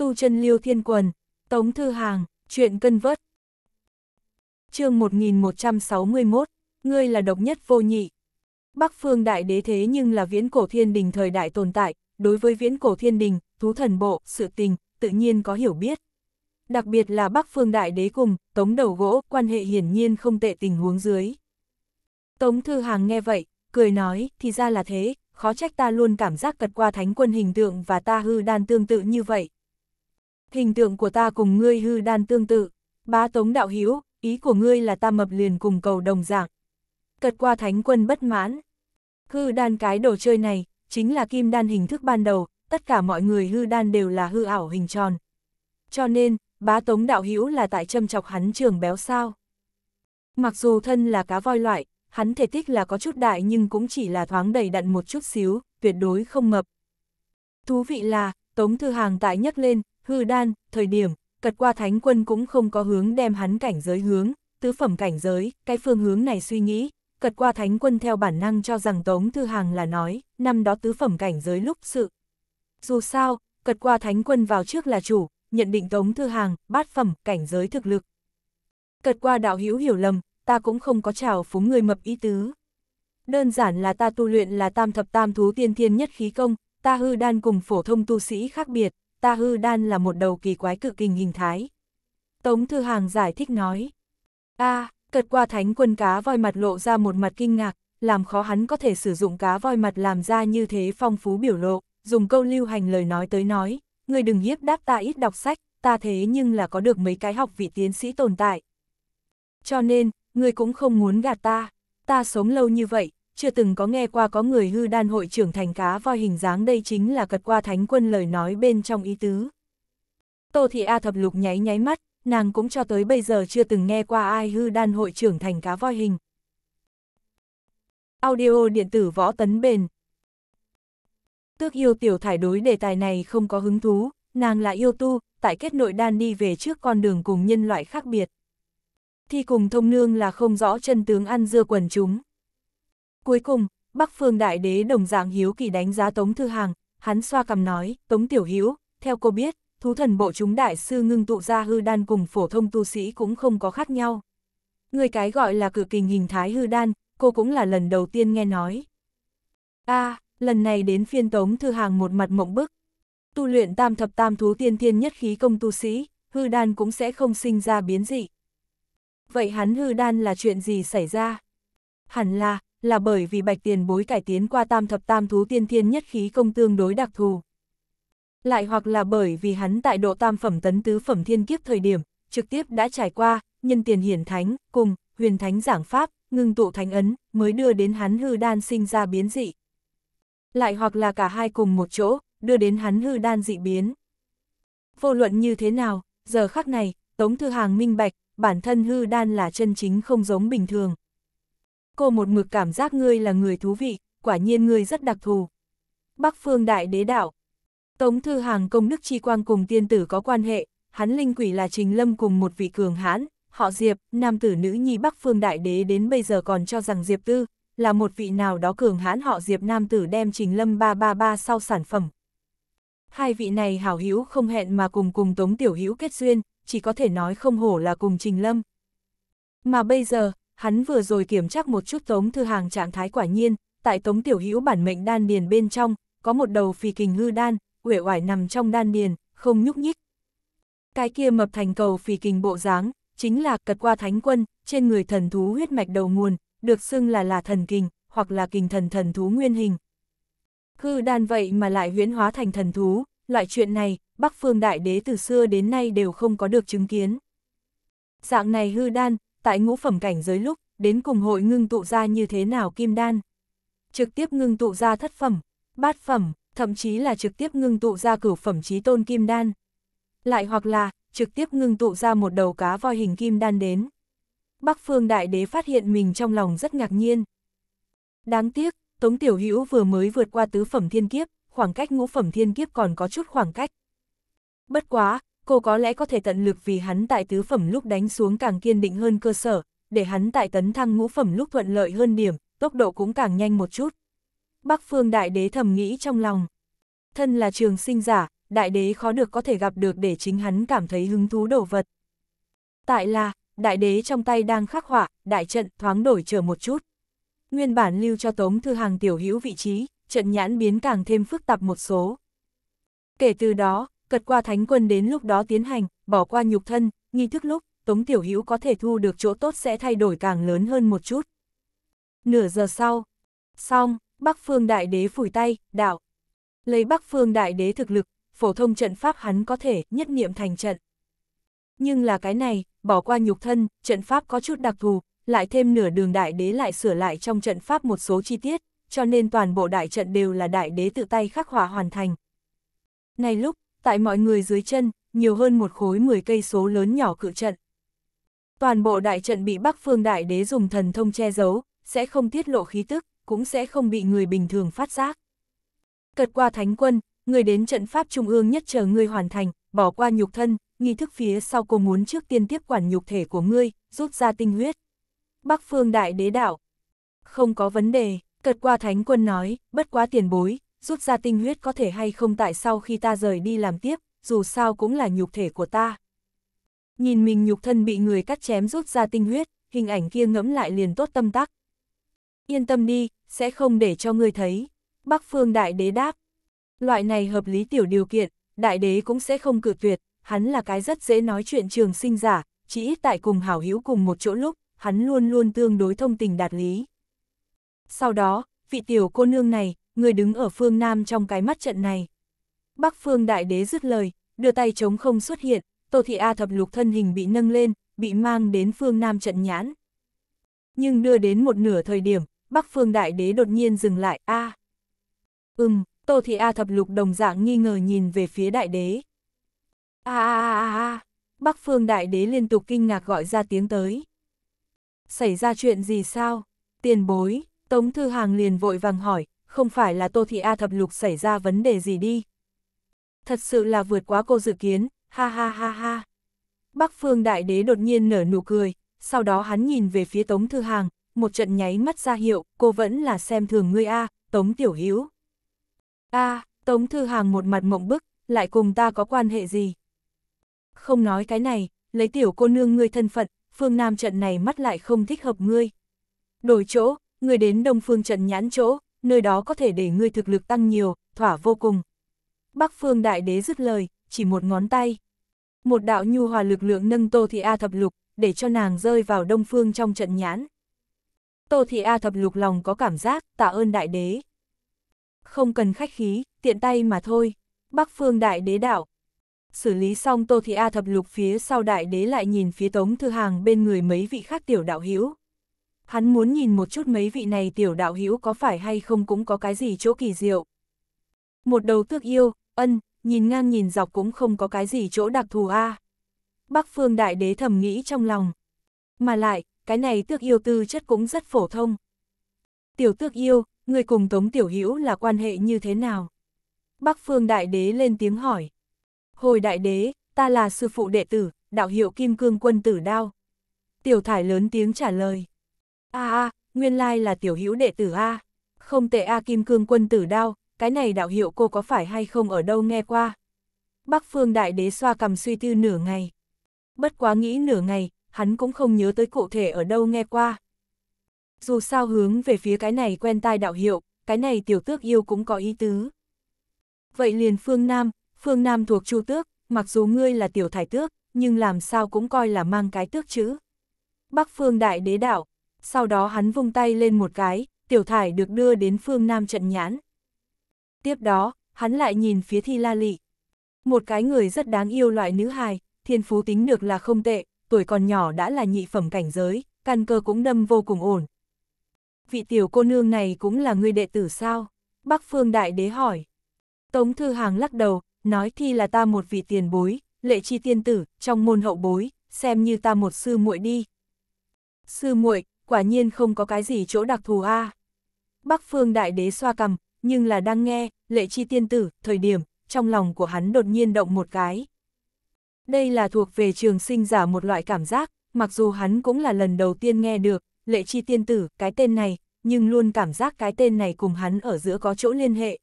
tu chân liêu thiên quần, tống thư hàng, chuyện cân vớt. chương 1161, ngươi là độc nhất vô nhị. Bắc phương đại đế thế nhưng là viễn cổ thiên đình thời đại tồn tại, đối với viễn cổ thiên đình, thú thần bộ, sự tình, tự nhiên có hiểu biết. Đặc biệt là Bắc phương đại đế cùng, tống đầu gỗ, quan hệ hiển nhiên không tệ tình huống dưới. Tống Thư Hàng nghe vậy, cười nói, thì ra là thế, khó trách ta luôn cảm giác cật qua thánh quân hình tượng và ta hư đan tương tự như vậy, hình tượng của ta cùng ngươi hư đan tương tự, bá tống đạo hiếu, ý của ngươi là ta mập liền cùng cầu đồng dạng. Cật qua thánh quân bất mãn. Hư đan cái đồ chơi này, chính là kim đan hình thức ban đầu, tất cả mọi người hư đan đều là hư ảo hình tròn. Cho nên, bá tống đạo hiếu là tại châm chọc hắn trường béo sao. Mặc dù thân là cá voi loại, hắn thể tích là có chút đại nhưng cũng chỉ là thoáng đầy đặn một chút xíu, tuyệt đối không mập. Thú vị là, Tống Thư Hàng tại nhắc lên, hư đan, thời điểm, cật qua thánh quân cũng không có hướng đem hắn cảnh giới hướng, tứ phẩm cảnh giới, cái phương hướng này suy nghĩ, cật qua thánh quân theo bản năng cho rằng Tống Thư Hàng là nói, năm đó tứ phẩm cảnh giới lúc sự. Dù sao, cật qua thánh quân vào trước là chủ, nhận định Tống Thư Hàng, bát phẩm, cảnh giới thực lực. Cật qua đạo hữu hiểu lầm, ta cũng không có chào phúng người mập ý tứ. Đơn giản là ta tu luyện là tam thập tam thú tiên thiên nhất khí công, ta hư đan cùng phổ thông tu sĩ khác biệt ta hư đan là một đầu kỳ quái cực hình hình thái. Tống Thư Hàng giải thích nói. a à, cật qua thánh quân cá voi mặt lộ ra một mặt kinh ngạc, làm khó hắn có thể sử dụng cá voi mặt làm ra như thế phong phú biểu lộ, dùng câu lưu hành lời nói tới nói, người đừng hiếp đáp ta ít đọc sách, ta thế nhưng là có được mấy cái học vị tiến sĩ tồn tại. Cho nên, người cũng không muốn gạt ta, ta sống lâu như vậy, chưa từng có nghe qua có người hư đan hội trưởng thành cá voi hình dáng đây chính là cật qua thánh quân lời nói bên trong ý tứ. Tô Thị A thập lục nháy nháy mắt, nàng cũng cho tới bây giờ chưa từng nghe qua ai hư đan hội trưởng thành cá voi hình. Audio điện tử võ tấn bền Tước yêu tiểu thải đối đề tài này không có hứng thú, nàng là yêu tu, tại kết nội đan đi về trước con đường cùng nhân loại khác biệt. Thi cùng thông nương là không rõ chân tướng ăn dưa quần chúng. Cuối cùng, Bắc Phương Đại Đế đồng dạng hiếu kỳ đánh giá Tống Thư Hàng, hắn xoa cầm nói, Tống Tiểu Hiếu, theo cô biết, thú thần bộ chúng đại sư ngưng tụ ra hư đan cùng phổ thông tu sĩ cũng không có khác nhau. Người cái gọi là cử kình hình thái hư đan, cô cũng là lần đầu tiên nghe nói. a lần này đến phiên Tống Thư Hàng một mặt mộng bức. Tu luyện tam thập tam thú tiên thiên nhất khí công tu sĩ, hư đan cũng sẽ không sinh ra biến dị. Vậy hắn hư đan là chuyện gì xảy ra? Hẳn là, là bởi vì bạch tiền bối cải tiến qua tam thập tam thú tiên thiên nhất khí công tương đối đặc thù. Lại hoặc là bởi vì hắn tại độ tam phẩm tấn tứ phẩm thiên kiếp thời điểm, trực tiếp đã trải qua, nhân tiền hiển thánh, cùng, huyền thánh giảng pháp, ngưng tụ thánh ấn, mới đưa đến hắn hư đan sinh ra biến dị. Lại hoặc là cả hai cùng một chỗ, đưa đến hắn hư đan dị biến. Vô luận như thế nào, giờ khắc này, Tống Thư Hàng minh bạch, bản thân hư đan là chân chính không giống bình thường cô một mực cảm giác ngươi là người thú vị, quả nhiên ngươi rất đặc thù. Bắc phương đại đế đạo. Tống Thư Hàng công đức chi quang cùng tiên tử có quan hệ, hắn linh quỷ là Trình Lâm cùng một vị cường hãn, họ Diệp, nam tử nữ nhi Bắc phương đại đế đến bây giờ còn cho rằng Diệp Tư là một vị nào đó cường hãn họ Diệp nam tử đem Trình Lâm 333 sau sản phẩm. Hai vị này hảo hữu không hẹn mà cùng cùng Tống Tiểu Hữu kết duyên, chỉ có thể nói không hổ là cùng Trình Lâm. Mà bây giờ, hắn vừa rồi kiểm tra một chút Tống Thư Hàng trạng thái quả nhiên, tại Tống Tiểu Hữu bản mệnh đan điền bên trong, có một đầu phì kình ngư đan, uể oải nằm trong đan điền, không nhúc nhích. Cái kia mập thành cầu phì kình bộ dáng, chính là cật qua thánh quân, trên người thần thú huyết mạch đầu nguồn, được xưng là là thần kình, hoặc là kình thần thần thú nguyên hình. Hư đan vậy mà lại huyễn hóa thành thần thú, loại chuyện này, Bắc Phương Đại Đế từ xưa đến nay đều không có được chứng kiến. Dạng này hư đan, tại ngũ phẩm cảnh giới lúc, đến cùng hội ngưng tụ ra như thế nào kim đan. Trực tiếp ngưng tụ ra thất phẩm, bát phẩm, thậm chí là trực tiếp ngưng tụ ra cửu phẩm trí tôn kim đan. Lại hoặc là, trực tiếp ngưng tụ ra một đầu cá voi hình kim đan đến. Bắc Phương Đại Đế phát hiện mình trong lòng rất ngạc nhiên. Đáng tiếc, Tống Tiểu Hữu vừa mới vượt qua tứ phẩm thiên kiếp, khoảng cách ngũ phẩm thiên kiếp còn có chút khoảng cách. Bất quá, cô có lẽ có thể tận lực vì hắn tại tứ phẩm lúc đánh xuống càng kiên định hơn cơ sở, để hắn tại tấn thăng ngũ phẩm lúc thuận lợi hơn điểm, tốc độ cũng càng nhanh một chút. Bắc phương đại đế thầm nghĩ trong lòng. Thân là trường sinh giả, đại đế khó được có thể gặp được để chính hắn cảm thấy hứng thú đồ vật. Tại là, đại đế trong tay đang khắc họa, đại trận thoáng đổi chờ một chút. Nguyên bản lưu cho Tống Thư Hàng tiểu hữu vị trí, trận nhãn biến càng thêm phức tạp một số. Kể từ đó, cật qua thánh quân đến lúc đó tiến hành, bỏ qua nhục thân, nghi thức lúc, Tống Tiểu Hữu có thể thu được chỗ tốt sẽ thay đổi càng lớn hơn một chút. Nửa giờ sau, xong, Bắc Phương Đại Đế phủi tay, đạo. Lấy Bắc Phương Đại Đế thực lực, phổ thông trận pháp hắn có thể nhất niệm thành trận. Nhưng là cái này, bỏ qua nhục thân, trận pháp có chút đặc thù, lại thêm nửa đường Đại Đế lại sửa lại trong trận pháp một số chi tiết, cho nên toàn bộ đại trận đều là Đại Đế tự tay khắc họa hoàn thành. Này lúc, tại mọi người dưới chân, nhiều hơn một khối 10 cây số lớn nhỏ cự trận. Toàn bộ đại trận bị Bắc Phương Đại Đế dùng thần thông che giấu, sẽ không tiết lộ khí tức, cũng sẽ không bị người bình thường phát giác. Cật qua Thánh Quân, người đến trận pháp trung ương nhất chờ ngươi hoàn thành, bỏ qua nhục thân, nghi thức phía sau cô muốn trước tiên tiếp quản nhục thể của ngươi, rút ra tinh huyết. Bắc Phương Đại Đế đạo. Không có vấn đề, cật qua Thánh Quân nói, bất quá tiền bối, rút ra tinh huyết có thể hay không tại sau khi ta rời đi làm tiếp, dù sao cũng là nhục thể của ta. Nhìn mình nhục thân bị người cắt chém rút ra tinh huyết, hình ảnh kia ngẫm lại liền tốt tâm tắc. Yên tâm đi, sẽ không để cho ngươi thấy. Bắc phương đại đế đáp. Loại này hợp lý tiểu điều kiện, đại đế cũng sẽ không cự tuyệt, hắn là cái rất dễ nói chuyện trường sinh giả, chỉ ít tại cùng hảo hữu cùng một chỗ lúc, hắn luôn luôn tương đối thông tình đạt lý. Sau đó, vị tiểu cô nương này, người đứng ở phương Nam trong cái mắt trận này. Bắc phương đại đế dứt lời, đưa tay chống không xuất hiện, Tô Thị A thập lục thân hình bị nâng lên, bị mang đến phương Nam trận nhãn. Nhưng đưa đến một nửa thời điểm, Bắc phương đại đế đột nhiên dừng lại, a Ừm, Tô Thị A thập lục đồng dạng nghi ngờ nhìn về phía đại đế. a a a a Bắc phương đại đế liên tục kinh ngạc gọi ra tiếng tới. Xảy ra chuyện gì sao? Tiền bối, Tống Thư Hàng liền vội vàng hỏi, không phải là Tô Thị A thập lục xảy ra vấn đề gì đi. Thật sự là vượt quá cô dự kiến, ha ha ha ha. Bắc Phương Đại Đế đột nhiên nở nụ cười, sau đó hắn nhìn về phía Tống Thư Hàng, một trận nháy mắt ra hiệu, cô vẫn là xem thường ngươi A, Tống Tiểu Hiếu. A, Tống Thư Hàng một mặt mộng bức, lại cùng ta có quan hệ gì? Không nói cái này, lấy tiểu cô nương ngươi thân phận, phương Nam trận này mắt lại không thích hợp ngươi. Đổi chỗ, ngươi đến Đông Phương trận nhãn chỗ, nơi đó có thể để ngươi thực lực tăng nhiều, thỏa vô cùng. Bắc phương đại đế dứt lời, chỉ một ngón tay. Một đạo nhu hòa lực lượng nâng Tô Thị A thập lục, để cho nàng rơi vào đông phương trong trận nhãn. Tô Thị A thập lục lòng có cảm giác, tạ ơn đại đế. Không cần khách khí, tiện tay mà thôi. Bắc phương đại đế đạo. Xử lý xong Tô Thị A thập lục phía sau đại đế lại nhìn phía tống thư hàng bên người mấy vị khác tiểu đạo hữu hắn muốn nhìn một chút mấy vị này tiểu đạo hữu có phải hay không cũng có cái gì chỗ kỳ diệu. Một đầu tước yêu, ân, nhìn ngang nhìn dọc cũng không có cái gì chỗ đặc thù a. Bắc phương đại đế thầm nghĩ trong lòng. Mà lại, cái này tước yêu tư chất cũng rất phổ thông. Tiểu tước yêu, người cùng tống tiểu hữu là quan hệ như thế nào? Bắc phương đại đế lên tiếng hỏi. Hồi đại đế, ta là sư phụ đệ tử, đạo hiệu kim cương quân tử đao. Tiểu thải lớn tiếng trả lời a à, à, nguyên lai là tiểu hữu đệ tử a. Không tệ a kim cương quân tử đao, cái này đạo hiệu cô có phải hay không ở đâu nghe qua. Bắc phương đại đế xoa cầm suy tư nửa ngày. Bất quá nghĩ nửa ngày, hắn cũng không nhớ tới cụ thể ở đâu nghe qua. Dù sao hướng về phía cái này quen tai đạo hiệu, cái này tiểu tước yêu cũng có ý tứ. Vậy liền phương Nam, phương Nam thuộc chu tước, mặc dù ngươi là tiểu thải tước, nhưng làm sao cũng coi là mang cái tước chứ? Bắc phương đại đế đạo, sau đó hắn vung tay lên một cái, tiểu thải được đưa đến phương Nam trận nhãn. Tiếp đó, hắn lại nhìn phía thi la lị. Một cái người rất đáng yêu loại nữ hài, thiên phú tính được là không tệ, tuổi còn nhỏ đã là nhị phẩm cảnh giới, căn cơ cũng đâm vô cùng ổn. Vị tiểu cô nương này cũng là người đệ tử sao? Bắc Phương Đại Đế hỏi. Tống Thư Hàng lắc đầu, nói thi là ta một vị tiền bối, lệ chi tiên tử, trong môn hậu bối, xem như ta một sư muội đi. Sư muội, quả nhiên không có cái gì chỗ đặc thù a. Bắc phương đại đế xoa cầm, nhưng là đang nghe, lệ chi tiên tử, thời điểm, trong lòng của hắn đột nhiên động một cái. Đây là thuộc về trường sinh giả một loại cảm giác, mặc dù hắn cũng là lần đầu tiên nghe được, lệ chi tiên tử, cái tên này, nhưng luôn cảm giác cái tên này cùng hắn ở giữa có chỗ liên hệ.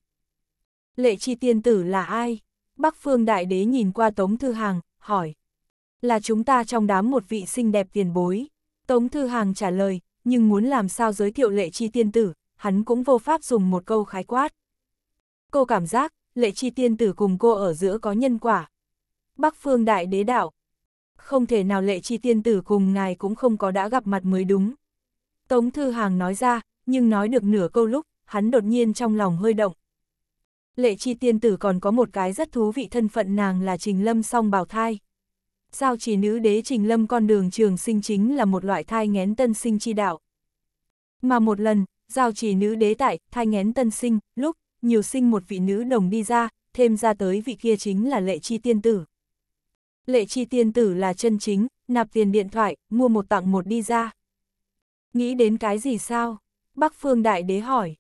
Lệ chi tiên tử là ai? Bắc phương đại đế nhìn qua tống thư hàng, hỏi. Là chúng ta trong đám một vị xinh đẹp tiền bối. Tống Thư Hàng trả lời, nhưng muốn làm sao giới thiệu lệ chi tiên tử, hắn cũng vô pháp dùng một câu khái quát. Cô cảm giác, lệ chi tiên tử cùng cô ở giữa có nhân quả. Bắc phương đại đế đạo. Không thể nào lệ chi tiên tử cùng ngài cũng không có đã gặp mặt mới đúng. Tống Thư Hàng nói ra, nhưng nói được nửa câu lúc, hắn đột nhiên trong lòng hơi động. Lệ chi tiên tử còn có một cái rất thú vị thân phận nàng là Trình Lâm song bào thai giao trì nữ đế Trình Lâm con đường trường sinh chính là một loại thai ngén tân sinh chi đạo. Mà một lần, giao trì nữ đế tại thai ngén tân sinh, lúc nhiều sinh một vị nữ đồng đi ra, thêm ra tới vị kia chính là lệ chi tiên tử. Lệ chi tiên tử là chân chính, nạp tiền điện thoại, mua một tặng một đi ra. Nghĩ đến cái gì sao? Bắc Phương Đại Đế hỏi.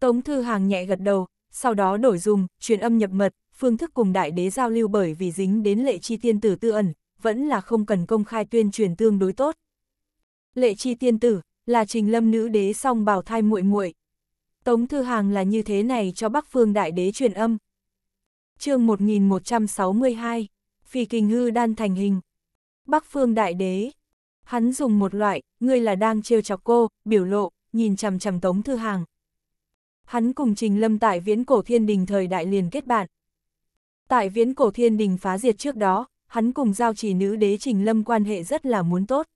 Tống Thư Hàng nhẹ gật đầu, sau đó đổi dùng, truyền âm nhập mật, phương thức cùng Đại Đế giao lưu bởi vì dính đến lệ chi tiên tử tư ẩn, vẫn là không cần công khai tuyên truyền tương đối tốt. Lệ chi tiên tử, là trình lâm nữ đế song bào thai muội muội Tống Thư Hàng là như thế này cho Bắc Phương Đại Đế truyền âm. chương 1162, Phi Kinh Hư đan thành hình. Bắc Phương Đại Đế. Hắn dùng một loại, ngươi là đang trêu chọc cô, biểu lộ, nhìn chằm chằm Tống Thư Hàng. Hắn cùng Trình Lâm tại viễn cổ thiên đình thời đại liền kết bạn. Tại viễn cổ thiên đình phá diệt trước đó, hắn cùng giao trì nữ đế Trình Lâm quan hệ rất là muốn tốt.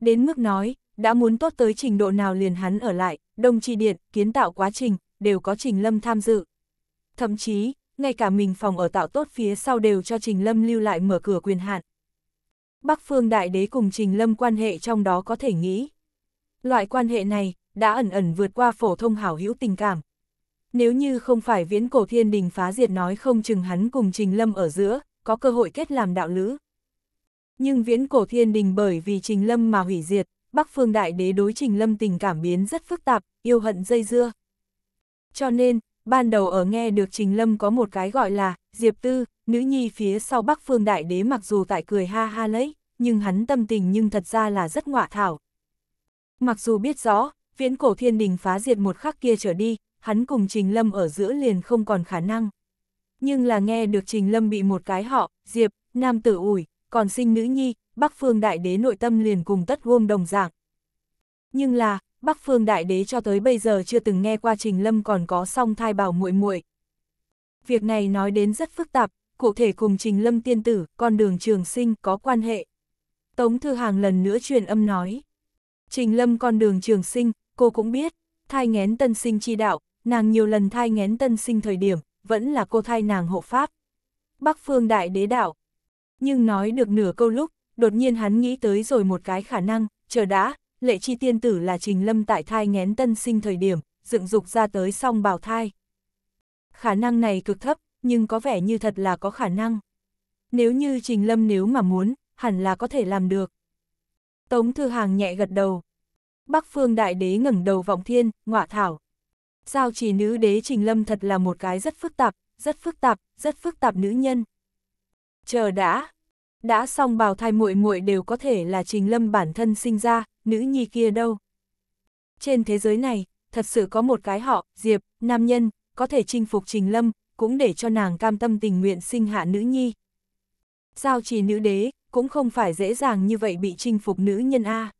Đến mức nói, đã muốn tốt tới trình độ nào liền hắn ở lại, đồng trì điện, kiến tạo quá trình, đều có Trình Lâm tham dự. Thậm chí, ngay cả mình phòng ở tạo tốt phía sau đều cho Trình Lâm lưu lại mở cửa quyền hạn. Bắc Phương Đại Đế cùng Trình Lâm quan hệ trong đó có thể nghĩ. Loại quan hệ này, đã ẩn ẩn vượt qua phổ thông hảo hữu tình cảm. Nếu như không phải viễn cổ thiên đình phá diệt nói không chừng hắn cùng Trình Lâm ở giữa, có cơ hội kết làm đạo lữ. Nhưng viễn cổ thiên đình bởi vì Trình Lâm mà hủy diệt, Bắc Phương Đại Đế đối Trình Lâm tình cảm biến rất phức tạp, yêu hận dây dưa. Cho nên, ban đầu ở nghe được Trình Lâm có một cái gọi là Diệp Tư, nữ nhi phía sau Bắc Phương Đại Đế mặc dù tại cười ha ha lấy, nhưng hắn tâm tình nhưng thật ra là rất ngọa thảo. Mặc dù biết rõ, viễn cổ thiên đình phá diệt một khắc kia trở đi, hắn cùng Trình Lâm ở giữa liền không còn khả năng nhưng là nghe được Trình Lâm bị một cái họ, Diệp, nam tử ủi, còn sinh nữ nhi, Bắc Phương Đại Đế nội tâm liền cùng tất gôm đồng dạng. Nhưng là, Bắc Phương Đại Đế cho tới bây giờ chưa từng nghe qua Trình Lâm còn có song thai bảo muội muội. Việc này nói đến rất phức tạp, cụ thể cùng Trình Lâm tiên tử, con đường trường sinh có quan hệ. Tống Thư Hàng lần nữa truyền âm nói. Trình Lâm con đường trường sinh, cô cũng biết, thai ngén tân sinh chi đạo, nàng nhiều lần thai ngén tân sinh thời điểm, vẫn là cô thai nàng hộ pháp. Bắc phương đại đế đạo. Nhưng nói được nửa câu lúc, đột nhiên hắn nghĩ tới rồi một cái khả năng, chờ đã, lệ chi tiên tử là trình lâm tại thai ngén tân sinh thời điểm, dựng dục ra tới song bào thai. Khả năng này cực thấp, nhưng có vẻ như thật là có khả năng. Nếu như trình lâm nếu mà muốn, hẳn là có thể làm được. Tống Thư Hàng nhẹ gật đầu. Bắc phương đại đế ngẩng đầu vọng thiên, ngọa thảo, sao chỉ nữ đế Trình Lâm thật là một cái rất phức tạp, rất phức tạp, rất phức tạp nữ nhân. Chờ đã, đã xong bào thai muội muội đều có thể là Trình Lâm bản thân sinh ra, nữ nhi kia đâu. Trên thế giới này, thật sự có một cái họ, Diệp, nam nhân, có thể chinh phục Trình Lâm, cũng để cho nàng cam tâm tình nguyện sinh hạ nữ nhi. sao chỉ nữ đế, cũng không phải dễ dàng như vậy bị chinh phục nữ nhân A.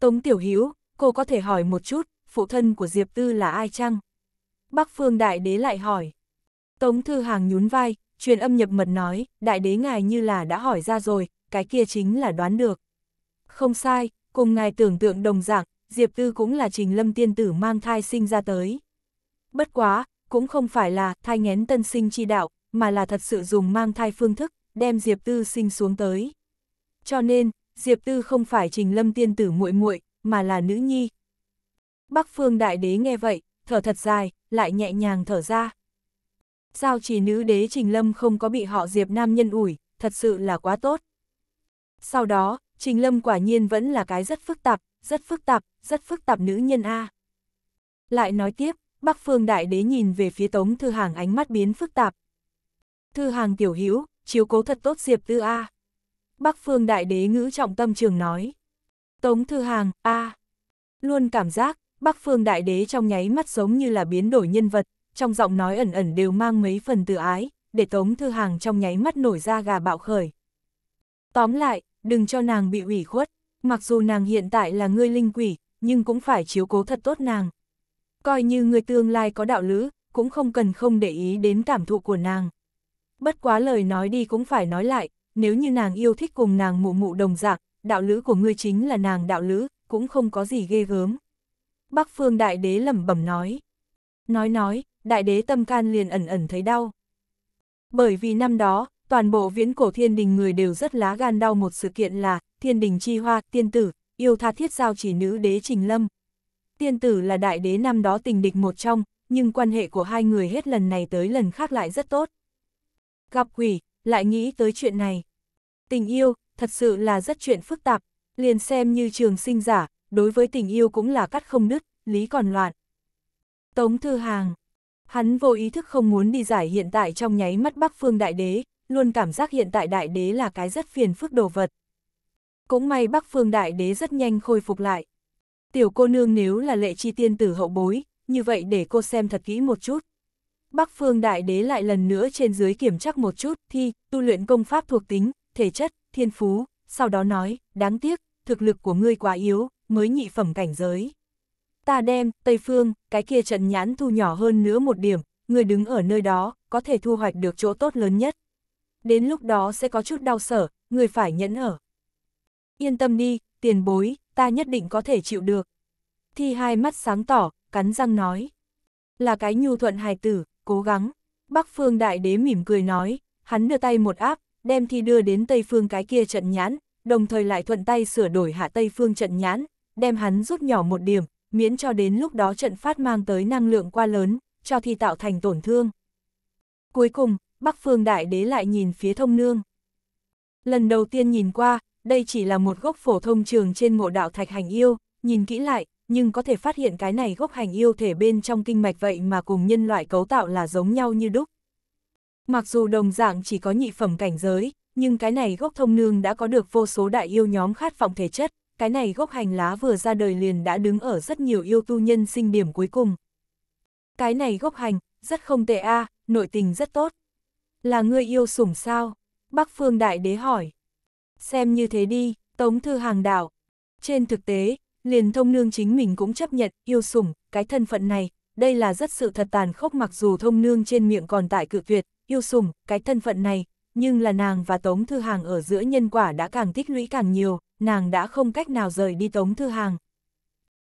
Tống Tiểu Hiếu, cô có thể hỏi một chút, phụ thân của Diệp Tư là ai chăng? Bắc Phương Đại Đế lại hỏi. Tống Thư Hàng nhún vai, truyền âm nhập mật nói, Đại Đế ngài như là đã hỏi ra rồi, cái kia chính là đoán được. Không sai, cùng ngài tưởng tượng đồng dạng, Diệp Tư cũng là trình lâm tiên tử mang thai sinh ra tới. Bất quá, cũng không phải là thai ngén tân sinh chi đạo, mà là thật sự dùng mang thai phương thức, đem Diệp Tư sinh xuống tới. Cho nên, Diệp Tư không phải Trình Lâm tiên tử muội muội, mà là nữ nhi, Bắc phương đại đế nghe vậy, thở thật dài, lại nhẹ nhàng thở ra. Giao chỉ nữ đế Trình Lâm không có bị họ Diệp Nam nhân ủi, thật sự là quá tốt. Sau đó, Trình Lâm quả nhiên vẫn là cái rất phức tạp, rất phức tạp, rất phức tạp nữ nhân A. Lại nói tiếp, Bắc Phương Đại Đế nhìn về phía Tống Thư Hàng ánh mắt biến phức tạp. Thư Hàng tiểu hữu chiếu cố thật tốt Diệp Tư A. Bắc Phương Đại Đế ngữ trọng tâm trường nói. Tống Thư Hàng, A. Luôn cảm giác, Bắc Phương Đại Đế trong nháy mắt giống như là biến đổi nhân vật, trong giọng nói ẩn ẩn đều mang mấy phần từ ái, để Tống Thư Hàng trong nháy mắt nổi ra gà bạo khởi. Tóm lại, đừng cho nàng bị ủy khuất, mặc dù nàng hiện tại là ngươi linh quỷ, nhưng cũng phải chiếu cố thật tốt nàng. Coi như người tương lai có đạo lữ, cũng không cần không để ý đến cảm thụ của nàng. Bất quá lời nói đi cũng phải nói lại, nếu như nàng yêu thích cùng nàng mụ mụ đồng dạng, đạo lữ của ngươi chính là nàng đạo lữ, cũng không có gì ghê gớm. Bắc Phương Đại Đế lẩm bẩm nói. Nói nói, Đại Đế tâm can liền ẩn ẩn thấy đau. Bởi vì năm đó, toàn bộ viễn cổ thiên đình người đều rất lá gan đau một sự kiện là thiên đình chi hoa, tiên tử, yêu tha thiết giao chỉ nữ đế Trình Lâm. Tiên tử là đại đế năm đó tình địch một trong, nhưng quan hệ của hai người hết lần này tới lần khác lại rất tốt. Gặp quỷ, lại nghĩ tới chuyện này. Tình yêu, thật sự là rất chuyện phức tạp, liền xem như trường sinh giả, đối với tình yêu cũng là cắt không nứt, lý còn loạn. Tống Thư Hàng Hắn vô ý thức không muốn đi giải hiện tại trong nháy mắt Bắc Phương Đại Đế, luôn cảm giác hiện tại Đại Đế là cái rất phiền phức đồ vật. Cũng may Bắc Phương Đại Đế rất nhanh khôi phục lại. Tiểu cô nương nếu là lệ chi tiên tử hậu bối, như vậy để cô xem thật kỹ một chút. Bắc Phương Đại Đế lại lần nữa trên dưới kiểm tra một chút, thi, tu luyện công pháp thuộc tính, thể chất, thiên phú, sau đó nói, đáng tiếc, thực lực của ngươi quá yếu, mới nhị phẩm cảnh giới. Ta đem, Tây Phương, cái kia trận nhãn thu nhỏ hơn nữa một điểm, người đứng ở nơi đó, có thể thu hoạch được chỗ tốt lớn nhất. Đến lúc đó sẽ có chút đau sở, người phải nhẫn ở. Yên tâm đi, tiền bối, ta nhất định có thể chịu được. Thi hai mắt sáng tỏ, cắn răng nói. Là cái nhu thuận hài tử, cố gắng. Bắc phương đại đế mỉm cười nói, hắn đưa tay một áp, đem thi đưa đến Tây phương cái kia trận nhãn, đồng thời lại thuận tay sửa đổi hạ Tây phương trận nhãn, đem hắn rút nhỏ một điểm, miễn cho đến lúc đó trận phát mang tới năng lượng quá lớn, cho thì tạo thành tổn thương. Cuối cùng, Bắc Phương Đại Đế lại nhìn phía thông nương. Lần đầu tiên nhìn qua, đây chỉ là một gốc phổ thông trường trên ngộ đạo thạch hành yêu, nhìn kỹ lại, nhưng có thể phát hiện cái này gốc hành yêu thể bên trong kinh mạch vậy mà cùng nhân loại cấu tạo là giống nhau như đúc. Mặc dù đồng dạng chỉ có nhị phẩm cảnh giới, nhưng cái này gốc thông nương đã có được vô số đại yêu nhóm khát vọng thể chất, cái này gốc hành lá vừa ra đời liền đã đứng ở rất nhiều yêu tu nhân sinh điểm cuối cùng. Cái này gốc hành, rất không tệ a à, nội tình rất tốt. Là người yêu sủng sao? Bắc Phương Đại Đế hỏi. Xem như thế đi, Tống Thư Hàng đảo. Trên thực tế, liền thông nương chính mình cũng chấp nhận yêu sủng, cái thân phận này, đây là rất sự thật tàn khốc mặc dù thông nương trên miệng còn tại cự tuyệt, yêu sủng, cái thân phận này, nhưng là nàng và Tống Thư Hàng ở giữa nhân quả đã càng tích lũy càng nhiều, nàng đã không cách nào rời đi Tống Thư Hàng.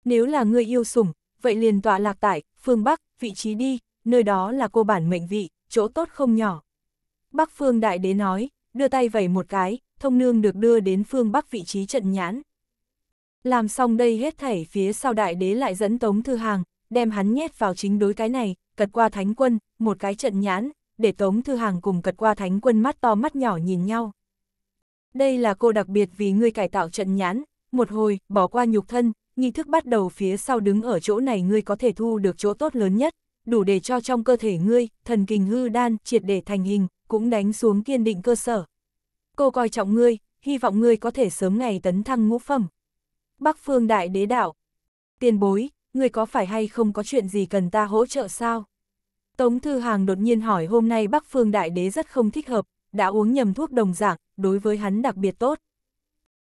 Nếu là người yêu sủng, vậy liền tọa lạc tại, phương Bắc, vị trí đi, nơi đó là cô bản mệnh vị, chỗ tốt không nhỏ. Bắc phương đại đế nói, đưa tay vẩy một cái, thông nương được đưa đến phương Bắc vị trí trận nhãn. Làm xong đây hết thảy phía sau đại đế lại dẫn Tống Thư Hàng, đem hắn nhét vào chính đối cái này, cật qua thánh quân, một cái trận nhãn, để Tống Thư Hàng cùng cật qua thánh quân mắt to mắt nhỏ nhìn nhau. Đây là cô đặc biệt vì ngươi cải tạo trận nhãn, một hồi, bỏ qua nhục thân, nghi thức bắt đầu phía sau đứng ở chỗ này ngươi có thể thu được chỗ tốt lớn nhất, đủ để cho trong cơ thể ngươi, thần kinh hư đan, triệt để thành hình, cũng đánh xuống kiên định cơ sở. Cô coi trọng ngươi, hy vọng ngươi có thể sớm ngày tấn thăng ngũ phẩm. Bắc phương đại đế Đạo Tiền bối, ngươi có phải hay không có chuyện gì cần ta hỗ trợ sao? Tống Thư Hàng đột nhiên hỏi hôm nay Bắc phương đại đế rất không thích hợp, đã uống nhầm thuốc đồng dạng, đối với hắn đặc biệt tốt.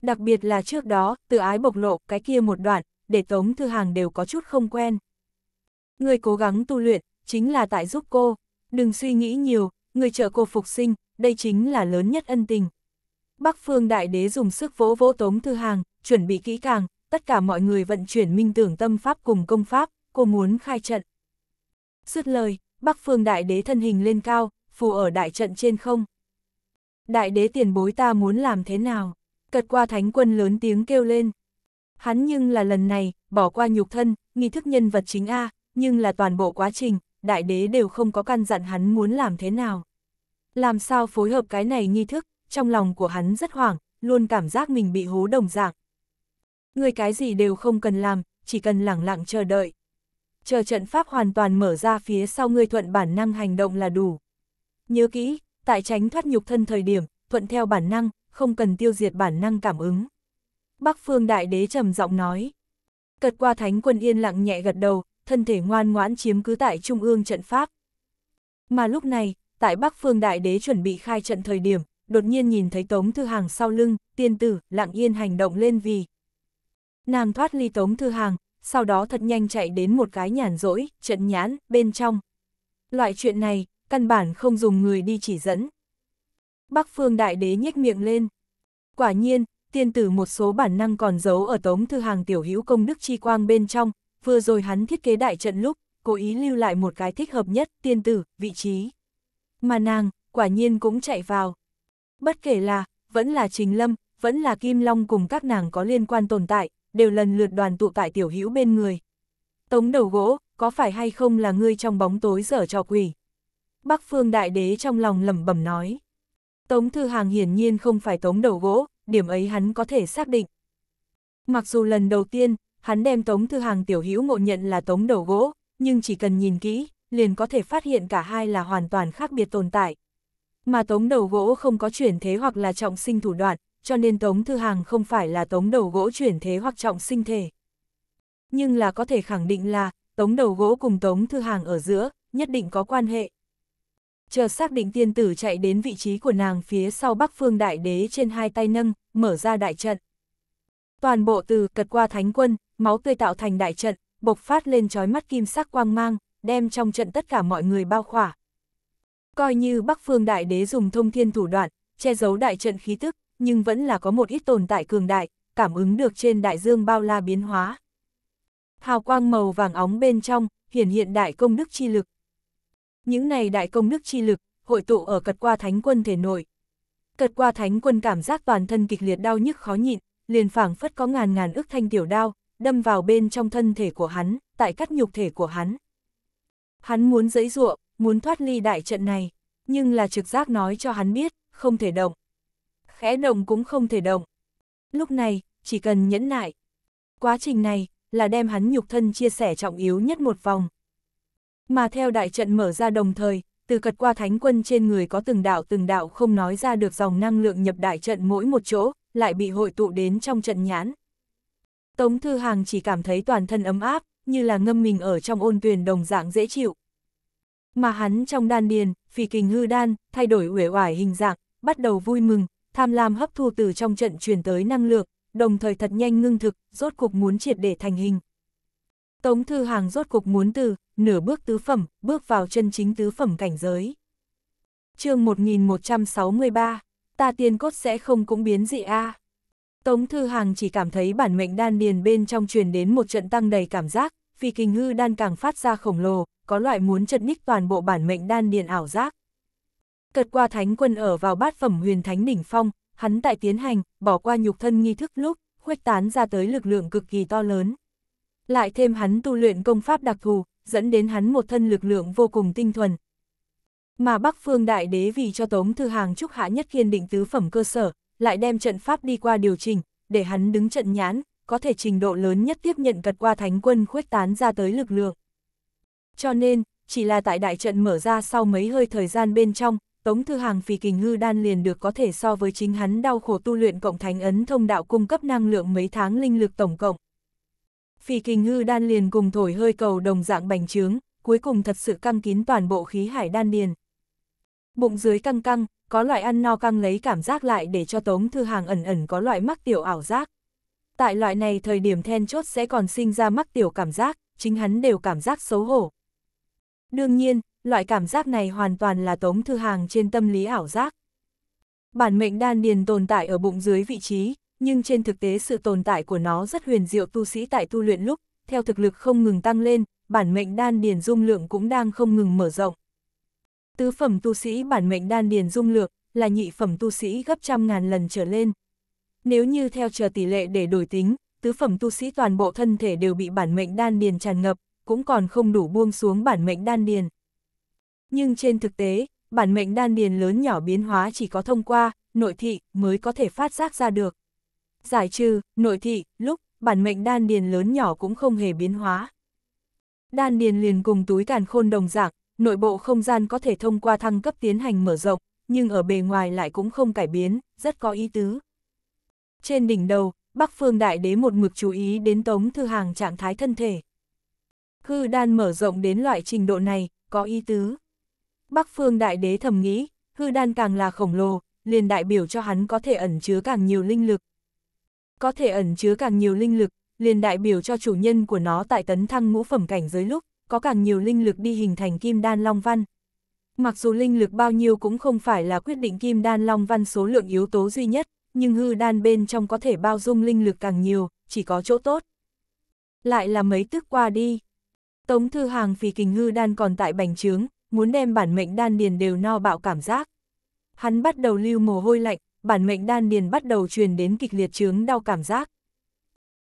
Đặc biệt là trước đó, tự ái bộc lộ cái kia một đoạn, để Tống Thư Hàng đều có chút không quen. Người cố gắng tu luyện, chính là tại giúp cô, đừng suy nghĩ nhiều, người trợ cô phục sinh, đây chính là lớn nhất ân tình. Bắc Phương Đại Đế dùng sức vỗ vỗ Tống Thư Hàng, chuẩn bị kỹ càng, tất cả mọi người vận chuyển minh tưởng tâm pháp cùng công pháp, cô muốn khai trận. Dứt lời, Bắc Phương Đại Đế thân hình lên cao, phù ở đại trận trên không. Đại đế tiền bối ta muốn làm thế nào? Cật qua thánh quân lớn tiếng kêu lên. Hắn nhưng là lần này, bỏ qua nhục thân, nghi thức nhân vật chính A, nhưng là toàn bộ quá trình, đại đế đều không có căn dặn hắn muốn làm thế nào. Làm sao phối hợp cái này nghi thức, trong lòng của hắn rất hoảng, luôn cảm giác mình bị hố đồng dạng. Người cái gì đều không cần làm, chỉ cần lặng lặng chờ đợi. Chờ trận pháp hoàn toàn mở ra phía sau người thuận bản năng hành động là đủ. Nhớ kỹ, tại tránh thoát nhục thân thời điểm, thuận theo bản năng, không cần tiêu diệt bản năng cảm ứng. Bắc phương đại đế trầm giọng nói. Cật qua thánh quân yên lặng nhẹ gật đầu, thân thể ngoan ngoãn chiếm cứ tại trung ương trận pháp. Mà lúc này, tại Bắc phương đại đế chuẩn bị khai trận thời điểm, đột nhiên nhìn thấy Tống Thư Hàng sau lưng, tiên tử, lặng yên hành động lên vì. Nàng thoát ly Tống Thư Hàng, sau đó thật nhanh chạy đến một cái nhàn rỗi, trận nhãn, bên trong. Loại chuyện này, căn bản không dùng người đi chỉ dẫn. Bắc Phương Đại Đế nhếch miệng lên. Quả nhiên, tiên tử một số bản năng còn giấu ở tống thư hàng tiểu hữu công đức chi quang bên trong, vừa rồi hắn thiết kế đại trận lúc, cố ý lưu lại một cái thích hợp nhất, tiên tử, vị trí. Mà nàng, quả nhiên cũng chạy vào. Bất kể là, vẫn là Trình Lâm, vẫn là Kim Long cùng các nàng có liên quan tồn tại, đều lần lượt đoàn tụ tại tiểu hữu bên người. Tống đầu gỗ, có phải hay không là ngươi trong bóng tối dở trò quỷ? Bắc Phương Đại Đế trong lòng lẩm bẩm nói. Tống Thư Hàng hiển nhiên không phải tống đầu gỗ, điểm ấy hắn có thể xác định. Mặc dù lần đầu tiên, hắn đem Tống Thư Hàng tiểu hữu ngộ nhận là Tống đầu gỗ, nhưng chỉ cần nhìn kỹ, liền có thể phát hiện cả hai là hoàn toàn khác biệt tồn tại. Mà Tống đầu gỗ không có chuyển thế hoặc là trọng sinh thủ đoạn, cho nên Tống Thư Hàng không phải là Tống đầu gỗ chuyển thế hoặc trọng sinh thể. Nhưng là có thể khẳng định là, Tống đầu gỗ cùng Tống Thư Hàng ở giữa, nhất định có quan hệ chờ xác định tiên tử chạy đến vị trí của nàng phía sau bắc phương đại đế trên hai tay nâng, mở ra đại trận. Toàn bộ từ cật qua thánh quân, máu tươi tạo thành đại trận, bộc phát lên trói mắt kim sắc quang mang, đem trong trận tất cả mọi người bao khỏa. Coi như bắc phương đại đế dùng thông thiên thủ đoạn, che giấu đại trận khí tức, nhưng vẫn là có một ít tồn tại cường đại, cảm ứng được trên đại dương bao la biến hóa. Hào quang màu vàng óng bên trong, hiển hiện đại công đức chi lực, những này đại công đức chi lực, hội tụ ở cật qua thánh quân thể nội. Cật qua thánh quân cảm giác toàn thân kịch liệt đau nhức khó nhịn, liền phảng phất có ngàn ngàn ức thanh tiểu đao, đâm vào bên trong thân thể của hắn, tại cắt nhục thể của hắn. Hắn muốn dẫy dụa, muốn thoát ly đại trận này, nhưng là trực giác nói cho hắn biết, không thể động. Khẽ động cũng không thể động. Lúc này, chỉ cần nhẫn nại. Quá trình này, là đem hắn nhục thân chia sẻ trọng yếu nhất một vòng, mà theo đại trận mở ra đồng thời, từ cật qua thánh quân trên người có từng đạo từng đạo không nói ra được dòng năng lượng nhập đại trận mỗi một chỗ, lại bị hội tụ đến trong trận nhãn. Tống Thư Hàng chỉ cảm thấy toàn thân ấm áp, như là ngâm mình ở trong ôn tuyền đồng dạng dễ chịu. Mà hắn trong đan điền, phì kình hư đan, thay đổi uể oải hình dạng, bắt đầu vui mừng, tham lam hấp thu từ trong trận truyền tới năng lượng, đồng thời thật nhanh ngưng thực, rốt cục muốn triệt để thành hình. Tống Thư Hàng rốt cục muốn từ nửa bước tứ phẩm, bước vào chân chính tứ phẩm cảnh giới. chương 1163, ta tiên cốt sẽ không cũng biến dị a à. Tống Thư Hàng chỉ cảm thấy bản mệnh đan điền bên trong truyền đến một trận tăng đầy cảm giác, vì kinh hư đan càng phát ra khổng lồ, có loại muốn chật ních toàn bộ bản mệnh đan điền ảo giác. Cật qua thánh quân ở vào bát phẩm huyền thánh đỉnh phong, hắn tại tiến hành, bỏ qua nhục thân nghi thức lúc, khuếch tán ra tới lực lượng cực kỳ to lớn. Lại thêm hắn tu luyện công pháp đặc thù, dẫn đến hắn một thân lực lượng vô cùng tinh thuần. Mà Bắc Phương Đại Đế vì cho Tống Thư Hàng Trúc Hạ Nhất Kiên định tứ phẩm cơ sở, lại đem trận pháp đi qua điều chỉnh, để hắn đứng trận nhãn, có thể trình độ lớn nhất tiếp nhận cật qua thánh quân khuếch tán ra tới lực lượng. Cho nên, chỉ là tại đại trận mở ra sau mấy hơi thời gian bên trong, Tống Thư Hàng phì kình ngư đan liền được có thể so với chính hắn đau khổ tu luyện cộng thánh ấn thông đạo cung cấp năng lượng mấy tháng linh lực tổng cộng phi kình ngư đan liền cùng thổi hơi cầu đồng dạng bành trướng, cuối cùng thật sự căng kín toàn bộ khí hải đan điền. Bụng dưới căng căng, có loại ăn no căng lấy cảm giác lại để cho Tống Thư Hàng ẩn ẩn có loại mắc tiểu ảo giác. Tại loại này thời điểm then chốt sẽ còn sinh ra mắc tiểu cảm giác, chính hắn đều cảm giác xấu hổ. Đương nhiên, loại cảm giác này hoàn toàn là Tống Thư Hàng trên tâm lý ảo giác. Bản mệnh đan điền tồn tại ở bụng dưới vị trí, nhưng trên thực tế sự tồn tại của nó rất huyền diệu tu sĩ tại tu luyện lúc, theo thực lực không ngừng tăng lên, bản mệnh đan điền dung lượng cũng đang không ngừng mở rộng. Tứ phẩm tu sĩ bản mệnh đan điền dung lượng là nhị phẩm tu sĩ gấp trăm ngàn lần trở lên. Nếu như theo chờ tỷ lệ để đổi tính, tứ phẩm tu sĩ toàn bộ thân thể đều bị bản mệnh đan điền tràn ngập, cũng còn không đủ buông xuống bản mệnh đan điền. Nhưng trên thực tế, bản mệnh đan điền lớn nhỏ biến hóa chỉ có thông qua, nội thị mới có thể phát giác ra được giải trừ, nội thị, lúc, bản mệnh đan điền lớn nhỏ cũng không hề biến hóa. Đan điền liền cùng túi càn khôn đồng dạng, nội bộ không gian có thể thông qua thăng cấp tiến hành mở rộng, nhưng ở bề ngoài lại cũng không cải biến, rất có ý tứ. Trên đỉnh đầu, Bắc Phương Đại Đế một mực chú ý đến Tống Thư Hàng trạng thái thân thể. Hư đan mở rộng đến loại trình độ này, có ý tứ. Bắc Phương Đại Đế thầm nghĩ, hư đan càng là khổng lồ, liền đại biểu cho hắn có thể ẩn chứa càng nhiều linh lực, có thể ẩn chứa càng nhiều linh lực, liền đại biểu cho chủ nhân của nó tại tấn thăng ngũ phẩm cảnh giới lúc, có càng nhiều linh lực đi hình thành kim đan long văn. Mặc dù linh lực bao nhiêu cũng không phải là quyết định kim đan long văn số lượng yếu tố duy nhất, nhưng hư đan bên trong có thể bao dung linh lực càng nhiều, chỉ có chỗ tốt. Lại là mấy tức qua đi. Tống thư hàng vì kình hư đan còn tại bành trướng, muốn đem bản mệnh đan điền đều no bạo cảm giác. Hắn bắt đầu lưu mồ hôi lạnh, bản mệnh đan điền bắt đầu truyền đến kịch liệt chướng đau cảm giác.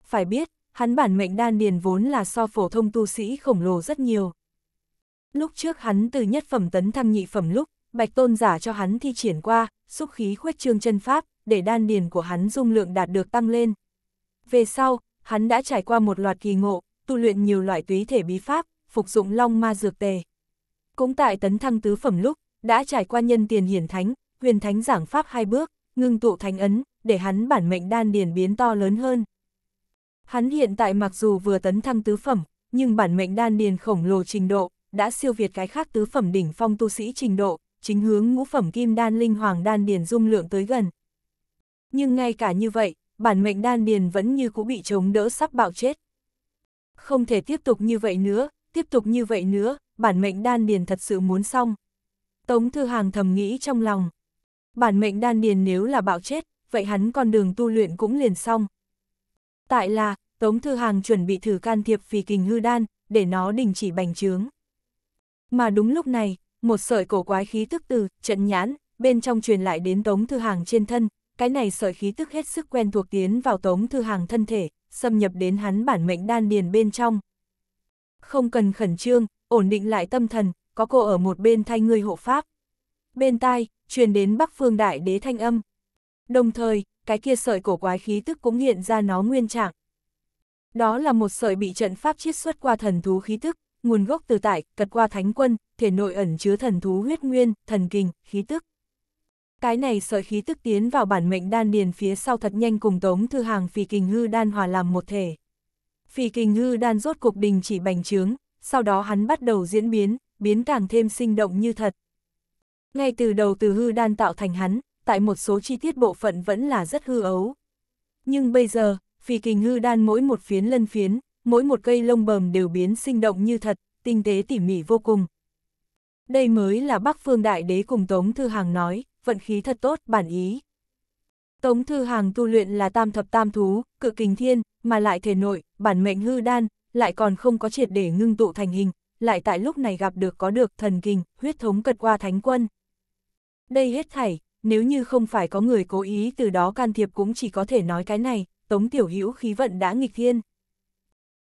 Phải biết, hắn bản mệnh đan điền vốn là so phổ thông tu sĩ khổng lồ rất nhiều. Lúc trước hắn từ nhất phẩm tấn thăng nhị phẩm lúc, Bạch Tôn giả cho hắn thi triển qua, xúc khí khuếch trương chân pháp, để đan điền của hắn dung lượng đạt được tăng lên. Về sau, hắn đã trải qua một loạt kỳ ngộ, tu luyện nhiều loại túy thể bí pháp, phục dụng long ma dược tề. Cũng tại tấn thăng tứ phẩm lúc, đã trải qua nhân tiền hiển thánh, huyền thánh giảng pháp hai bước, ngưng tụ thánh ấn, để hắn bản mệnh đan điền biến to lớn hơn. Hắn hiện tại mặc dù vừa tấn thăng tứ phẩm, nhưng bản mệnh đan điền khổng lồ trình độ, đã siêu việt cái khác tứ phẩm đỉnh phong tu sĩ trình độ, chính hướng ngũ phẩm kim đan linh hoàng đan điền dung lượng tới gần. Nhưng ngay cả như vậy, bản mệnh đan điền vẫn như cũ bị chống đỡ sắp bạo chết. Không thể tiếp tục như vậy nữa, tiếp tục như vậy nữa, bản mệnh đan điền thật sự muốn xong. Tống Thư Hàng thầm nghĩ trong lòng. Bản mệnh đan điền nếu là bạo chết, vậy hắn con đường tu luyện cũng liền xong. Tại là, Tống Thư Hàng chuẩn bị thử can thiệp vì kình hư đan, để nó đình chỉ bành trướng. Mà đúng lúc này, một sợi cổ quái khí tức từ trận nhãn, bên trong truyền lại đến Tống Thư Hàng trên thân, cái này sợi khí tức hết sức quen thuộc tiến vào Tống Thư Hàng thân thể, xâm nhập đến hắn bản mệnh đan điền bên trong. Không cần khẩn trương, ổn định lại tâm thần, có cô ở một bên thay ngươi hộ pháp bên tai, truyền đến Bắc Phương Đại Đế thanh âm. Đồng thời, cái kia sợi cổ quái khí tức cũng hiện ra nó nguyên trạng. Đó là một sợi bị trận pháp chiết xuất qua thần thú khí tức, nguồn gốc từ tại, cật qua thánh quân, thể nội ẩn chứa thần thú huyết nguyên, thần kinh, khí tức. Cái này sợi khí tức tiến vào bản mệnh đan điền phía sau thật nhanh cùng tống thư hàng phì kình hư đan hòa làm một thể. Phì kình hư đan rốt cục đình chỉ bành trướng, sau đó hắn bắt đầu diễn biến, biến càng thêm sinh động như thật. Ngay từ đầu từ hư đan tạo thành hắn, tại một số chi tiết bộ phận vẫn là rất hư ấu. Nhưng bây giờ, phi kình hư đan mỗi một phiến lân phiến, mỗi một cây lông bờm đều biến sinh động như thật, tinh tế tỉ mỉ vô cùng. Đây mới là Bắc Phương Đại Đế cùng Tống Thư Hàng nói, vận khí thật tốt, bản ý. Tống Thư Hàng tu luyện là tam thập tam thú, cự kình thiên, mà lại thể nội, bản mệnh hư đan, lại còn không có triệt để ngưng tụ thành hình, lại tại lúc này gặp được có được thần kình huyết thống cật qua thánh quân. Đây hết thảy, nếu như không phải có người cố ý từ đó can thiệp cũng chỉ có thể nói cái này, Tống Tiểu Hữu khí vận đã nghịch thiên.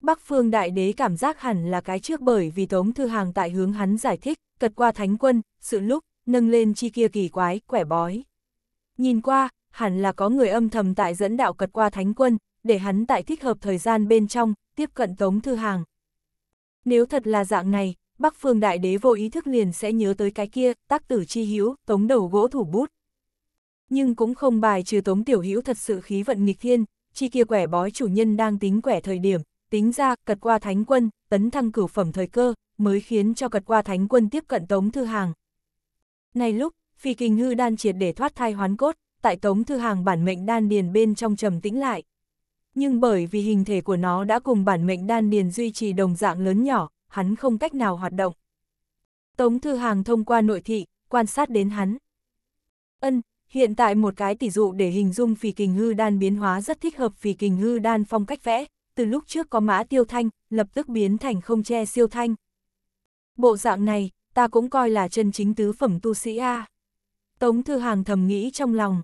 Bắc Phương Đại Đế cảm giác hẳn là cái trước bởi vì Tống Thư Hàng tại hướng hắn giải thích, cật qua thánh quân, sự lúc, nâng lên chi kia kỳ quái, quẻ bói. Nhìn qua, hẳn là có người âm thầm tại dẫn đạo cật qua thánh quân, để hắn tại thích hợp thời gian bên trong, tiếp cận Tống Thư Hàng. Nếu thật là dạng này, Bắc Phương Đại Đế vô ý thức liền sẽ nhớ tới cái kia, tác tử chi hữu, tống đầu gỗ thủ bút. Nhưng cũng không bài trừ tống tiểu hữu thật sự khí vận nghịch thiên, chi kia quẻ bói chủ nhân đang tính quẻ thời điểm, tính ra, cật qua thánh quân, tấn thăng cửu phẩm thời cơ, mới khiến cho cật qua thánh quân tiếp cận tống thư hàng. Này lúc, phi kinh hư đan triệt để thoát thai hoán cốt, tại tống thư hàng bản mệnh đan điền bên trong trầm tĩnh lại. Nhưng bởi vì hình thể của nó đã cùng bản mệnh đan điền duy trì đồng dạng lớn nhỏ, hắn không cách nào hoạt động. Tống Thư Hàng thông qua nội thị, quan sát đến hắn. Ân, hiện tại một cái tỷ dụ để hình dung phì kình hư đan biến hóa rất thích hợp phì kình hư đan phong cách vẽ, từ lúc trước có mã tiêu thanh, lập tức biến thành không che siêu thanh. Bộ dạng này, ta cũng coi là chân chính tứ phẩm tu sĩ A. Tống Thư Hàng thầm nghĩ trong lòng.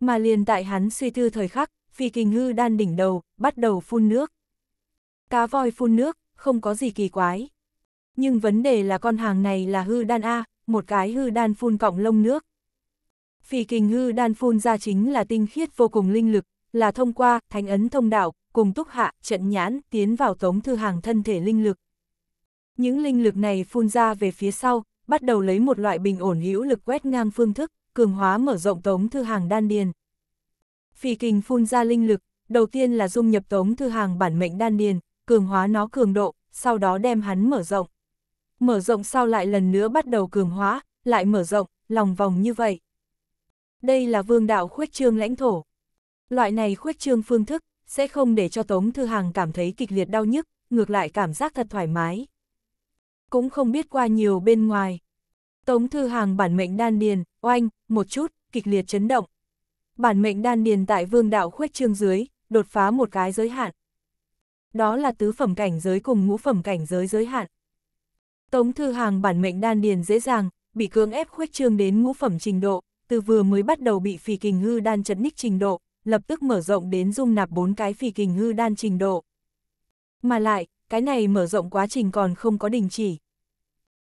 Mà liền tại hắn suy tư thời khắc, phì kình hư đan đỉnh đầu, bắt đầu phun nước. Cá voi phun nước, không có gì kỳ quái. Nhưng vấn đề là con hàng này là hư đan A, một cái hư đan phun cọng lông nước. Phì kình hư đan phun ra chính là tinh khiết vô cùng linh lực, là thông qua thánh ấn thông đạo, cùng túc hạ, trận nhãn, tiến vào tống thư hàng thân thể linh lực. Những linh lực này phun ra về phía sau, bắt đầu lấy một loại bình ổn hữu lực quét ngang phương thức, cường hóa mở rộng tống thư hàng đan điền. Phì kình phun ra linh lực, đầu tiên là dung nhập tống thư hàng bản mệnh đan điền, cường hóa nó cường độ, sau đó đem hắn mở rộng. Mở rộng sau lại lần nữa bắt đầu cường hóa, lại mở rộng, lòng vòng như vậy. Đây là vương đạo khuyết trương lãnh thổ. Loại này khuyết trương phương thức, sẽ không để cho Tống Thư Hàng cảm thấy kịch liệt đau nhức, ngược lại cảm giác thật thoải mái. Cũng không biết qua nhiều bên ngoài. Tống Thư Hàng bản mệnh đan điền, oanh, một chút, kịch liệt chấn động. Bản mệnh đan điền tại vương đạo khuyết trương dưới, đột phá một cái giới hạn đó là tứ phẩm cảnh giới cùng ngũ phẩm cảnh giới giới hạn. Tống Thư Hàng bản mệnh đan điền dễ dàng, bị cưỡng ép khuếch trương đến ngũ phẩm trình độ, từ vừa mới bắt đầu bị phì kình hư đan chấn ních trình độ, lập tức mở rộng đến dung nạp bốn cái phì kình hư đan trình độ. Mà lại, cái này mở rộng quá trình còn không có đình chỉ.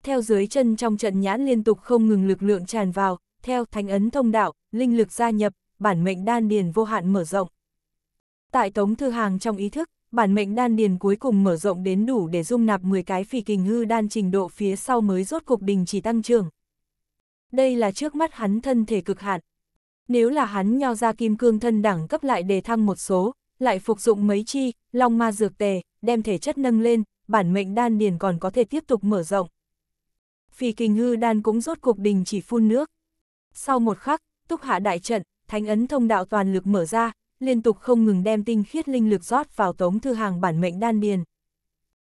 Theo dưới chân trong trận nhãn liên tục không ngừng lực lượng tràn vào, theo thánh ấn thông đạo, linh lực gia nhập, bản mệnh đan điền vô hạn mở rộng. Tại Tống Thư Hàng trong ý thức, bản mệnh đan điền cuối cùng mở rộng đến đủ để dung nạp 10 cái phì kình hư đan trình độ phía sau mới rốt cục đình chỉ tăng trưởng. Đây là trước mắt hắn thân thể cực hạn. Nếu là hắn nho ra kim cương thân đẳng cấp lại đề thăng một số, lại phục dụng mấy chi, long ma dược tề, đem thể chất nâng lên, bản mệnh đan điền còn có thể tiếp tục mở rộng. Phì kình hư đan cũng rốt cục đình chỉ phun nước. Sau một khắc, túc hạ đại trận, thánh ấn thông đạo toàn lực mở ra, liên tục không ngừng đem tinh khiết linh lực rót vào tống thư hàng bản mệnh đan điền.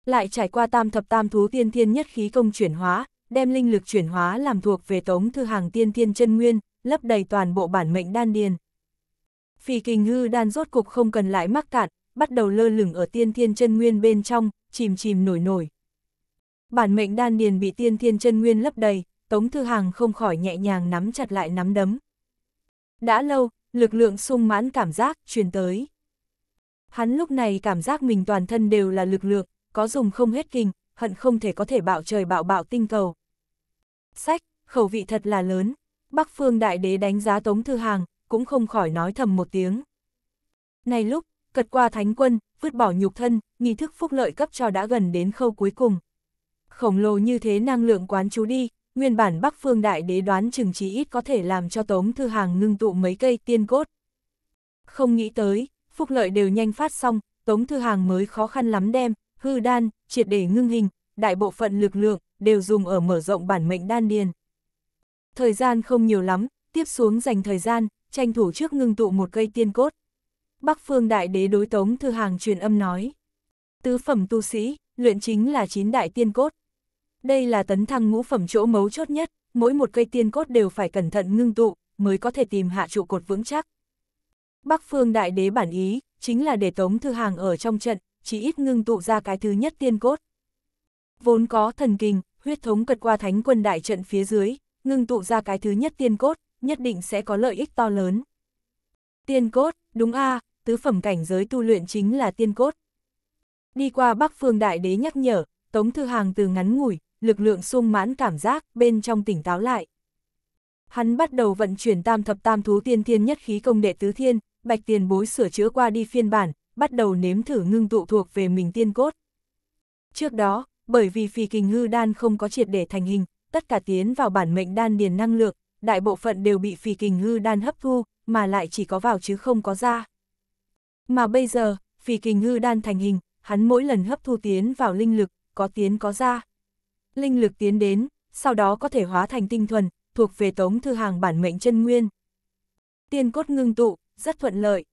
Lại trải qua tam thập tam thú tiên thiên nhất khí công chuyển hóa, đem linh lực chuyển hóa làm thuộc về tống thư hàng tiên thiên chân nguyên, lấp đầy toàn bộ bản mệnh đan điền. Phì kình hư đan rốt cục không cần lại mắc cạn, bắt đầu lơ lửng ở tiên thiên chân nguyên bên trong, chìm chìm nổi nổi. Bản mệnh đan điền bị tiên thiên chân nguyên lấp đầy, Tống Thư Hàng không khỏi nhẹ nhàng nắm chặt lại nắm đấm. Đã lâu, lực lượng sung mãn cảm giác truyền tới. Hắn lúc này cảm giác mình toàn thân đều là lực lượng, có dùng không hết kinh, hận không thể có thể bạo trời bạo bạo tinh cầu. Sách, khẩu vị thật là lớn, Bắc Phương Đại Đế đánh giá Tống Thư Hàng, cũng không khỏi nói thầm một tiếng. Này lúc, cật qua thánh quân, vứt bỏ nhục thân, nghi thức phúc lợi cấp cho đã gần đến khâu cuối cùng. Khổng lồ như thế năng lượng quán chú đi, nguyên bản Bắc Phương Đại Đế đoán chừng chỉ ít có thể làm cho Tống Thư Hàng ngưng tụ mấy cây tiên cốt. Không nghĩ tới, phúc lợi đều nhanh phát xong, Tống Thư Hàng mới khó khăn lắm đem, hư đan, triệt để ngưng hình, đại bộ phận lực lượng, đều dùng ở mở rộng bản mệnh đan điền. Thời gian không nhiều lắm, tiếp xuống dành thời gian, tranh thủ trước ngưng tụ một cây tiên cốt. Bắc Phương Đại Đế đối Tống Thư Hàng truyền âm nói. Tứ phẩm tu sĩ, luyện chính là chín đại tiên cốt. Đây là tấn thăng ngũ phẩm chỗ mấu chốt nhất, mỗi một cây tiên cốt đều phải cẩn thận ngưng tụ, mới có thể tìm hạ trụ cột vững chắc. Bắc phương đại đế bản ý, chính là để tống thư hàng ở trong trận, chỉ ít ngưng tụ ra cái thứ nhất tiên cốt. Vốn có thần kinh, huyết thống cật qua thánh quân đại trận phía dưới, ngưng tụ ra cái thứ nhất tiên cốt, nhất định sẽ có lợi ích to lớn. Tiên cốt, đúng a tứ phẩm cảnh giới tu luyện chính là tiên cốt. Đi qua Bắc Phương Đại Đế nhắc nhở, Tống Thư Hàng từ ngắn ngủi, lực lượng sung mãn cảm giác, bên trong tỉnh táo lại. Hắn bắt đầu vận chuyển tam thập tam thú tiên thiên nhất khí công đệ tứ thiên, bạch tiền bối sửa chữa qua đi phiên bản, bắt đầu nếm thử ngưng tụ thuộc về mình tiên cốt. Trước đó, bởi vì phì kình ngư đan không có triệt để thành hình, tất cả tiến vào bản mệnh đan điền năng lượng, đại bộ phận đều bị phì kình ngư đan hấp thu, mà lại chỉ có vào chứ không có ra. Mà bây giờ, phì kình ngư đan thành hình, hắn mỗi lần hấp thu tiến vào linh lực, có tiến có ra linh lực tiến đến, sau đó có thể hóa thành tinh thuần, thuộc về tống thư hàng bản mệnh chân nguyên. Tiên cốt ngưng tụ, rất thuận lợi.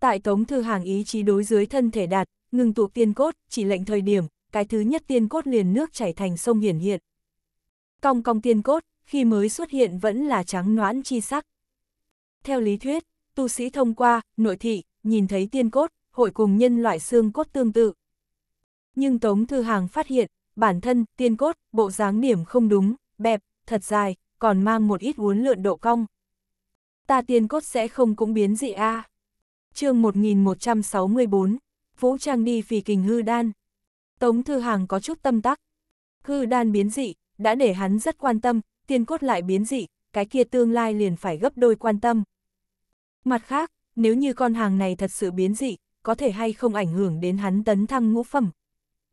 Tại tống thư hàng ý chí đối dưới thân thể đạt, ngưng tụ tiên cốt, chỉ lệnh thời điểm, cái thứ nhất tiên cốt liền nước chảy thành sông hiển hiện. Cong cong tiên cốt, khi mới xuất hiện vẫn là trắng noãn chi sắc. Theo lý thuyết, tu sĩ thông qua, nội thị, nhìn thấy tiên cốt, hội cùng nhân loại xương cốt tương tự. Nhưng Tống Thư Hàng phát hiện, bản thân, tiên cốt, bộ dáng điểm không đúng, bẹp, thật dài, còn mang một ít uốn lượn độ cong. Ta tiên cốt sẽ không cũng biến dị a à. chương 1164, Vũ Trang đi vì kình hư đan. Tống Thư Hàng có chút tâm tắc. Hư đan biến dị, đã để hắn rất quan tâm, tiên cốt lại biến dị, cái kia tương lai liền phải gấp đôi quan tâm. Mặt khác, nếu như con hàng này thật sự biến dị, có thể hay không ảnh hưởng đến hắn tấn thăng ngũ phẩm,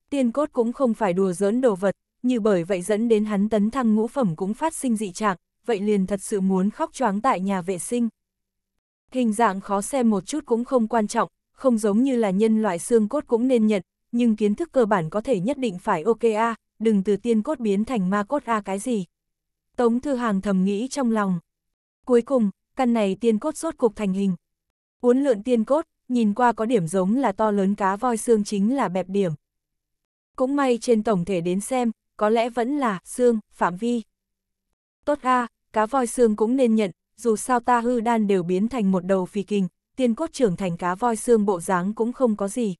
tiên cốt cũng không phải đùa giỡn đồ vật, như bởi vậy dẫn đến hắn tấn thăng ngũ phẩm cũng phát sinh dị trạng, vậy liền thật sự muốn khóc choáng tại nhà vệ sinh. Hình dạng khó xem một chút cũng không quan trọng, không giống như là nhân loại xương cốt cũng nên nhận, nhưng kiến thức cơ bản có thể nhất định phải ok a, đừng từ tiên cốt biến thành ma cốt a cái gì. Tống Thư Hàng thầm nghĩ trong lòng. Cuối cùng, căn này tiên cốt rốt cục thành hình. Uốn lượn tiên cốt, nhìn qua có điểm giống là to lớn cá voi xương chính là bẹp điểm, cũng may trên tổng thể đến xem, có lẽ vẫn là xương, phạm vi. Tốt a, cá voi xương cũng nên nhận, dù sao ta hư đan đều biến thành một đầu phi kình, tiên cốt trưởng thành cá voi xương bộ dáng cũng không có gì.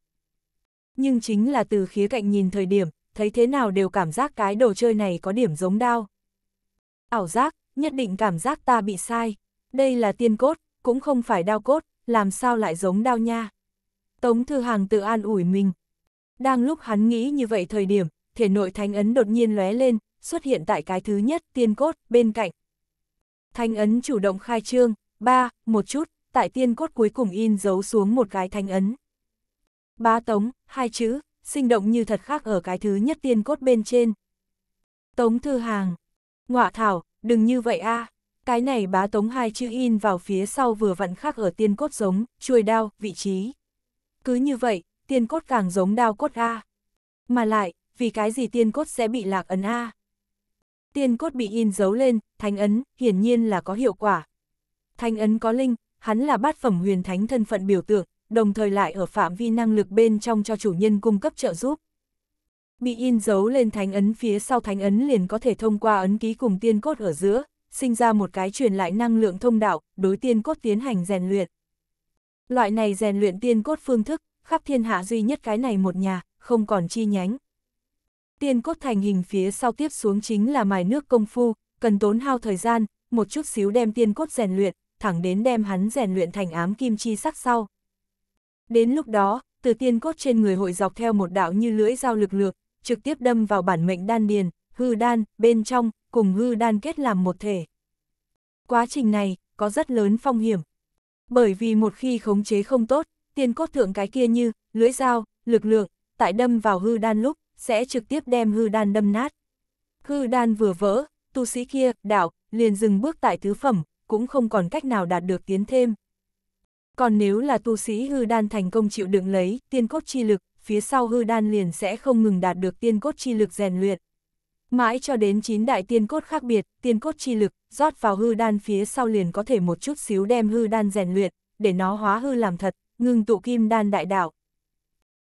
Nhưng chính là từ khía cạnh nhìn thời điểm, thấy thế nào đều cảm giác cái đồ chơi này có điểm giống đao. Ảo giác, nhất định cảm giác ta bị sai. Đây là tiên cốt, cũng không phải đao cốt, làm sao lại giống đao nha. Tống Thư Hàng tự an ủi mình, đang lúc hắn nghĩ như vậy thời điểm, thể nội thánh ấn đột nhiên lóe lên, xuất hiện tại cái thứ nhất tiên cốt bên cạnh. Thánh ấn chủ động khai trương, ba, một chút, tại tiên cốt cuối cùng in giấu xuống một cái thánh ấn. Bá tống, hai chữ, sinh động như thật khác ở cái thứ nhất tiên cốt bên trên. Tống thư hàng, ngọa thảo, đừng như vậy a cái này bá tống hai chữ in vào phía sau vừa vặn khác ở tiên cốt giống, chuôi đao, vị trí. Cứ như vậy, tiên cốt càng giống đao cốt A. Mà lại, vì cái gì tiên cốt sẽ bị lạc ấn A. Tiên cốt bị in dấu lên, thánh ấn, hiển nhiên là có hiệu quả. Thánh ấn có linh, hắn là bát phẩm huyền thánh thân phận biểu tượng, đồng thời lại ở phạm vi năng lực bên trong cho chủ nhân cung cấp trợ giúp. Bị in dấu lên thánh ấn phía sau thánh ấn liền có thể thông qua ấn ký cùng tiên cốt ở giữa, sinh ra một cái truyền lại năng lượng thông đạo, đối tiên cốt tiến hành rèn luyện. Loại này rèn luyện tiên cốt phương thức, khắp thiên hạ duy nhất cái này một nhà, không còn chi nhánh. Tiên cốt thành hình phía sau tiếp xuống chính là mài nước công phu, cần tốn hao thời gian, một chút xíu đem tiên cốt rèn luyện, thẳng đến đem hắn rèn luyện thành ám kim chi sắc sau. Đến lúc đó, từ tiên cốt trên người hội dọc theo một đạo như lưỡi dao lực lược, trực tiếp đâm vào bản mệnh đan điền, hư đan, bên trong, cùng hư đan kết làm một thể. Quá trình này, có rất lớn phong hiểm. Bởi vì một khi khống chế không tốt, tiên cốt thượng cái kia như, lưỡi dao, lực lượng, tại đâm vào hư đan lúc, sẽ trực tiếp đem hư đan đâm nát. Hư đan vừa vỡ, tu sĩ kia, đạo, liền dừng bước tại thứ phẩm, cũng không còn cách nào đạt được tiến thêm. Còn nếu là tu sĩ hư đan thành công chịu đựng lấy tiên cốt chi lực, phía sau hư đan liền sẽ không ngừng đạt được tiên cốt chi lực rèn luyện. Mãi cho đến 9 đại tiên cốt khác biệt, tiên cốt chi lực, rót vào hư đan phía sau liền có thể một chút xíu đem hư đan rèn luyện, để nó hóa hư làm thật, ngưng tụ kim đan đại đạo.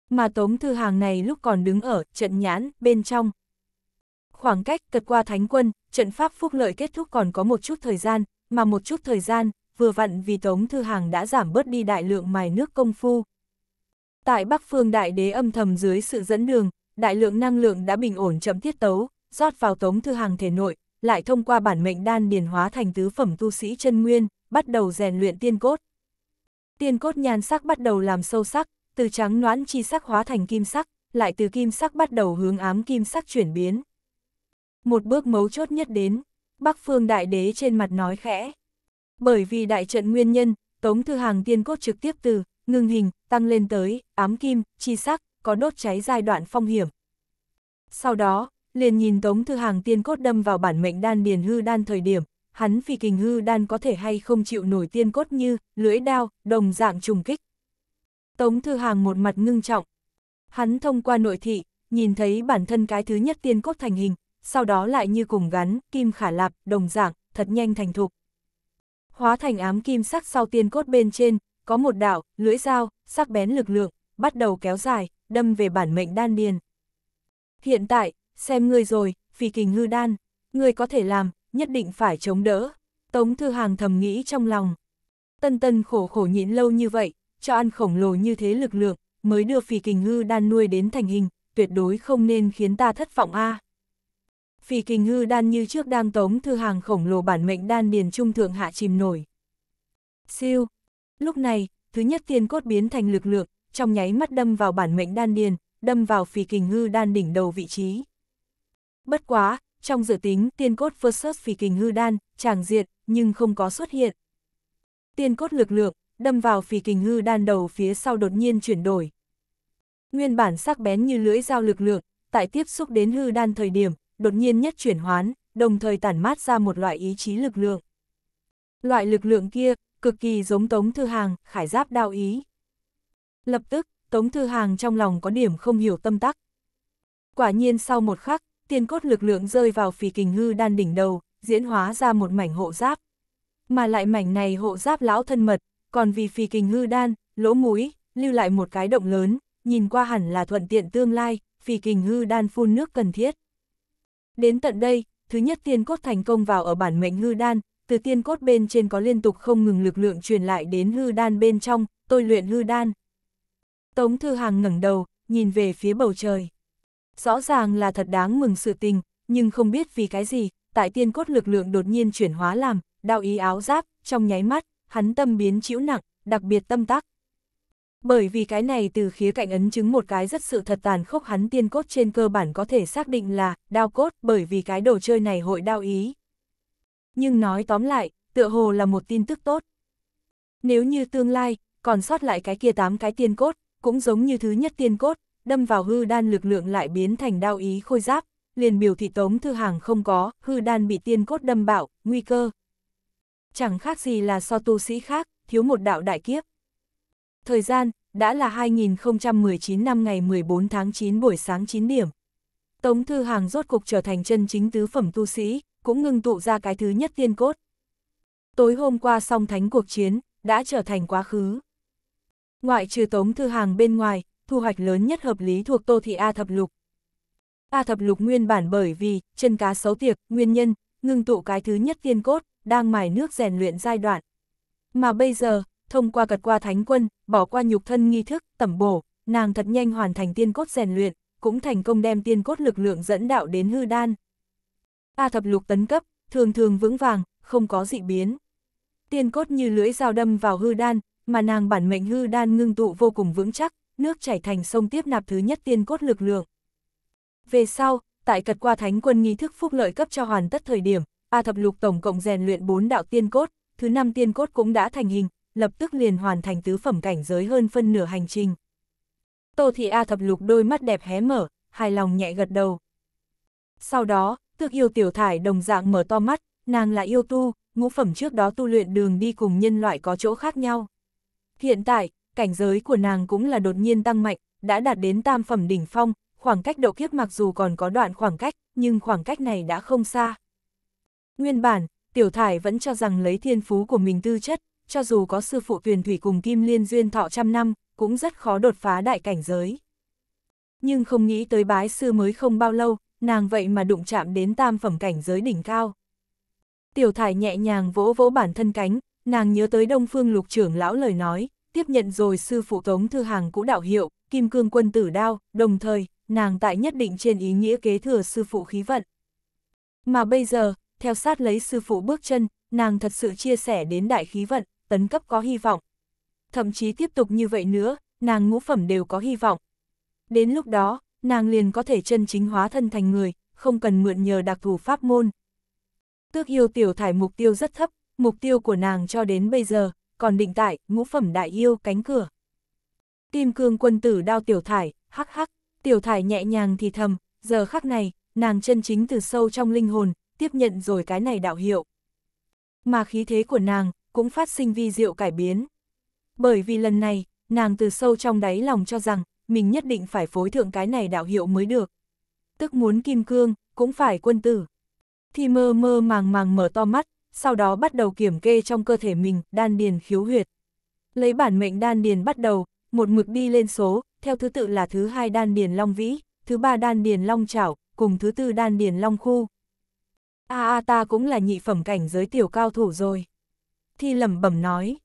Mà Tống Thư Hàng này lúc còn đứng ở trận nhãn bên trong. Khoảng cách cật qua thánh quân, trận pháp phúc lợi kết thúc còn có một chút thời gian, mà một chút thời gian, vừa vặn vì Tống Thư Hàng đã giảm bớt đi đại lượng mài nước công phu. Tại Bắc Phương Đại Đế âm thầm dưới sự dẫn đường, đại lượng năng lượng đã bình ổn chậm tiết tấu, rót vào Tống Thư Hàng thể nội, lại thông qua bản mệnh đan điền hóa thành tứ phẩm tu sĩ chân nguyên, bắt đầu rèn luyện tiên cốt, Tiên cốt nhan sắc bắt đầu làm sâu sắc, từ trắng noãn chi sắc hóa thành kim sắc, lại từ kim sắc bắt đầu hướng ám kim sắc chuyển biến. Một bước mấu chốt nhất đến, Bắc Phương Đại Đế trên mặt nói khẽ. Bởi vì đại trận nguyên nhân, Tống Thư Hàng tiên cốt trực tiếp từ ngưng hình, tăng lên tới ám kim, chi sắc, có đốt cháy giai đoạn phong hiểm. Sau đó, liền nhìn Tống Thư Hàng tiên cốt đâm vào bản mệnh đan điền hư đan thời điểm, hắn phi kình hư đan có thể hay không chịu nổi tiên cốt như lưỡi đao, đồng dạng trùng kích. Tống Thư Hàng một mặt ngưng trọng. Hắn thông qua nội thị, nhìn thấy bản thân cái thứ nhất tiên cốt thành hình, sau đó lại như cùng gắn, kim khả lạp, đồng dạng, thật nhanh thành thục. Hóa thành ám kim sắc sau tiên cốt bên trên, có một đạo, lưỡi dao, sắc bén lực lượng, bắt đầu kéo dài, đâm về bản mệnh đan điền. Hiện tại, xem ngươi rồi, phi kình hư đan, ngươi có thể làm, nhất định phải chống đỡ. Tống Thư Hàng thầm nghĩ trong lòng. Tân tân khổ khổ nhịn lâu như vậy, cho ăn khổng lồ như thế lực lượng, mới đưa phì kình ngư đan nuôi đến thành hình, tuyệt đối không nên khiến ta thất vọng a. À. Phì kình ngư đan như trước đang tống thư hàng khổng lồ bản mệnh đan điền trung thượng hạ chìm nổi. Siêu. Lúc này, thứ nhất tiên cốt biến thành lực lượng, trong nháy mắt đâm vào bản mệnh đan điền, đâm vào phì kình ngư đan đỉnh đầu vị trí. Bất quá, trong dự tính tiên cốt vs phỉ kình hư đan, chàng diệt, nhưng không có xuất hiện. Tiên cốt lực lượng, đâm vào phỉ kình hư đan đầu phía sau đột nhiên chuyển đổi. Nguyên bản sắc bén như lưỡi dao lực lượng, tại tiếp xúc đến hư đan thời điểm, đột nhiên nhất chuyển hoán, đồng thời tản mát ra một loại ý chí lực lượng. Loại lực lượng kia, cực kỳ giống Tống Thư Hàng, khải giáp đao ý. Lập tức, Tống Thư Hàng trong lòng có điểm không hiểu tâm tắc. Quả nhiên sau một khắc, Tiên cốt lực lượng rơi vào phì kình ngư đan đỉnh đầu, diễn hóa ra một mảnh hộ giáp. Mà lại mảnh này hộ giáp lão thân mật, còn vì phì kình ngư đan, lỗ mũi, lưu lại một cái động lớn, nhìn qua hẳn là thuận tiện tương lai, phì kình ngư đan phun nước cần thiết. Đến tận đây, thứ nhất tiên cốt thành công vào ở bản mệnh ngư đan, từ tiên cốt bên trên có liên tục không ngừng lực lượng truyền lại đến hư đan bên trong, tôi luyện hư đan. Tống Thư Hàng ngẩng đầu, nhìn về phía bầu trời rõ ràng là thật đáng mừng sự tình, nhưng không biết vì cái gì, tại tiên cốt lực lượng đột nhiên chuyển hóa làm, đạo ý áo giáp, trong nháy mắt, hắn tâm biến chịu nặng, đặc biệt tâm tắc. Bởi vì cái này từ khía cạnh ấn chứng một cái rất sự thật tàn khốc hắn tiên cốt trên cơ bản có thể xác định là đao cốt bởi vì cái đồ chơi này hội đao ý. Nhưng nói tóm lại, tựa hồ là một tin tức tốt. Nếu như tương lai, còn sót lại cái kia tám cái tiên cốt, cũng giống như thứ nhất tiên cốt, đâm vào hư đan lực lượng lại biến thành đao ý khôi giáp, liền biểu thị tống thư hàng không có, hư đan bị tiên cốt đâm bạo, nguy cơ. Chẳng khác gì là so tu sĩ khác, thiếu một đạo đại kiếp. Thời gian, đã là 2019 năm ngày 14 tháng 9 buổi sáng 9 điểm. Tống Thư Hàng rốt cục trở thành chân chính tứ phẩm tu sĩ, cũng ngưng tụ ra cái thứ nhất tiên cốt. Tối hôm qua song thánh cuộc chiến, đã trở thành quá khứ. Ngoại trừ Tống Thư Hàng bên ngoài, thu hoạch lớn nhất hợp lý thuộc Tô Thị A Thập Lục. A Thập Lục nguyên bản bởi vì chân cá xấu tiệc, nguyên nhân, ngưng tụ cái thứ nhất tiên cốt, đang mài nước rèn luyện giai đoạn. Mà bây giờ, thông qua cật qua thánh quân, bỏ qua nhục thân nghi thức, tẩm bổ, nàng thật nhanh hoàn thành tiên cốt rèn luyện, cũng thành công đem tiên cốt lực lượng dẫn đạo đến hư đan. A Thập Lục tấn cấp, thường thường vững vàng, không có dị biến. Tiên cốt như lưỡi dao đâm vào hư đan, mà nàng bản mệnh hư đan ngưng tụ vô cùng vững chắc, nước chảy thành sông tiếp nạp thứ nhất tiên cốt lực lượng. Về sau, tại cật qua thánh quân nghi thức phúc lợi cấp cho hoàn tất thời điểm, A thập lục tổng cộng rèn luyện 4 đạo tiên cốt, thứ năm tiên cốt cũng đã thành hình, lập tức liền hoàn thành tứ phẩm cảnh giới hơn phân nửa hành trình. Tô thị A thập lục đôi mắt đẹp hé mở, hài lòng nhẹ gật đầu. Sau đó, tước yêu tiểu thải đồng dạng mở to mắt, nàng là yêu tu, ngũ phẩm trước đó tu luyện đường đi cùng nhân loại có chỗ khác nhau. Hiện tại, cảnh giới của nàng cũng là đột nhiên tăng mạnh, đã đạt đến tam phẩm đỉnh phong, khoảng cách độ kiếp mặc dù còn có đoạn khoảng cách, nhưng khoảng cách này đã không xa. Nguyên bản, Tiểu Thải vẫn cho rằng lấy thiên phú của mình tư chất, cho dù có sư phụ tuyển thủy cùng kim liên duyên thọ trăm năm, cũng rất khó đột phá đại cảnh giới. Nhưng không nghĩ tới bái sư mới không bao lâu, nàng vậy mà đụng chạm đến tam phẩm cảnh giới đỉnh cao. Tiểu Thải nhẹ nhàng vỗ vỗ bản thân cánh, nàng nhớ tới Đông Phương Lục trưởng lão lời nói, tiếp nhận rồi sư phụ Tống Thư Hàng cũ đạo hiệu, Kim Cương Quân Tử Đao, đồng thời, nàng tại nhất định trên ý nghĩa kế thừa sư phụ khí vận. Mà bây giờ, theo sát lấy sư phụ bước chân, nàng thật sự chia sẻ đến đại khí vận, tấn cấp có hy vọng. Thậm chí tiếp tục như vậy nữa, nàng ngũ phẩm đều có hy vọng. Đến lúc đó, nàng liền có thể chân chính hóa thân thành người, không cần mượn nhờ đặc thù pháp môn. Tước yêu tiểu thải mục tiêu rất thấp, mục tiêu của nàng cho đến bây giờ, còn định tại, ngũ phẩm đại yêu cánh cửa. Kim cương quân tử đao tiểu thải, hắc hắc, tiểu thải nhẹ nhàng thì thầm, giờ khắc này, nàng chân chính từ sâu trong linh hồn, tiếp nhận rồi cái này đạo hiệu. Mà khí thế của nàng, cũng phát sinh vi diệu cải biến. Bởi vì lần này, nàng từ sâu trong đáy lòng cho rằng, mình nhất định phải phối thượng cái này đạo hiệu mới được. Tức muốn kim cương, cũng phải quân tử. Thì mơ mơ màng màng mở to mắt, sau đó bắt đầu kiểm kê trong cơ thể mình, đan điền khiếu huyệt. Lấy bản mệnh đan điền bắt đầu, một mực đi lên số, theo thứ tự là thứ hai đan điền long vĩ, thứ ba đan điền long chảo, cùng thứ tư đan điền long khu. A a ta cũng là nhị phẩm cảnh giới tiểu cao thủ rồi. Thi lẩm bẩm nói,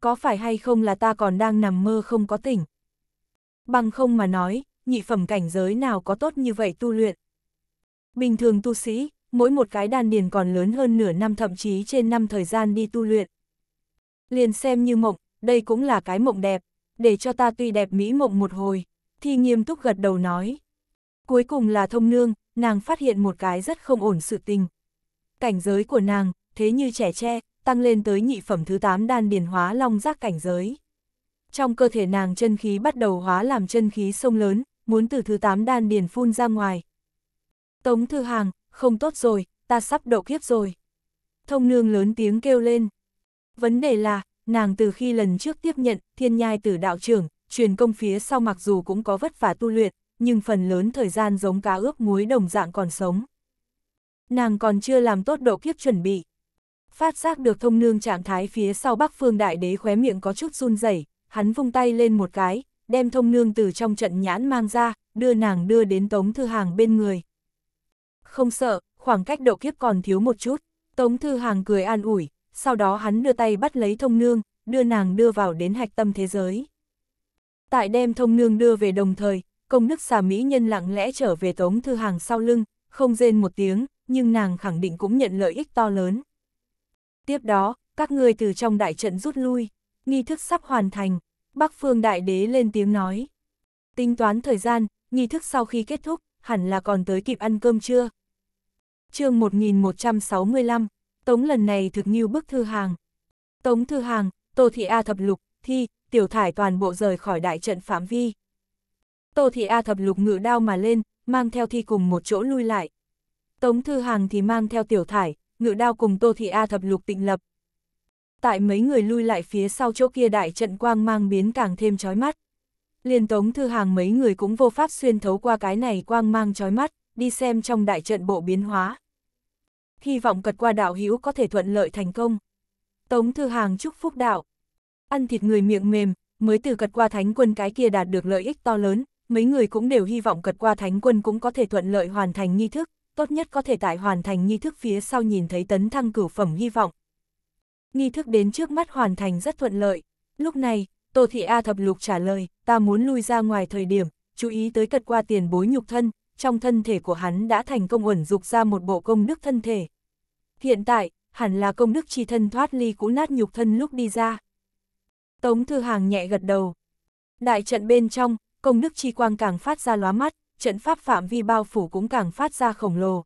có phải hay không là ta còn đang nằm mơ không có tỉnh. Bằng không mà nói, nhị phẩm cảnh giới nào có tốt như vậy tu luyện. Bình thường tu sĩ, mỗi một cái đan điền còn lớn hơn nửa năm thậm chí trên năm thời gian đi tu luyện. Liền xem như mộng, đây cũng là cái mộng đẹp, để cho ta tuy đẹp mỹ mộng một hồi, thì nghiêm túc gật đầu nói. Cuối cùng là thông nương, nàng phát hiện một cái rất không ổn sự tình. Cảnh giới của nàng, thế như trẻ tre, tăng lên tới nhị phẩm thứ 8 đan điền hóa long giác cảnh giới. Trong cơ thể nàng chân khí bắt đầu hóa làm chân khí sông lớn, muốn từ thứ 8 đan điền phun ra ngoài. Tống Thư Hàng, không tốt rồi, ta sắp độ kiếp rồi. Thông nương lớn tiếng kêu lên. Vấn đề là, nàng từ khi lần trước tiếp nhận thiên nhai tử đạo trưởng, truyền công phía sau mặc dù cũng có vất vả tu luyện, nhưng phần lớn thời gian giống cá ướp muối đồng dạng còn sống. Nàng còn chưa làm tốt độ kiếp chuẩn bị. Phát giác được thông nương trạng thái phía sau bắc phương đại đế khóe miệng có chút run rẩy hắn vung tay lên một cái, đem thông nương từ trong trận nhãn mang ra, đưa nàng đưa đến tống thư hàng bên người, không sợ, khoảng cách độ kiếp còn thiếu một chút. Tống Thư Hàng cười an ủi, sau đó hắn đưa tay bắt lấy thông nương, đưa nàng đưa vào đến hạch tâm thế giới. Tại đem thông nương đưa về đồng thời, công đức xà mỹ nhân lặng lẽ trở về Tống Thư Hàng sau lưng, không rên một tiếng, nhưng nàng khẳng định cũng nhận lợi ích to lớn. Tiếp đó, các ngươi từ trong đại trận rút lui, nghi thức sắp hoàn thành, Bắc Phương Đại Đế lên tiếng nói. Tính toán thời gian, nghi thức sau khi kết thúc, hẳn là còn tới kịp ăn cơm chưa? chương 1165, Tống lần này thực như bức thư hàng. Tống thư hàng, Tô Thị A thập lục, thi, tiểu thải toàn bộ rời khỏi đại trận phạm vi. Tô Thị A thập lục ngự đao mà lên, mang theo thi cùng một chỗ lui lại. Tống thư hàng thì mang theo tiểu thải, ngự đao cùng Tô Thị A thập lục tịnh lập. Tại mấy người lui lại phía sau chỗ kia đại trận quang mang biến càng thêm chói mắt. Liên tống thư hàng mấy người cũng vô pháp xuyên thấu qua cái này quang mang chói mắt, đi xem trong đại trận bộ biến hóa hy vọng cật qua đạo hữu có thể thuận lợi thành công. Tống Thư Hàng chúc phúc đạo. Ăn thịt người miệng mềm, mới từ cật qua thánh quân cái kia đạt được lợi ích to lớn, mấy người cũng đều hy vọng cật qua thánh quân cũng có thể thuận lợi hoàn thành nghi thức, tốt nhất có thể tại hoàn thành nghi thức phía sau nhìn thấy tấn thăng cửu phẩm hy vọng. Nghi thức đến trước mắt hoàn thành rất thuận lợi. Lúc này, Tô Thị A Thập Lục trả lời, ta muốn lui ra ngoài thời điểm, chú ý tới cật qua tiền bối nhục thân, trong thân thể của hắn đã thành công ẩn dục ra một bộ công đức thân thể. Hiện tại, hẳn là công đức chi thân thoát ly cũ nát nhục thân lúc đi ra. Tống Thư Hàng nhẹ gật đầu. Đại trận bên trong, công đức chi quang càng phát ra lóa mắt, trận pháp phạm vi bao phủ cũng càng phát ra khổng lồ.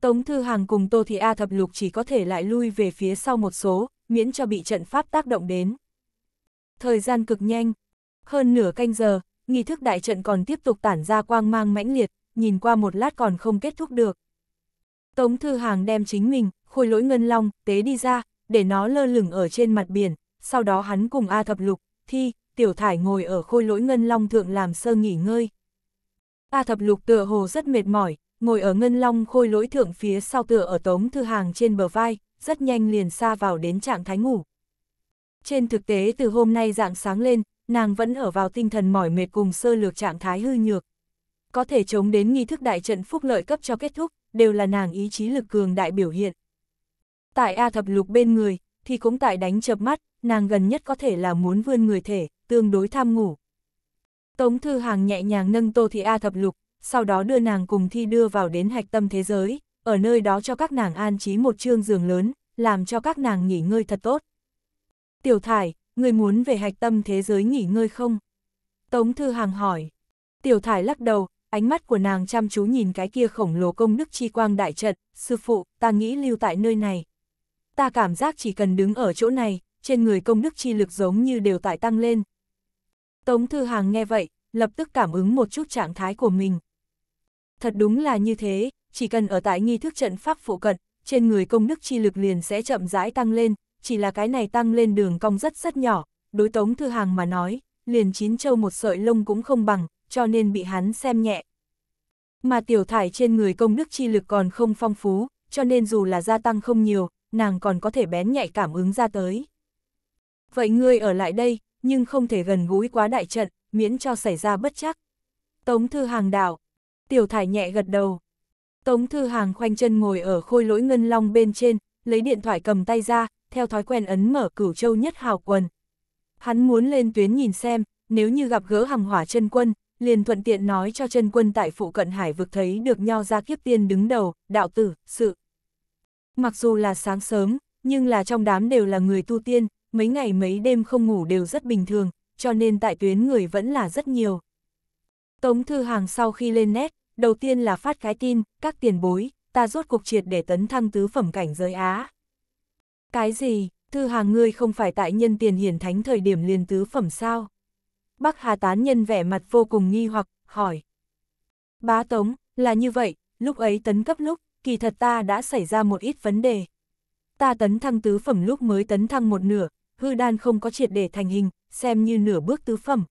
Tống Thư Hàng cùng Tô Thị A thập lục chỉ có thể lại lui về phía sau một số, miễn cho bị trận pháp tác động đến. Thời gian cực nhanh, hơn nửa canh giờ, nghi thức đại trận còn tiếp tục tản ra quang mang mãnh liệt, nhìn qua một lát còn không kết thúc được. Tống Thư Hàng đem chính mình, khôi lỗi ngân long, tế đi ra, để nó lơ lửng ở trên mặt biển, sau đó hắn cùng A Thập Lục, Thi, Tiểu Thải ngồi ở khôi lỗi ngân long thượng làm sơ nghỉ ngơi. A Thập Lục tựa hồ rất mệt mỏi, ngồi ở ngân long khôi lỗi thượng phía sau tựa ở Tống Thư Hàng trên bờ vai, rất nhanh liền xa vào đến trạng thái ngủ. Trên thực tế từ hôm nay dạng sáng lên, nàng vẫn ở vào tinh thần mỏi mệt cùng sơ lược trạng thái hư nhược. Có thể chống đến nghi thức đại trận phúc lợi cấp cho kết thúc, đều là nàng ý chí lực cường đại biểu hiện. Tại A thập lục bên người, thì cũng tại đánh chập mắt, nàng gần nhất có thể là muốn vươn người thể, tương đối tham ngủ. Tống Thư Hàng nhẹ nhàng nâng Tô Thị A thập lục, sau đó đưa nàng cùng thi đưa vào đến hạch tâm thế giới, ở nơi đó cho các nàng an trí một chương giường lớn, làm cho các nàng nghỉ ngơi thật tốt. Tiểu thải, người muốn về hạch tâm thế giới nghỉ ngơi không? Tống Thư Hàng hỏi. Tiểu Thải lắc đầu, ánh mắt của nàng chăm chú nhìn cái kia khổng lồ công đức chi quang đại trận, sư phụ, ta nghĩ lưu tại nơi này. Ta cảm giác chỉ cần đứng ở chỗ này, trên người công đức chi lực giống như đều tại tăng lên. Tống Thư Hàng nghe vậy, lập tức cảm ứng một chút trạng thái của mình. Thật đúng là như thế, chỉ cần ở tại nghi thức trận pháp phụ cận, trên người công đức chi lực liền sẽ chậm rãi tăng lên, chỉ là cái này tăng lên đường cong rất rất nhỏ, đối tống thư hàng mà nói, liền chín châu một sợi lông cũng không bằng, cho nên bị hắn xem nhẹ. Mà tiểu thải trên người công đức chi lực còn không phong phú, cho nên dù là gia tăng không nhiều, nàng còn có thể bén nhạy cảm ứng ra tới. Vậy ngươi ở lại đây, nhưng không thể gần gũi quá đại trận, miễn cho xảy ra bất chắc. Tống Thư Hàng đảo, tiểu thải nhẹ gật đầu. Tống Thư Hàng khoanh chân ngồi ở khôi lỗi ngân long bên trên, lấy điện thoại cầm tay ra, theo thói quen ấn mở cửu châu nhất hào quần. Hắn muốn lên tuyến nhìn xem, nếu như gặp gỡ hàng hỏa chân quân, liền thuận tiện nói cho chân quân tại phụ cận hải vực thấy được nho ra kiếp tiên đứng đầu, đạo tử, sự. Mặc dù là sáng sớm, nhưng là trong đám đều là người tu tiên, mấy ngày mấy đêm không ngủ đều rất bình thường, cho nên tại tuyến người vẫn là rất nhiều. Tống Thư Hàng sau khi lên nét, đầu tiên là phát cái tin, các tiền bối, ta rốt cuộc triệt để tấn thăng tứ phẩm cảnh giới Á. Cái gì, thư hàng ngươi không phải tại nhân tiền hiển thánh thời điểm liền tứ phẩm sao? Bắc Hà tán nhân vẻ mặt vô cùng nghi hoặc, hỏi. Bá Tống, là như vậy, lúc ấy tấn cấp lúc, kỳ thật ta đã xảy ra một ít vấn đề. Ta tấn thăng tứ phẩm lúc mới tấn thăng một nửa, hư đan không có triệt để thành hình, xem như nửa bước tứ phẩm.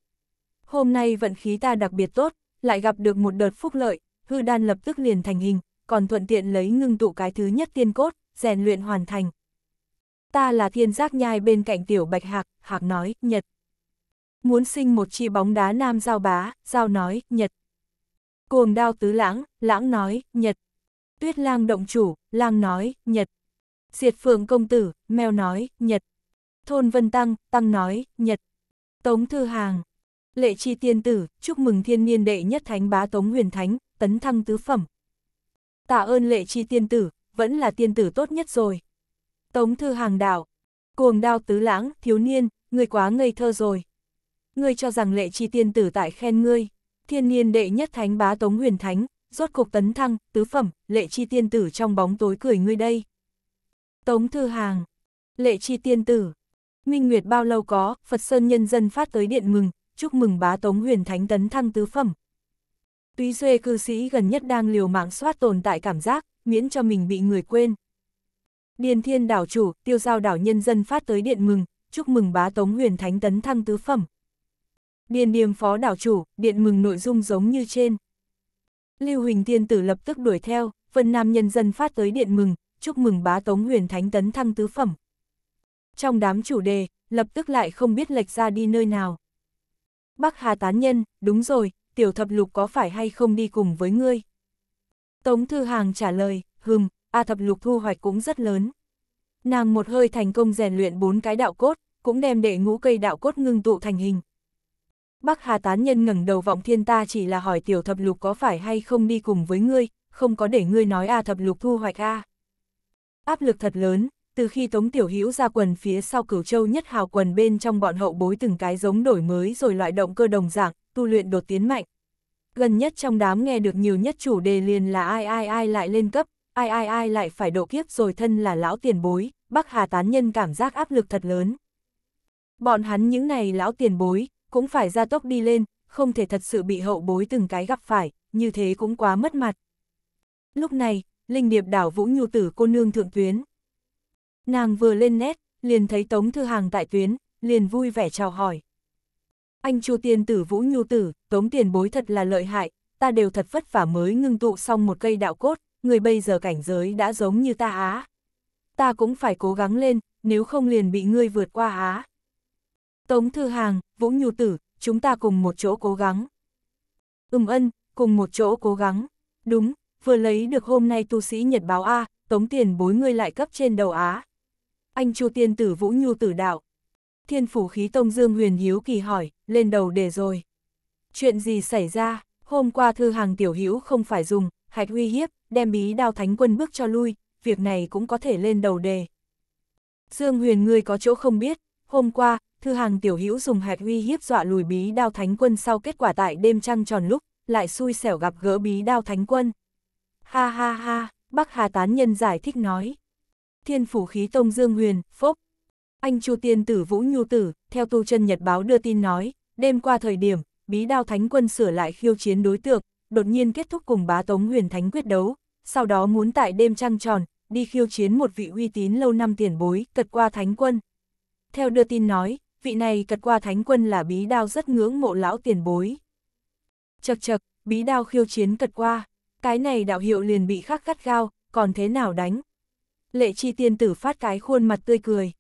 Hôm nay vận khí ta đặc biệt tốt, lại gặp được một đợt phúc lợi, hư đan lập tức liền thành hình, còn thuận tiện lấy ngưng tụ cái thứ nhất tiên cốt, rèn luyện hoàn thành. Ta là thiên giác nhai bên cạnh tiểu bạch hạc, hạc nói, nhật. Muốn sinh một chi bóng đá nam giao bá, giao nói, nhật. Cuồng đao tứ lãng, lãng nói, nhật. Tuyết lang động chủ, lang nói, nhật. Diệt phượng công tử, mèo nói, nhật. Thôn vân tăng, tăng nói, nhật. Tống thư hàng. Lệ chi tiên tử, chúc mừng thiên niên đệ nhất thánh bá tống huyền thánh, tấn thăng tứ phẩm. Tạ ơn lệ chi tiên tử, vẫn là tiên tử tốt nhất rồi, Tống Thư Hàng đảo, cuồng đao tứ lãng, thiếu niên, ngươi quá ngây thơ rồi. Ngươi cho rằng lệ chi tiên tử tại khen ngươi, thiên niên đệ nhất thánh bá Tống Huyền Thánh, rốt cuộc tấn thăng, tứ phẩm, lệ chi tiên tử trong bóng tối cười ngươi đây. Tống Thư Hàng, lệ chi tiên tử, minh nguyệt bao lâu có, Phật Sơn nhân dân phát tới điện mừng, chúc mừng bá Tống Huyền Thánh tấn thăng tứ phẩm. Túy Duê cư sĩ gần nhất đang liều mạng soát tồn tại cảm giác, miễn cho mình bị người quên. Điền thiên đảo chủ, tiêu giao đảo nhân dân phát tới điện mừng, chúc mừng bá tống huyền thánh tấn thăng tứ phẩm. Điền điềm phó đảo chủ, điện mừng nội dung giống như trên. Lưu Huỳnh Tiên Tử lập tức đuổi theo, Vân Nam nhân dân phát tới điện mừng, chúc mừng bá tống huyền thánh tấn thăng tứ phẩm. Trong đám chủ đề, lập tức lại không biết lệch ra đi nơi nào. Bắc Hà tán nhân, đúng rồi, tiểu thập lục có phải hay không đi cùng với ngươi? Tống Thư Hàng trả lời, hừm, A Thập Lục thu hoạch cũng rất lớn. Nàng một hơi thành công rèn luyện bốn cái đạo cốt, cũng đem đệ ngũ cây đạo cốt ngưng tụ thành hình. Bắc Hà Tán Nhân ngẩng đầu vọng thiên ta chỉ là hỏi tiểu thập lục có phải hay không đi cùng với ngươi, không có để ngươi nói A thập lục thu hoạch A. Áp lực thật lớn, từ khi Tống Tiểu Hữu ra quần phía sau cửu châu nhất hào quần bên trong bọn hậu bối từng cái giống đổi mới rồi loại động cơ đồng dạng, tu luyện đột tiến mạnh. Gần nhất trong đám nghe được nhiều nhất chủ đề liền là ai ai ai lại lên cấp, ai ai ai lại phải độ kiếp rồi thân là lão tiền bối, Bắc Hà tán nhân cảm giác áp lực thật lớn. Bọn hắn những này lão tiền bối, cũng phải ra tốc đi lên, không thể thật sự bị hậu bối từng cái gặp phải, như thế cũng quá mất mặt. Lúc này, linh điệp đảo vũ nhu tử cô nương thượng tuyến. Nàng vừa lên nét, liền thấy Tống Thư Hàng tại tuyến, liền vui vẻ chào hỏi. Anh Chu Tiên tử Vũ Nhu tử, Tống tiền bối thật là lợi hại, ta đều thật vất vả mới ngưng tụ xong một cây đạo cốt, người bây giờ cảnh giới đã giống như ta á. Ta cũng phải cố gắng lên, nếu không liền bị ngươi vượt qua á. Tống Thư Hàng, Vũ Nhu Tử, chúng ta cùng một chỗ cố gắng. Ừm ân, cùng một chỗ cố gắng. Đúng, vừa lấy được hôm nay tu sĩ Nhật báo A, tống tiền bối ngươi lại cấp trên đầu Á. Anh Chu Tiên Tử Vũ Nhu Tử đạo. Thiên phủ khí Tông Dương huyền hiếu kỳ hỏi, lên đầu để rồi. Chuyện gì xảy ra, hôm qua thư hàng tiểu hữu không phải dùng, hạch uy hiếp, đem bí đao thánh quân bước cho lui, việc này cũng có thể lên đầu đề. Dương Huyền người có chỗ không biết, hôm qua, thư hàng tiểu hữu dùng hạch uy hiếp dọa lùi bí đao thánh quân sau kết quả tại đêm trăng tròn lúc, lại xui xẻo gặp gỡ bí đao thánh quân. Ha ha ha, Bắc Hà Tán Nhân giải thích nói. Thiên phủ khí tông Dương Huyền, phốc. Anh Chu Tiên tử Vũ Nhu Tử, theo tu chân nhật báo đưa tin nói, đêm qua thời điểm, bí đao thánh quân sửa lại khiêu chiến đối tượng, đột nhiên kết thúc cùng bá tống huyền thánh quyết đấu, sau đó muốn tại đêm trăng tròn, đi khiêu chiến một vị uy tín lâu năm tiền bối, cật qua thánh quân. Theo đưa tin nói, vị này cật qua thánh quân là bí đao rất ngưỡng mộ lão tiền bối. Chật chật, bí đao khiêu chiến cật qua, cái này đạo hiệu liền bị khắc gắt gao, còn thế nào đánh? Lệ chi tiên tử phát cái khuôn mặt tươi cười.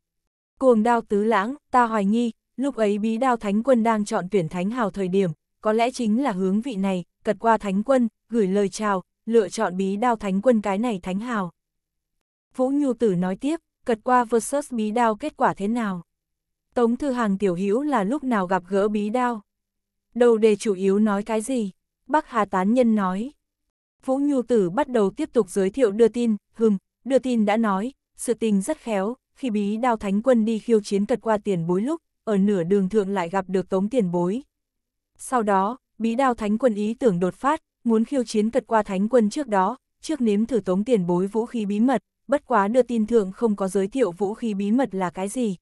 Cuồng đao tứ lãng, ta hoài nghi, lúc ấy bí đao thánh quân đang chọn tuyển thánh hào thời điểm, có lẽ chính là hướng vị này, cật qua thánh quân, gửi lời chào, lựa chọn bí đao thánh quân cái này thánh hào. Vũ Nhu Tử nói tiếp, cật qua versus bí đao kết quả thế nào? Tống Thư Hàng tiểu hữu là lúc nào gặp gỡ bí đao? Đầu đề chủ yếu nói cái gì? Bắc Hà Tán Nhân nói. Vũ Nhu Tử bắt đầu tiếp tục giới thiệu đưa tin, hừm, đưa tin đã nói, sự tình rất khéo, khi bí đao thánh quân đi khiêu chiến cật qua tiền bối lúc, ở nửa đường thượng lại gặp được tống tiền bối. Sau đó, bí đao thánh quân ý tưởng đột phát, muốn khiêu chiến cật qua thánh quân trước đó, trước nếm thử tống tiền bối vũ khí bí mật, bất quá đưa tin thượng không có giới thiệu vũ khí bí mật là cái gì.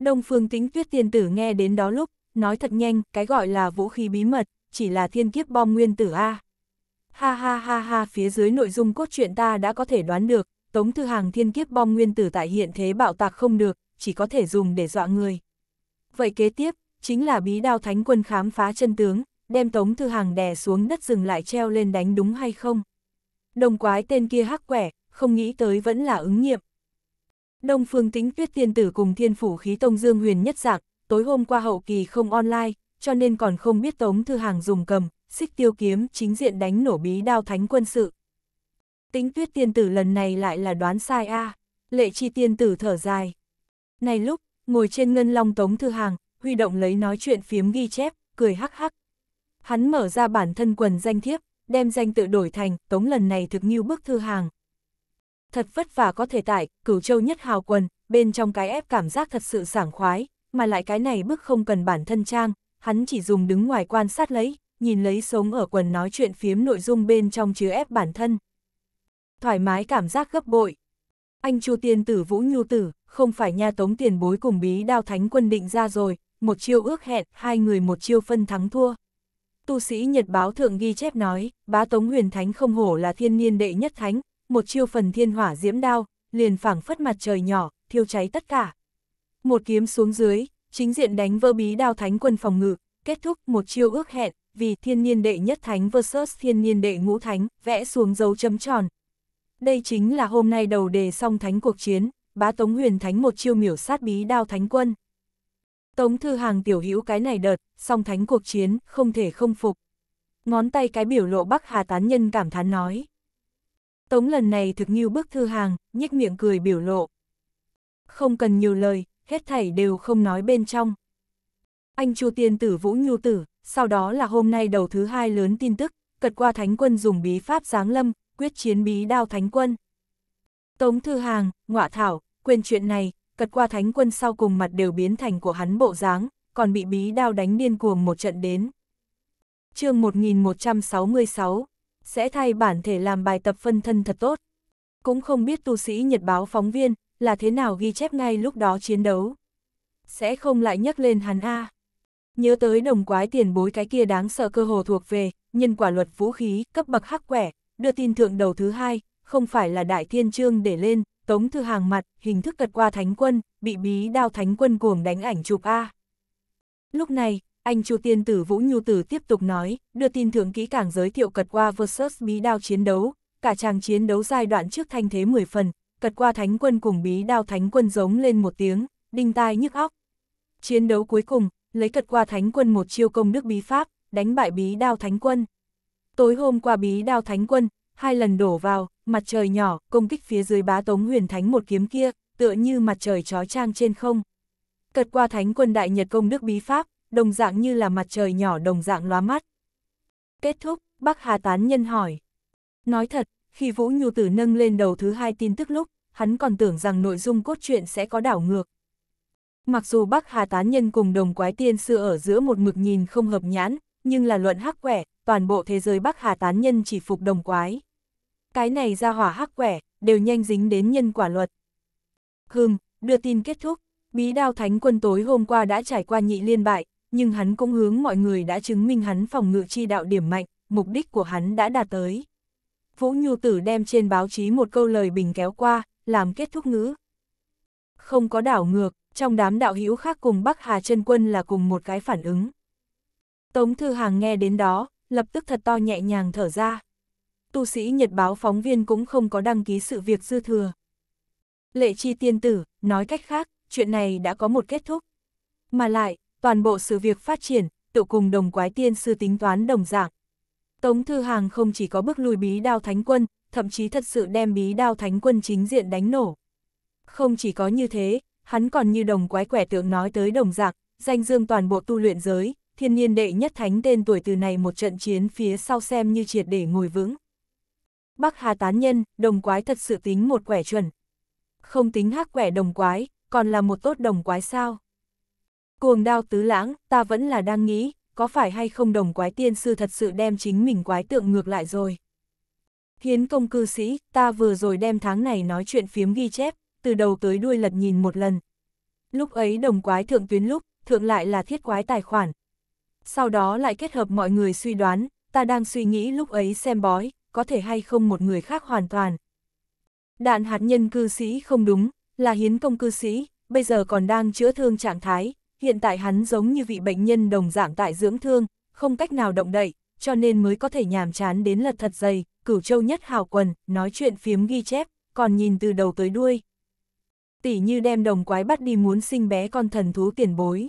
Đông phương tĩnh tuyết tiên tử nghe đến đó lúc, nói thật nhanh, cái gọi là vũ khí bí mật, chỉ là thiên kiếp bom nguyên tử A. Ha ha ha ha phía dưới nội dung cốt truyện ta đã có thể đoán được, tống thư hàng thiên kiếp bom nguyên tử tại hiện thế bạo tạc không được, chỉ có thể dùng để dọa người. Vậy kế tiếp, chính là bí đao thánh quân khám phá chân tướng, đem Tống Thư Hàng đè xuống đất dừng lại treo lên đánh đúng hay không. Đồng quái tên kia hắc quẻ, không nghĩ tới vẫn là ứng nghiệm. Đông Phương Tĩnh Tuyết Tiên Tử cùng Thiên Phủ Khí Tông Dương Huyền nhất dạng, tối hôm qua hậu kỳ không online, cho nên còn không biết Tống Thư Hàng dùng cầm, xích tiêu kiếm chính diện đánh nổ bí đao thánh quân sự. Tĩnh Tuyết Tiên Tử lần này lại là đoán sai a à. lệ chi tiên tử thở dài. Này lúc, ngồi trên ngân long Tống Thư Hàng, huy động lấy nói chuyện phiếm ghi chép, cười hắc hắc, Hắn mở ra bản thân quần danh thiếp, đem danh tự đổi thành, tống lần này thực như bức thư hàng. Thật vất vả có thể tại, cửu châu nhất hào quần, bên trong cái ép cảm giác thật sự sảng khoái, mà lại cái này bức không cần bản thân trang, hắn chỉ dùng đứng ngoài quan sát lấy, nhìn lấy sống ở quần nói chuyện phiếm nội dung bên trong chứa ép bản thân. Thoải mái cảm giác gấp bội. Anh Chu Tiên Tử Vũ Nhu Tử, không phải nha tống tiền bối cùng bí đao thánh quân định ra rồi, một chiêu ước hẹn, hai người một chiêu phân thắng thua tu sĩ Nhật báo thượng ghi chép nói, bá Tống Huyền Thánh không hổ là thiên niên đệ nhất thánh, một chiêu phần thiên hỏa diễm đao, liền phảng phất mặt trời nhỏ, thiêu cháy tất cả. Một kiếm xuống dưới, chính diện đánh vỡ bí đao thánh quân phòng ngự, kết thúc một chiêu ước hẹn, vì thiên niên đệ nhất thánh versus thiên niên đệ ngũ thánh, vẽ xuống dấu chấm tròn. Đây chính là hôm nay đầu đề song thánh cuộc chiến, bá Tống Huyền Thánh một chiêu miểu sát bí đao thánh quân. Tống Thư Hàng tiểu hữu cái này đợt, song thánh cuộc chiến, không thể không phục. Ngón tay cái biểu lộ Bắc Hà Tán Nhân cảm thán nói. Tống lần này thực nghiêu bức Thư Hàng, nhếch miệng cười biểu lộ. Không cần nhiều lời, hết thảy đều không nói bên trong. Anh Chu Tiên tử Vũ Nhu tử, sau đó là hôm nay đầu thứ hai lớn tin tức, cật qua Thánh quân dùng bí pháp giáng lâm, quyết chiến bí đao Thánh quân. Tống Thư Hàng, ngọa thảo, quên chuyện này, cật qua thánh quân sau cùng mặt đều biến thành của hắn bộ dáng, còn bị bí đao đánh điên cuồng một trận đến. chương 1166, sẽ thay bản thể làm bài tập phân thân thật tốt. Cũng không biết tu sĩ Nhật báo phóng viên là thế nào ghi chép ngay lúc đó chiến đấu. Sẽ không lại nhắc lên hắn A. Nhớ tới đồng quái tiền bối cái kia đáng sợ cơ hồ thuộc về, nhân quả luật vũ khí, cấp bậc hắc quẻ, đưa tin thượng đầu thứ hai, không phải là đại thiên trương để lên, Tống Thư Hàng mặt, hình thức gật qua Thánh Quân, bị bí đao Thánh Quân cuồng đánh ảnh chụp A. Lúc này, anh Chu Tiên Tử Vũ Nhu Tử tiếp tục nói, đưa tin thượng kỹ càng giới thiệu cật qua versus bí đao chiến đấu, cả chàng chiến đấu giai đoạn trước thanh thế 10 phần, cật qua Thánh Quân cùng bí đao Thánh Quân giống lên một tiếng, đinh tai nhức óc. Chiến đấu cuối cùng, lấy cật qua Thánh Quân một chiêu công đức bí pháp, đánh bại bí đao Thánh Quân. Tối hôm qua bí đao Thánh Quân, hai lần đổ vào, mặt trời nhỏ, công kích phía dưới bá tống huyền thánh một kiếm kia, tựa như mặt trời trói trang trên không. Cật qua thánh quân đại nhật công đức bí pháp, đồng dạng như là mặt trời nhỏ đồng dạng lóa mắt. Kết thúc, Bắc Hà Tán Nhân hỏi. Nói thật, khi Vũ Nhu Tử nâng lên đầu thứ hai tin tức lúc, hắn còn tưởng rằng nội dung cốt truyện sẽ có đảo ngược. Mặc dù Bắc Hà Tán Nhân cùng đồng quái tiên xưa ở giữa một mực nhìn không hợp nhãn, nhưng là luận hắc quẻ, toàn bộ thế giới Bắc Hà Tán Nhân chỉ phục đồng quái. Cái này ra hỏa hắc quẻ, đều nhanh dính đến nhân quả luật. Hừm, đưa tin kết thúc, bí đao thánh quân tối hôm qua đã trải qua nhị liên bại, nhưng hắn cũng hướng mọi người đã chứng minh hắn phòng ngự chi đạo điểm mạnh, mục đích của hắn đã đạt tới. Vũ Nhu Tử đem trên báo chí một câu lời bình kéo qua, làm kết thúc ngữ. Không có đảo ngược, trong đám đạo hữu khác cùng Bắc Hà chân Quân là cùng một cái phản ứng. Tống Thư Hàng nghe đến đó, lập tức thật to nhẹ nhàng thở ra tu sĩ Nhật báo phóng viên cũng không có đăng ký sự việc dư thừa. Lệ chi tiên tử, nói cách khác, chuyện này đã có một kết thúc. Mà lại, toàn bộ sự việc phát triển, tự cùng đồng quái tiên sư tính toán đồng dạng. Tống Thư Hàng không chỉ có bước lùi bí đao thánh quân, thậm chí thật sự đem bí đao thánh quân chính diện đánh nổ. Không chỉ có như thế, hắn còn như đồng quái quẻ tượng nói tới đồng dạng, danh dương toàn bộ tu luyện giới, thiên nhiên đệ nhất thánh tên tuổi từ này một trận chiến phía sau xem như triệt để ngồi vững. Bắc Hà tán nhân, đồng quái thật sự tính một quẻ chuẩn. Không tính hắc quẻ đồng quái, còn là một tốt đồng quái sao? Cuồng đao tứ lãng, ta vẫn là đang nghĩ, có phải hay không đồng quái tiên sư thật sự đem chính mình quái tượng ngược lại rồi? Hiến công cư sĩ, ta vừa rồi đem tháng này nói chuyện phiếm ghi chép, từ đầu tới đuôi lật nhìn một lần. Lúc ấy đồng quái thượng tuyến lúc, thượng lại là thiết quái tài khoản. Sau đó lại kết hợp mọi người suy đoán, ta đang suy nghĩ lúc ấy xem bói, có thể hay không một người khác hoàn toàn. Đạn hạt nhân cư sĩ không đúng, là hiến công cư sĩ, bây giờ còn đang chữa thương trạng thái, hiện tại hắn giống như vị bệnh nhân đồng dạng tại dưỡng thương, không cách nào động đậy, cho nên mới có thể nhàm chán đến lật thật dày, cửu châu nhất hào quần, nói chuyện phiếm ghi chép, còn nhìn từ đầu tới đuôi. Tỷ như đem đồng quái bắt đi muốn sinh bé con thần thú tiền bối.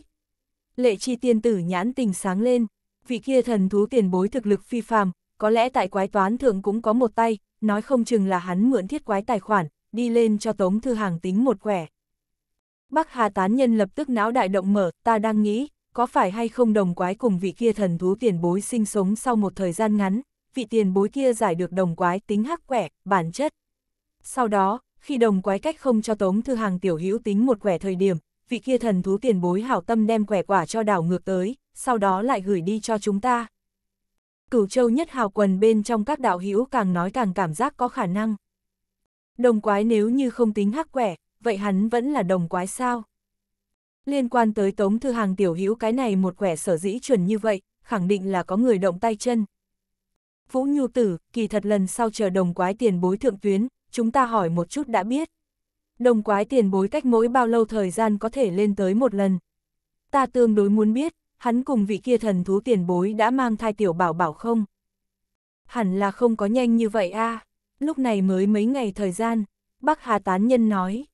Lệ chi tiên tử nhãn tình sáng lên, vị kia thần thú tiền bối thực lực phi phàm, có lẽ tại quái toán thượng cũng có một tay, nói không chừng là hắn mượn thiết quái tài khoản, đi lên cho Tống Thư Hàng tính một quẻ. Bắc Hà tán nhân lập tức não đại động mở, ta đang nghĩ, có phải hay không đồng quái cùng vị kia thần thú tiền bối sinh sống sau một thời gian ngắn, vị tiền bối kia giải được đồng quái tính hắc quẻ, bản chất. Sau đó, khi đồng quái cách không cho Tống Thư Hàng tiểu hữu tính một quẻ thời điểm, vị kia thần thú tiền bối hảo tâm đem quẻ quả cho đảo ngược tới, sau đó lại gửi đi cho chúng ta cửu châu nhất hào quần bên trong các đạo hữu càng nói càng cảm giác có khả năng. Đồng quái nếu như không tính hắc quẻ, vậy hắn vẫn là đồng quái sao? Liên quan tới tống thư hàng tiểu hữu cái này một quẻ sở dĩ chuẩn như vậy, khẳng định là có người động tay chân. Vũ Nhu Tử, kỳ thật lần sau chờ đồng quái tiền bối thượng tuyến, chúng ta hỏi một chút đã biết. Đồng quái tiền bối cách mỗi bao lâu thời gian có thể lên tới một lần. Ta tương đối muốn biết, hắn cùng vị kia thần thú tiền bối đã mang thai tiểu bảo bảo không? Hẳn là không có nhanh như vậy a à. lúc này mới mấy ngày thời gian, Bắc Hà tán nhân nói.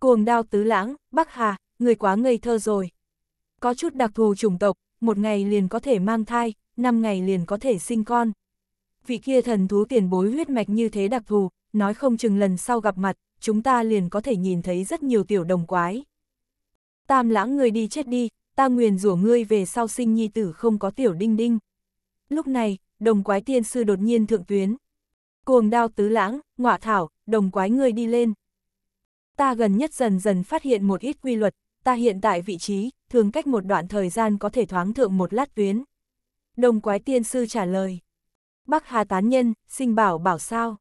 Cuồng đao tứ lãng, Bắc Hà, người quá ngây thơ rồi. Có chút đặc thù chủng tộc, một ngày liền có thể mang thai, năm ngày liền có thể sinh con. Vị kia thần thú tiền bối huyết mạch như thế đặc thù, nói không chừng lần sau gặp mặt, chúng ta liền có thể nhìn thấy rất nhiều tiểu đồng quái. Tam lãng người đi chết đi, ta nguyền rủa ngươi về sau sinh nhi tử không có tiểu đinh đinh. Lúc này, đồng quái tiên sư đột nhiên thượng tuyến. Cuồng đao tứ lãng, ngọa thảo, đồng quái ngươi đi lên. Ta gần nhất dần dần phát hiện một ít quy luật, ta hiện tại vị trí, thường cách một đoạn thời gian có thể thoáng thượng một lát tuyến. Đồng quái tiên sư trả lời. Bắc Hà tán nhân, sinh bảo bảo sao.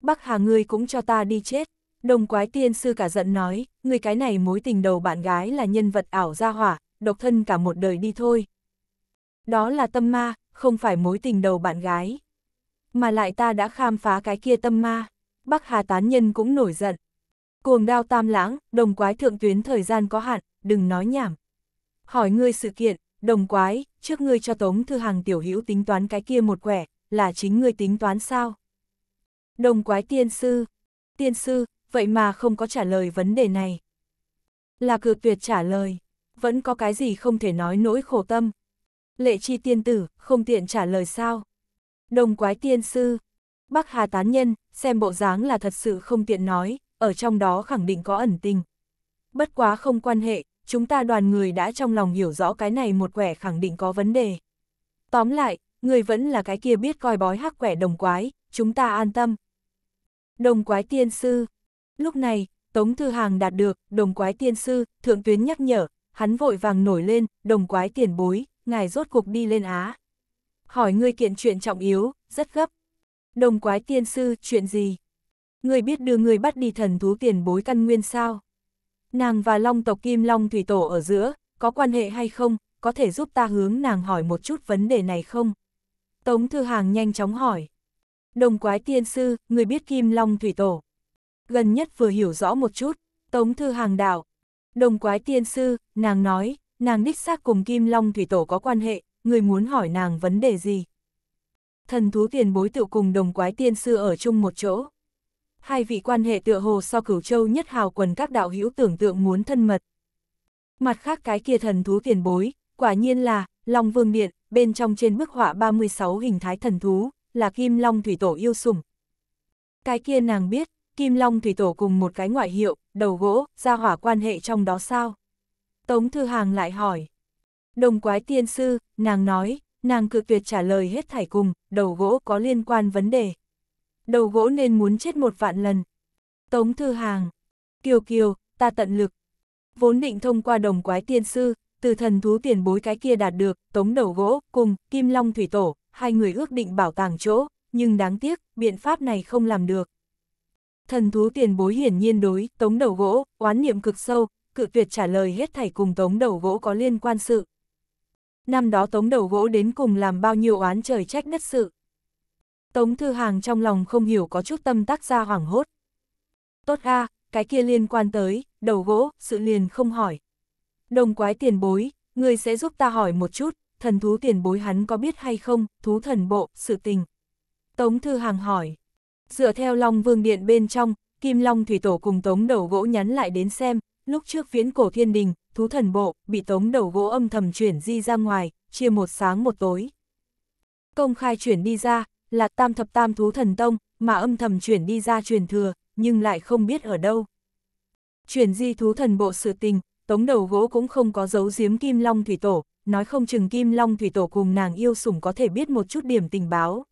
Bắc Hà ngươi cũng cho ta đi chết. Đồng quái tiên sư cả giận nói, người cái này mối tình đầu bạn gái là nhân vật ảo gia hỏa, độc thân cả một đời đi thôi. Đó là tâm ma, không phải mối tình đầu bạn gái. Mà lại ta đã khám phá cái kia tâm ma. Bắc Hà Tán Nhân cũng nổi giận. Cuồng đao tam lãng, đồng quái thượng tuyến thời gian có hạn, đừng nói nhảm. Hỏi ngươi sự kiện, đồng quái, trước ngươi cho Tống Thư Hàng tiểu hữu tính toán cái kia một quẻ, là chính ngươi tính toán sao? Đồng quái tiên sư, tiên sư, vậy mà không có trả lời vấn đề này. Là cự tuyệt trả lời vẫn có cái gì không thể nói nỗi khổ tâm. Lệ chi tiên tử, không tiện trả lời sao. Đồng quái tiên sư, Bắc Hà tán nhân, xem bộ dáng là thật sự không tiện nói, ở trong đó khẳng định có ẩn tình. Bất quá không quan hệ, chúng ta đoàn người đã trong lòng hiểu rõ cái này một quẻ khẳng định có vấn đề. Tóm lại, người vẫn là cái kia biết coi bói hắc quẻ đồng quái, chúng ta an tâm. Đồng quái tiên sư. Lúc này, Tống Thư Hàng đạt được, đồng quái tiên sư, thượng tuyến nhắc nhở, hắn vội vàng nổi lên, đồng quái tiền bối, ngài rốt cuộc đi lên Á. Hỏi ngươi kiện chuyện trọng yếu, rất gấp. Đồng quái tiên sư, chuyện gì? Ngươi biết đưa ngươi bắt đi thần thú tiền bối căn nguyên sao? Nàng và long tộc Kim Long Thủy Tổ ở giữa, có quan hệ hay không, có thể giúp ta hướng nàng hỏi một chút vấn đề này không? Tống Thư Hàng nhanh chóng hỏi. Đồng quái tiên sư, người biết Kim Long Thủy Tổ. Gần nhất vừa hiểu rõ một chút, Tống Thư Hàng đạo, đồng quái tiên sư, nàng nói, nàng đích xác cùng Kim Long Thủy Tổ có quan hệ, người muốn hỏi nàng vấn đề gì. Thần thú tiền bối tự cùng đồng quái tiên sư ở chung một chỗ. Hai vị quan hệ tựa hồ so cửu châu nhất hào quần các đạo hữu tưởng tượng muốn thân mật. Mặt khác cái kia thần thú tiền bối, quả nhiên là, Long Vương Điện, bên trong trên bức họa 36 hình thái thần thú, là Kim Long Thủy Tổ yêu sủng. Cái kia nàng biết, Kim Long Thủy Tổ cùng một cái ngoại hiệu, đầu gỗ, ra hỏa quan hệ trong đó sao? Tống Thư Hàng lại hỏi. Đồng quái tiên sư, nàng nói, nàng cự tuyệt trả lời hết thảy cùng, đầu gỗ có liên quan vấn đề. Đầu gỗ nên muốn chết một vạn lần. Tống Thư Hàng, kiều kiều, ta tận lực. Vốn định thông qua đồng quái tiên sư, từ thần thú tiền bối cái kia đạt được, tống đầu gỗ, cùng, kim long thủy tổ, hai người ước định bảo tàng chỗ, nhưng đáng tiếc, biện pháp này không làm được. Thần thú tiền bối hiển nhiên đối, tống đầu gỗ, oán niệm cực sâu, cự tuyệt trả lời hết thảy cùng tống đầu gỗ có liên quan sự. Năm đó tống đầu gỗ đến cùng làm bao nhiêu oán trời trách đất sự. Tống thư hàng trong lòng không hiểu có chút tâm tác ra hoảng hốt. Tốt a cái kia liên quan tới, đầu gỗ, sự liền không hỏi. Đồng quái tiền bối, người sẽ giúp ta hỏi một chút, thần thú tiền bối hắn có biết hay không, thú thần bộ, sự tình. Tống thư hàng hỏi. Dựa theo Long Vương Điện bên trong, Kim Long Thủy Tổ cùng Tống Đầu Gỗ nhắn lại đến xem, lúc trước viễn cổ thiên đình, thú thần bộ, bị Tống Đầu Gỗ âm thầm chuyển di ra ngoài, chia một sáng một tối. Công khai chuyển đi ra, là tam thập tam thú thần tông, mà âm thầm chuyển đi ra truyền thừa, nhưng lại không biết ở đâu. Chuyển di thú thần bộ sự tình, Tống Đầu Gỗ cũng không có giấu giếm Kim Long Thủy Tổ, nói không chừng Kim Long Thủy Tổ cùng nàng yêu sủng có thể biết một chút điểm tình báo.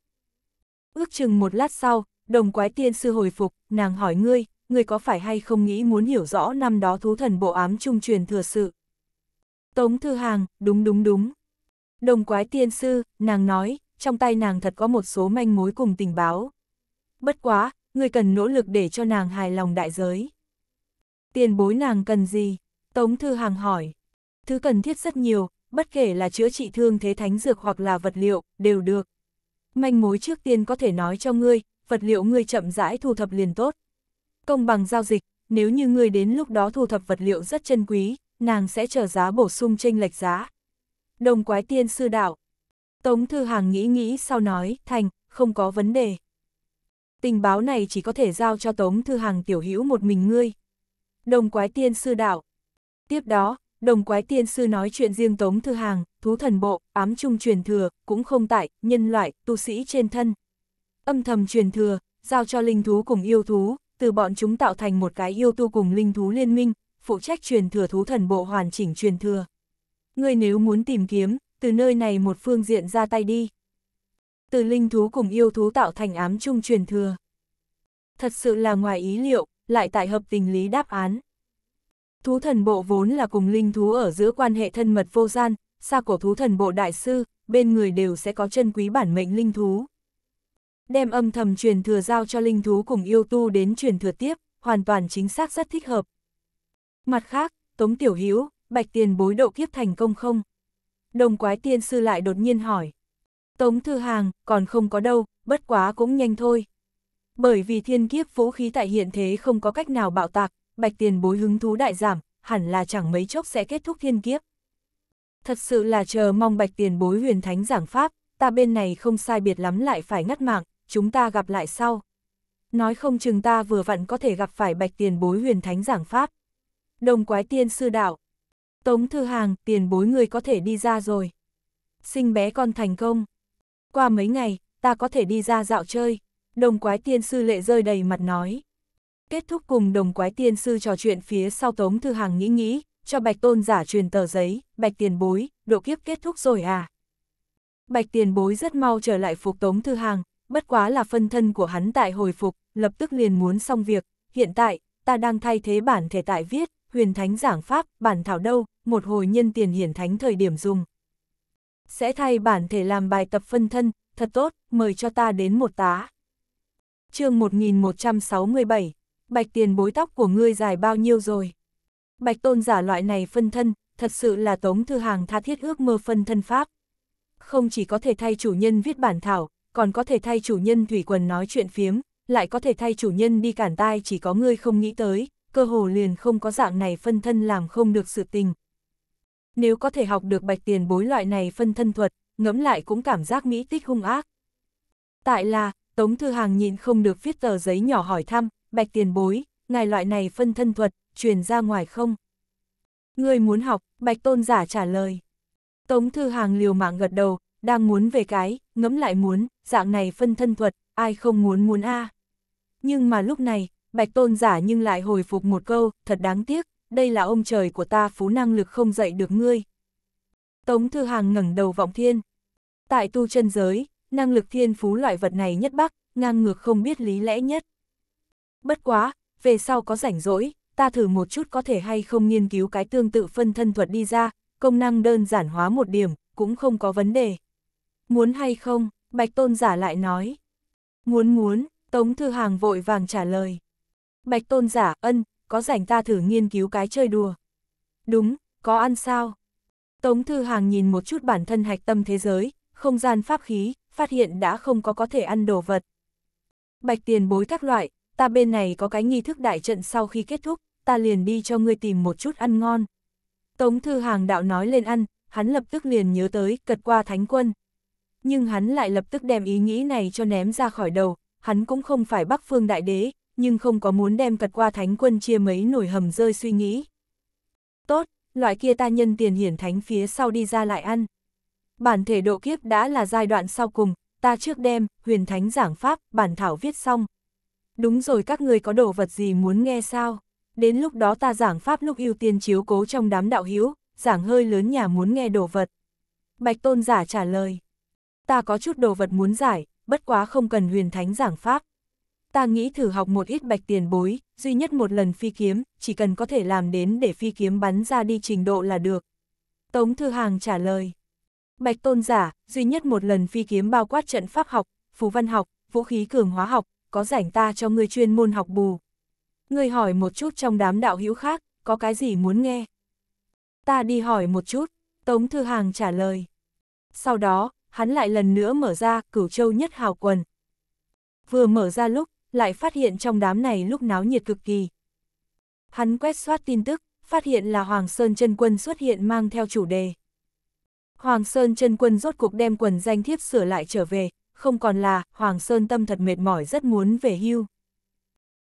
Ước chừng một lát sau, Đồng quái tiên sư hồi phục, nàng hỏi ngươi, ngươi có phải hay không nghĩ muốn hiểu rõ năm đó thú thần bộ ám trung truyền thừa sự? Tống Thư Hàng, đúng đúng đúng. Đồng quái tiên sư, nàng nói, trong tay nàng thật có một số manh mối cùng tình báo. Bất quá, ngươi cần nỗ lực để cho nàng hài lòng đại giới. Tiền bối nàng cần gì? Tống Thư Hàng hỏi. Thứ cần thiết rất nhiều, bất kể là chữa trị thương thế thánh dược hoặc là vật liệu, đều được. Manh mối trước tiên có thể nói cho ngươi, vật liệu ngươi chậm rãi thu thập liền tốt. Công bằng giao dịch, nếu như ngươi đến lúc đó thu thập vật liệu rất chân quý, nàng sẽ trở giá bổ sung chênh lệch giá. Đồng quái tiên sư đạo. Tống Thư Hàng nghĩ nghĩ sau nói, thành, không có vấn đề. Tình báo này chỉ có thể giao cho Tống Thư Hàng tiểu hữu một mình ngươi. Đồng quái tiên sư đạo. Tiếp đó, đồng quái tiên sư nói chuyện riêng Tống Thư Hàng, thú thần bộ, ám trung truyền thừa, cũng không tại, nhân loại, tu sĩ trên thân âm thầm truyền thừa, giao cho linh thú cùng yêu thú, từ bọn chúng tạo thành một cái yêu tu cùng linh thú liên minh, phụ trách truyền thừa thú thần bộ hoàn chỉnh truyền thừa. Ngươi nếu muốn tìm kiếm, từ nơi này một phương diện ra tay đi. Từ linh thú cùng yêu thú tạo thành ám chung truyền thừa. Thật sự là ngoài ý liệu, lại tại hợp tình lý đáp án. Thú thần bộ vốn là cùng linh thú ở giữa quan hệ thân mật vô gian, xa cổ thú thần bộ đại sư, bên người đều sẽ có chân quý bản mệnh linh thú. Đem âm thầm truyền thừa giao cho linh thú cùng yêu tu đến truyền thừa tiếp, hoàn toàn chính xác rất thích hợp. Mặt khác, Tống Tiểu Hữu bạch tiền bối độ kiếp thành công không? Đồng quái tiên sư lại đột nhiên hỏi. Tống Thư Hàng, còn không có đâu, bất quá cũng nhanh thôi. Bởi vì thiên kiếp vũ khí tại hiện thế không có cách nào bạo tạc, bạch tiền bối hứng thú đại giảm, hẳn là chẳng mấy chốc sẽ kết thúc thiên kiếp. Thật sự là chờ mong bạch tiền bối huyền thánh giảng pháp, ta bên này không sai biệt lắm lại phải ngắt mạng chúng ta gặp lại sau. Nói không chừng ta vừa vặn có thể gặp phải bạch tiền bối huyền thánh giảng pháp. Đồng quái tiên sư đạo. Tống thư hàng, tiền bối người có thể đi ra rồi. Sinh bé con thành công. Qua mấy ngày, ta có thể đi ra dạo chơi. Đồng quái tiên sư lệ rơi đầy mặt nói. Kết thúc cùng đồng quái tiên sư trò chuyện phía sau tống thư hàng nghĩ nghĩ, cho bạch tôn giả truyền tờ giấy, bạch tiền bối, độ kiếp kết thúc rồi à. Bạch tiền bối rất mau trở lại phục tống thư hàng, bất quá là phân thân của hắn tại hồi phục, lập tức liền muốn xong việc, hiện tại, ta đang thay thế bản thể tại viết, huyền thánh giảng pháp, bản thảo đâu, một hồi nhân tiền hiển thánh thời điểm dùng. Sẽ thay bản thể làm bài tập phân thân, thật tốt, mời cho ta đến một tá. chương 1167, bạch tiền bối tóc của ngươi dài bao nhiêu rồi? Bạch tôn giả loại này phân thân, thật sự là tống thư hàng tha thiết ước mơ phân thân pháp. Không chỉ có thể thay chủ nhân viết bản thảo, còn có thể thay chủ nhân thủy quần nói chuyện phiếm, lại có thể thay chủ nhân đi cản tai chỉ có ngươi không nghĩ tới, cơ hồ liền không có dạng này phân thân làm không được sự tình. Nếu có thể học được bạch tiền bối loại này phân thân thuật, ngẫm lại cũng cảm giác mỹ tích hung ác. Tại là, Tống Thư Hàng nhịn không được viết tờ giấy nhỏ hỏi thăm, bạch tiền bối, ngài loại này phân thân thuật, truyền ra ngoài không? Người muốn học, bạch tôn giả trả lời. Tống Thư Hàng liều mạng gật đầu, đang muốn về cái, ngẫm lại muốn, dạng này phân thân thuật, ai không muốn muốn a Nhưng mà lúc này, Bạch Tôn giả nhưng lại hồi phục một câu, thật đáng tiếc, đây là ông trời của ta phú năng lực không dạy được ngươi. Tống Thư Hàng ngẩng đầu vọng thiên. Tại tu chân giới, năng lực thiên phú loại vật này nhất bắc, ngang ngược không biết lý lẽ nhất. Bất quá, về sau có rảnh rỗi, ta thử một chút có thể hay không nghiên cứu cái tương tự phân thân thuật đi ra, công năng đơn giản hóa một điểm, cũng không có vấn đề. Muốn hay không? Bạch Tôn giả lại nói. Muốn muốn, Tống Thư Hàng vội vàng trả lời. Bạch Tôn giả, ân, có rảnh ta thử nghiên cứu cái chơi đùa. Đúng, có ăn sao? Tống Thư Hàng nhìn một chút bản thân hạch tâm thế giới, không gian pháp khí, phát hiện đã không có có thể ăn đồ vật. Bạch tiền bối các loại, ta bên này có cái nghi thức đại trận sau khi kết thúc, ta liền đi cho ngươi tìm một chút ăn ngon. Tống Thư Hàng đạo nói lên ăn, hắn lập tức liền nhớ tới, cật qua thánh quân nhưng hắn lại lập tức đem ý nghĩ này cho ném ra khỏi đầu, hắn cũng không phải Bắc Phương Đại Đế, nhưng không có muốn đem cật qua thánh quân chia mấy nổi hầm rơi suy nghĩ. Tốt, loại kia ta nhân tiền hiển thánh phía sau đi ra lại ăn. Bản thể độ kiếp đã là giai đoạn sau cùng, ta trước đem, huyền thánh giảng pháp, bản thảo viết xong. Đúng rồi các người có đồ vật gì muốn nghe sao? Đến lúc đó ta giảng pháp lúc ưu tiên chiếu cố trong đám đạo hữu giảng hơi lớn nhà muốn nghe đồ vật. Bạch tôn giả trả lời ta có chút đồ vật muốn giải, bất quá không cần huyền thánh giảng pháp. Ta nghĩ thử học một ít bạch tiền bối, duy nhất một lần phi kiếm, chỉ cần có thể làm đến để phi kiếm bắn ra đi trình độ là được. Tống Thư Hàng trả lời. Bạch tôn giả, duy nhất một lần phi kiếm bao quát trận pháp học, phú văn học, vũ khí cường hóa học, có rảnh ta cho ngươi chuyên môn học bù. Ngươi hỏi một chút trong đám đạo hữu khác, có cái gì muốn nghe? Ta đi hỏi một chút, Tống Thư Hàng trả lời. Sau đó, hắn lại lần nữa mở ra cửu châu nhất hào quần. Vừa mở ra lúc, lại phát hiện trong đám này lúc náo nhiệt cực kỳ. Hắn quét soát tin tức, phát hiện là Hoàng Sơn chân Quân xuất hiện mang theo chủ đề. Hoàng Sơn chân Quân rốt cuộc đem quần danh thiếp sửa lại trở về, không còn là Hoàng Sơn tâm thật mệt mỏi rất muốn về hưu.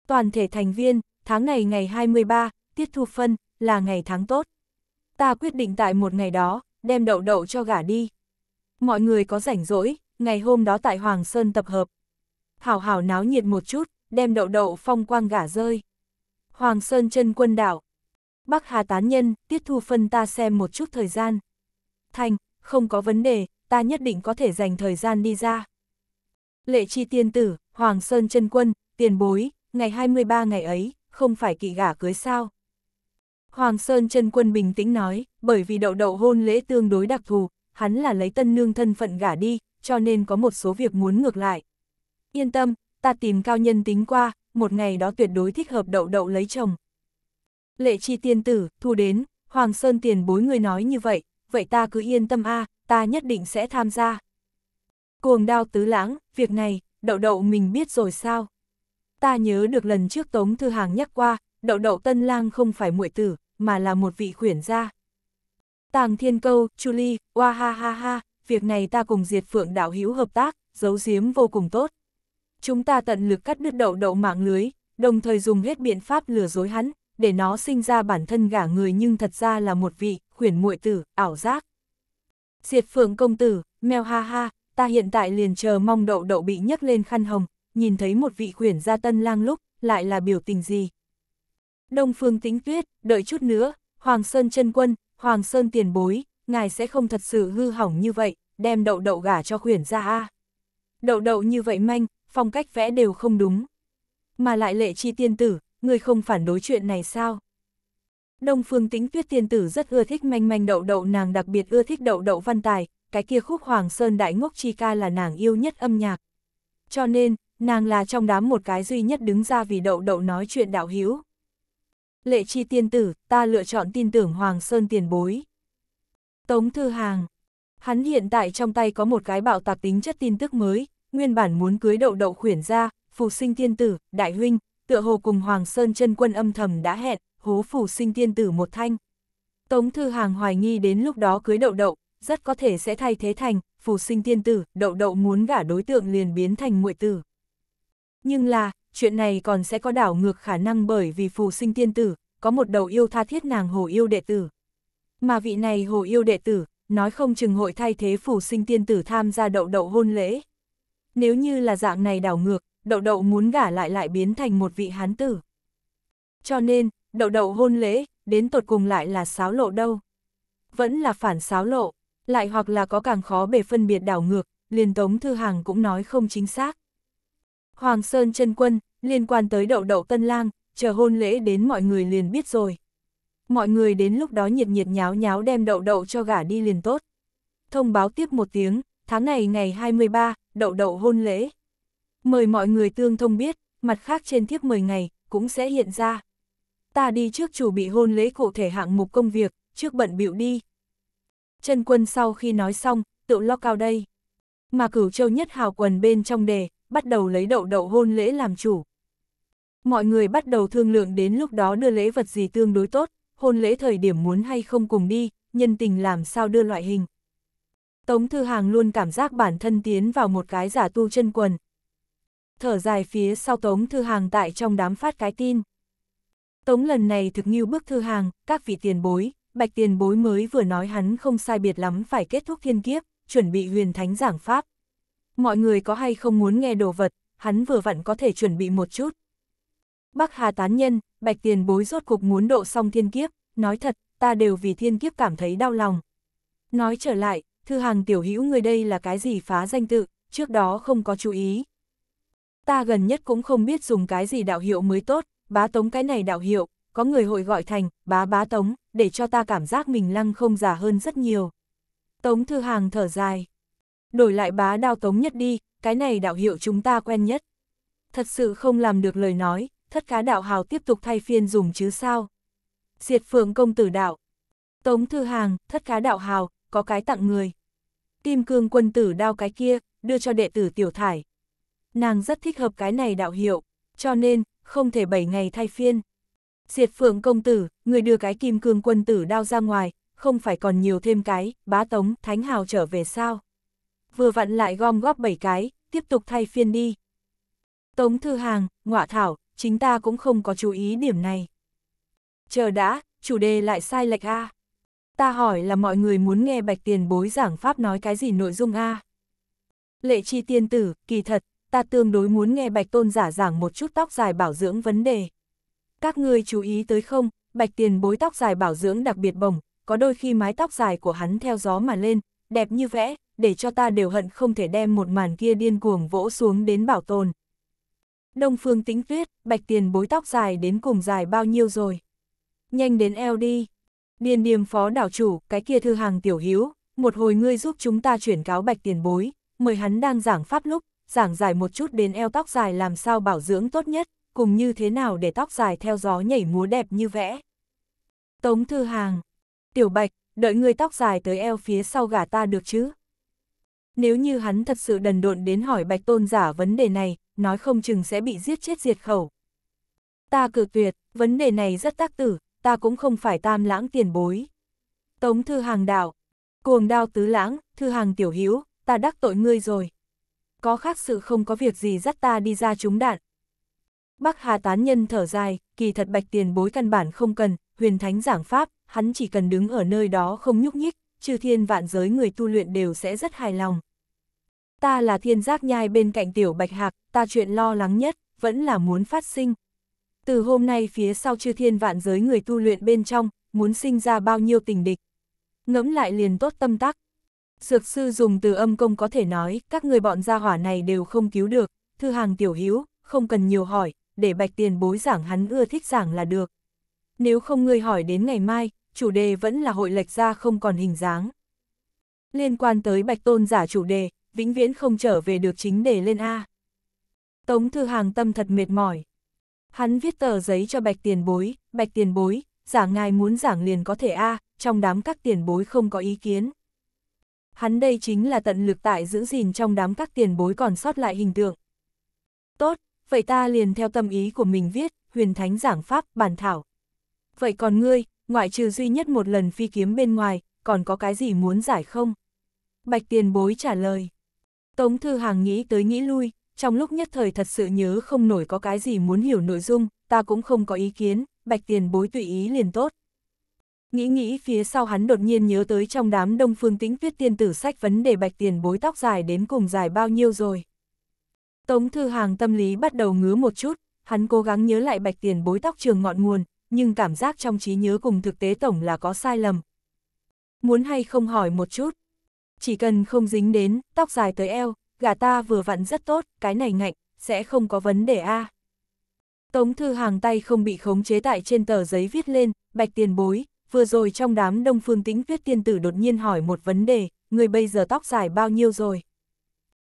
Toàn thể thành viên, tháng này ngày 23, tiết thu phân, là ngày tháng tốt. Ta quyết định tại một ngày đó, đem đậu đậu cho gả đi mọi người có rảnh rỗi, ngày hôm đó tại Hoàng Sơn tập hợp. Hảo hảo náo nhiệt một chút, đem đậu đậu phong quang gả rơi. Hoàng Sơn chân quân đảo. Bắc Hà tán nhân, tiết thu phân ta xem một chút thời gian. Thành, không có vấn đề, ta nhất định có thể dành thời gian đi ra. Lệ chi tiên tử, Hoàng Sơn chân quân, tiền bối, ngày 23 ngày ấy, không phải kỵ gả cưới sao. Hoàng Sơn chân quân bình tĩnh nói, bởi vì đậu đậu hôn lễ tương đối đặc thù, hắn là lấy tân nương thân phận gả đi, cho nên có một số việc muốn ngược lại. Yên tâm, ta tìm cao nhân tính qua, một ngày đó tuyệt đối thích hợp đậu đậu lấy chồng. Lệ chi tiên tử, thu đến, Hoàng Sơn tiền bối người nói như vậy, vậy ta cứ yên tâm a ta nhất định sẽ tham gia. Cuồng đao tứ lãng, việc này, đậu đậu mình biết rồi sao? Ta nhớ được lần trước Tống Thư Hàng nhắc qua, đậu đậu tân lang không phải muội tử, mà là một vị khuyển gia. Tàng Thiên Câu, Chuli, Ly, ha ha ha, việc này ta cùng Diệt Phượng đạo hữu hợp tác, giấu giếm vô cùng tốt. Chúng ta tận lực cắt đứt đậu đậu mạng lưới, đồng thời dùng hết biện pháp lừa dối hắn, để nó sinh ra bản thân gả người nhưng thật ra là một vị khuyển muội tử, ảo giác. Diệt Phượng công tử, mèo ha ha, ta hiện tại liền chờ mong đậu đậu bị nhấc lên khăn hồng, nhìn thấy một vị khuyển gia tân lang lúc, lại là biểu tình gì. Đông Phương Tĩnh Tuyết, đợi chút nữa, Hoàng Sơn chân quân, Hoàng Sơn tiền bối, ngài sẽ không thật sự hư hỏng như vậy, đem đậu đậu gả cho khuyển ra a à. Đậu đậu như vậy manh, phong cách vẽ đều không đúng. Mà lại lệ chi tiên tử, người không phản đối chuyện này sao? Đông phương tĩnh tuyết tiên tử rất ưa thích manh manh đậu đậu nàng đặc biệt ưa thích đậu đậu văn tài, cái kia khúc Hoàng Sơn Đại Ngốc Chi Ca là nàng yêu nhất âm nhạc. Cho nên, nàng là trong đám một cái duy nhất đứng ra vì đậu đậu nói chuyện đạo hiếu. Lệ chi tiên tử, ta lựa chọn tin tưởng Hoàng Sơn tiền bối. Tống Thư Hàng. Hắn hiện tại trong tay có một cái bạo tạc tính chất tin tức mới, nguyên bản muốn cưới đậu đậu khuyển ra, phù sinh tiên tử, đại huynh, tựa hồ cùng Hoàng Sơn chân quân âm thầm đã hẹn, hố phù sinh tiên tử một thanh. Tống Thư Hàng hoài nghi đến lúc đó cưới đậu đậu, rất có thể sẽ thay thế thành, phù sinh tiên tử, đậu đậu muốn gả đối tượng liền biến thành muội tử. Nhưng là, chuyện này còn sẽ có đảo ngược khả năng bởi vì phù sinh tiên tử, có một đầu yêu tha thiết nàng hồ yêu đệ tử. Mà vị này hồ yêu đệ tử, nói không chừng hội thay thế phù sinh tiên tử tham gia đậu đậu hôn lễ. Nếu như là dạng này đảo ngược, đậu đậu muốn gả lại lại biến thành một vị hán tử. Cho nên, đậu đậu hôn lễ, đến tột cùng lại là sáo lộ đâu. Vẫn là phản sáo lộ, lại hoặc là có càng khó bề phân biệt đảo ngược, liền tống thư hàng cũng nói không chính xác. Hoàng Sơn chân Quân, liên quan tới đậu đậu tân lang, chờ hôn lễ đến mọi người liền biết rồi. Mọi người đến lúc đó nhiệt nhiệt nháo nháo đem đậu đậu cho gả đi liền tốt. Thông báo tiếp một tiếng, tháng này ngày 23, đậu đậu hôn lễ. Mời mọi người tương thông biết, mặt khác trên thiếp 10 ngày, cũng sẽ hiện ra. Ta đi trước chủ bị hôn lễ cụ thể hạng mục công việc, trước bận bịu đi. Trần quân sau khi nói xong, tự lo cao đây. Mà cửu châu nhất hào quần bên trong đề, bắt đầu lấy đậu đậu hôn lễ làm chủ. Mọi người bắt đầu thương lượng đến lúc đó đưa lễ vật gì tương đối tốt, hôn lễ thời điểm muốn hay không cùng đi, nhân tình làm sao đưa loại hình. Tống Thư Hàng luôn cảm giác bản thân tiến vào một cái giả tu chân quần. Thở dài phía sau Tống Thư Hàng tại trong đám phát cái tin. Tống lần này thực nghiêu bức Thư Hàng, các vị tiền bối, bạch tiền bối mới vừa nói hắn không sai biệt lắm phải kết thúc thiên kiếp, chuẩn bị huyền thánh giảng pháp, mọi người có hay không muốn nghe đồ vật, hắn vừa vặn có thể chuẩn bị một chút. Bác Hà tán nhân, bạch tiền bối rốt cục muốn độ xong thiên kiếp, nói thật, ta đều vì thiên kiếp cảm thấy đau lòng. Nói trở lại, thư hàng tiểu hữu người đây là cái gì phá danh tự, trước đó không có chú ý. Ta gần nhất cũng không biết dùng cái gì đạo hiệu mới tốt, bá tống cái này đạo hiệu, có người hội gọi thành, bá bá tống, để cho ta cảm giác mình lăng không già hơn rất nhiều. Tống thư hàng thở dài, đổi lại bá đao tống nhất đi, cái này đạo hiệu chúng ta quen nhất. Thật sự không làm được lời nói, thất cá đạo hào tiếp tục thay phiên dùng chứ sao. Diệt phượng công tử đạo, tống thư hàng, thất cá đạo hào, có cái tặng người. Kim cương quân tử đao cái kia, đưa cho đệ tử tiểu thải. Nàng rất thích hợp cái này đạo hiệu, cho nên, không thể bảy ngày thay phiên. Diệt phượng công tử, người đưa cái kim cương quân tử đao ra ngoài, không phải còn nhiều thêm cái, bá tống, thánh hào trở về sao vừa vặn lại gom góp 7 cái, tiếp tục thay phiên đi. Tống Thư Hàng, ngọa thảo, chính ta cũng không có chú ý điểm này. Chờ đã, chủ đề lại sai lệch a. Ta hỏi là mọi người muốn nghe bạch tiền bối giảng pháp nói cái gì nội dung a. Lệ chi tiên tử, kỳ thật, ta tương đối muốn nghe bạch tôn giả giảng một chút tóc dài bảo dưỡng vấn đề. Các người chú ý tới không, bạch tiền bối tóc dài bảo dưỡng đặc biệt bồng, có đôi khi mái tóc dài của hắn theo gió mà lên, đẹp như vẽ, để cho ta đều hận không thể đem một màn kia điên cuồng vỗ xuống đến bảo tồn. Đông phương tĩnh tuyết, bạch tiền bối tóc dài đến cùng dài bao nhiêu rồi. Nhanh đến eo đi. Điền điềm phó đảo chủ, cái kia thư hàng tiểu hiếu, một hồi ngươi giúp chúng ta chuyển cáo bạch tiền bối, mời hắn đang giảng pháp lúc, giảng dài một chút đến eo tóc dài làm sao bảo dưỡng tốt nhất, cùng như thế nào để tóc dài theo gió nhảy múa đẹp như vẽ. Tống thư hàng, tiểu bạch, đợi ngươi tóc dài tới eo phía sau gà ta được chứ? Nếu như hắn thật sự đần độn đến hỏi bạch tôn giả vấn đề này, nói không chừng sẽ bị giết chết diệt khẩu. Ta cử tuyệt, vấn đề này rất tác tử, ta cũng không phải tam lãng tiền bối. Tống thư hàng đạo, cuồng đao tứ lãng, thư hàng tiểu hữu ta đắc tội ngươi rồi. Có khác sự không có việc gì dắt ta đi ra trúng đạn. Bắc Hà tán nhân thở dài, kỳ thật bạch tiền bối căn bản không cần, huyền thánh giảng pháp, hắn chỉ cần đứng ở nơi đó không nhúc nhích, chư thiên vạn giới người tu luyện đều sẽ rất hài lòng. Ta là thiên giác nhai bên cạnh tiểu bạch hạc, ta chuyện lo lắng nhất, vẫn là muốn phát sinh. Từ hôm nay phía sau chư thiên vạn giới người tu luyện bên trong, muốn sinh ra bao nhiêu tình địch. Ngẫm lại liền tốt tâm tắc. Dược sư dùng từ âm công có thể nói, các người bọn gia hỏa này đều không cứu được, thư hàng tiểu hữu không cần nhiều hỏi, để bạch tiền bối giảng hắn ưa thích giảng là được. Nếu không ngươi hỏi đến ngày mai, chủ đề vẫn là hội lệch ra không còn hình dáng. Liên quan tới bạch tôn giả chủ đề, vĩnh viễn không trở về được chính đề lên A. Tống Thư Hàng tâm thật mệt mỏi. Hắn viết tờ giấy cho bạch tiền bối, bạch tiền bối, giả ngài muốn giảng liền có thể A, trong đám các tiền bối không có ý kiến. Hắn đây chính là tận lực tại giữ gìn trong đám các tiền bối còn sót lại hình tượng. Tốt, vậy ta liền theo tâm ý của mình viết, huyền thánh giảng pháp, bản thảo. Vậy còn ngươi, ngoại trừ duy nhất một lần phi kiếm bên ngoài, còn có cái gì muốn giải không? Bạch tiền bối trả lời. Tống Thư Hàng nghĩ tới nghĩ lui, trong lúc nhất thời thật sự nhớ không nổi có cái gì muốn hiểu nội dung, ta cũng không có ý kiến, bạch tiền bối tùy ý liền tốt. Nghĩ nghĩ phía sau hắn đột nhiên nhớ tới trong đám đông phương tĩnh viết tiên tử sách vấn đề bạch tiền bối tóc dài đến cùng dài bao nhiêu rồi. Tống Thư Hàng tâm lý bắt đầu ngứa một chút, hắn cố gắng nhớ lại bạch tiền bối tóc trường ngọn nguồn, nhưng cảm giác trong trí nhớ cùng thực tế tổng là có sai lầm. Muốn hay không hỏi một chút, chỉ cần không dính đến, tóc dài tới eo, gà ta vừa vặn rất tốt, cái này ngạnh, sẽ không có vấn đề a. Tống Thư Hàng tay không bị khống chế tại trên tờ giấy viết lên, bạch tiền bối, vừa rồi trong đám đông phương tĩnh viết tiên tử đột nhiên hỏi một vấn đề, người bây giờ tóc dài bao nhiêu rồi?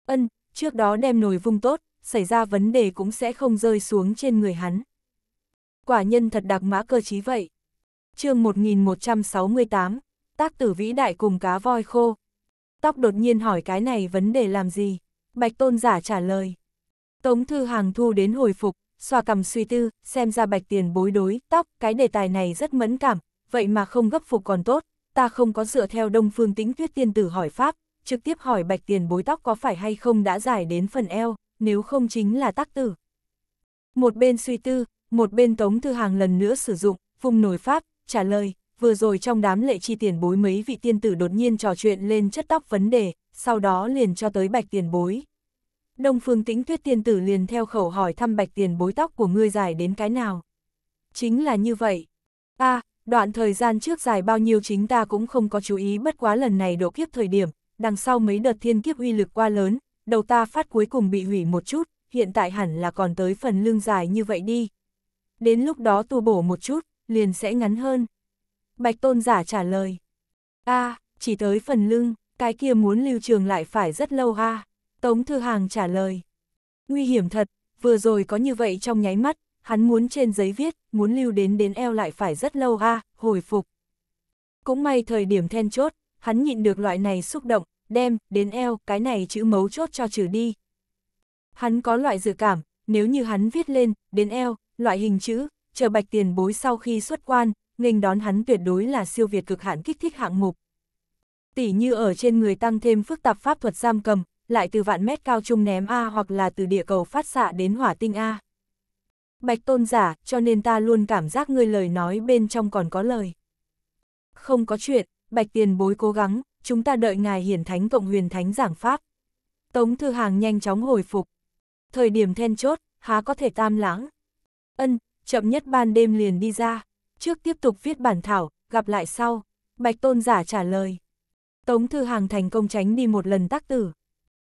Ân, trước đó đem nồi vung tốt, xảy ra vấn đề cũng sẽ không rơi xuống trên người hắn quả nhân thật đặc mã cơ chí vậy. chương 1168, tác tử vĩ đại cùng cá voi khô. Tóc đột nhiên hỏi cái này vấn đề làm gì? Bạch tôn giả trả lời. Tống thư hàng thu đến hồi phục, xoa cầm suy tư, xem ra bạch tiền bối đối, tóc, cái đề tài này rất mẫn cảm, vậy mà không gấp phục còn tốt, ta không có dựa theo đông phương tính tuyết tiên tử hỏi pháp, trực tiếp hỏi bạch tiền bối tóc có phải hay không đã dài đến phần eo, nếu không chính là tác tử. Một bên suy tư, một bên Tống Thư Hàng lần nữa sử dụng, vùng nổi pháp, trả lời, vừa rồi trong đám lệ chi tiền bối mấy vị tiên tử đột nhiên trò chuyện lên chất tóc vấn đề, sau đó liền cho tới bạch tiền bối. Đông phương tĩnh thuyết tiên tử liền theo khẩu hỏi thăm bạch tiền bối tóc của ngươi dài đến cái nào. Chính là như vậy. a đoạn thời gian trước dài bao nhiêu chính ta cũng không có chú ý bất quá lần này độ kiếp thời điểm, đằng sau mấy đợt thiên kiếp uy lực quá lớn, đầu ta phát cuối cùng bị hủy một chút, hiện tại hẳn là còn tới phần lương dài như vậy đi, đến lúc đó tu bổ một chút, liền sẽ ngắn hơn. Bạch tôn giả trả lời. a chỉ tới phần lưng, cái kia muốn lưu trường lại phải rất lâu ha. Tống Thư Hàng trả lời. Nguy hiểm thật, vừa rồi có như vậy trong nháy mắt, hắn muốn trên giấy viết, muốn lưu đến đến eo lại phải rất lâu ha. hồi phục. Cũng may thời điểm then chốt, hắn nhịn được loại này xúc động, đem, đến eo, cái này chữ mấu chốt cho trừ đi. Hắn có loại dự cảm, nếu như hắn viết lên, đến eo, loại hình chữ, chờ bạch tiền bối sau khi xuất quan, nghênh đón hắn tuyệt đối là siêu việt cực hạn kích thích hạng mục. Tỷ như ở trên người tăng thêm phức tạp pháp thuật giam cầm, lại từ vạn mét cao trung ném A hoặc là từ địa cầu phát xạ đến hỏa tinh A. Bạch tôn giả, cho nên ta luôn cảm giác ngươi lời nói bên trong còn có lời. Không có chuyện, bạch tiền bối cố gắng, chúng ta đợi ngài hiển thánh cộng huyền thánh giảng pháp. Tống thư hàng nhanh chóng hồi phục. Thời điểm then chốt, há có thể tam lãng. Ân, chậm nhất ban đêm liền đi ra, trước tiếp tục viết bản thảo, gặp lại sau. Bạch tôn giả trả lời. Tống Thư Hàng thành công tránh đi một lần tác tử.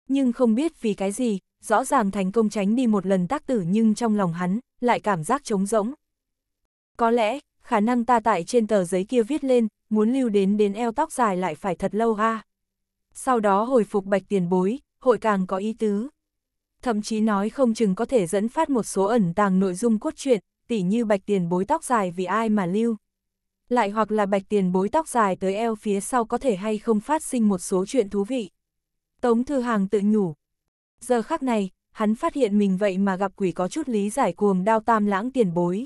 Nhưng không biết vì cái gì, rõ ràng thành công tránh đi một lần tác tử nhưng trong lòng hắn lại cảm giác trống rỗng. Có lẽ, khả năng ta tại trên tờ giấy kia viết lên, muốn lưu đến đến eo tóc dài lại phải thật lâu a. Sau đó hồi phục bạch tiền bối, hội càng có ý tứ thậm chí nói không chừng có thể dẫn phát một số ẩn tàng nội dung cốt truyện, tỉ như bạch tiền bối tóc dài vì ai mà lưu. Lại hoặc là bạch tiền bối tóc dài tới eo phía sau có thể hay không phát sinh một số chuyện thú vị. Tống Thư Hàng tự nhủ. Giờ khắc này, hắn phát hiện mình vậy mà gặp quỷ có chút lý giải cuồng đao tam lãng tiền bối.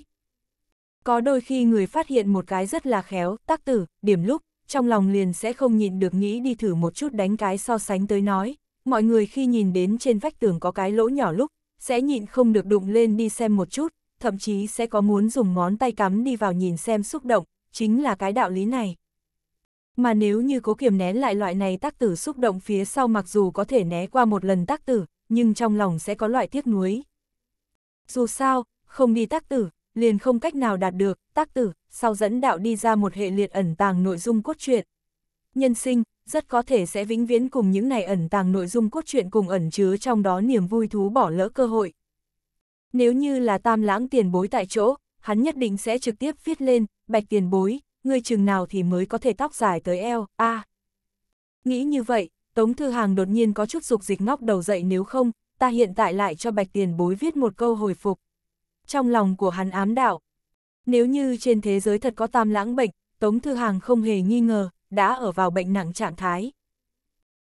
Có đôi khi người phát hiện một cái rất là khéo, tác tử, điểm lúc, trong lòng liền sẽ không nhịn được nghĩ đi thử một chút đánh cái so sánh tới nói, mọi người khi nhìn đến trên vách tường có cái lỗ nhỏ lúc, sẽ nhịn không được đụng lên đi xem một chút, thậm chí sẽ có muốn dùng ngón tay cắm đi vào nhìn xem xúc động, chính là cái đạo lý này. Mà nếu như cố kiềm nén lại loại này tác tử xúc động phía sau mặc dù có thể né qua một lần tác tử, nhưng trong lòng sẽ có loại tiếc nuối. Dù sao, không đi tác tử, liền không cách nào đạt được, tác tử, sau dẫn đạo đi ra một hệ liệt ẩn tàng nội dung cốt truyện. Nhân sinh, rất có thể sẽ vĩnh viễn cùng những này ẩn tàng nội dung cốt truyện cùng ẩn chứa trong đó niềm vui thú bỏ lỡ cơ hội. Nếu như là tam lãng tiền bối tại chỗ, hắn nhất định sẽ trực tiếp viết lên, bạch tiền bối, người chừng nào thì mới có thể tóc dài tới eo, a Nghĩ như vậy, Tống Thư Hàng đột nhiên có chút dục dịch ngóc đầu dậy nếu không, ta hiện tại lại cho bạch tiền bối viết một câu hồi phục. Trong lòng của hắn ám đạo, nếu như trên thế giới thật có tam lãng bệnh, Tống Thư Hàng không hề nghi ngờ, đã ở vào bệnh nặng trạng thái.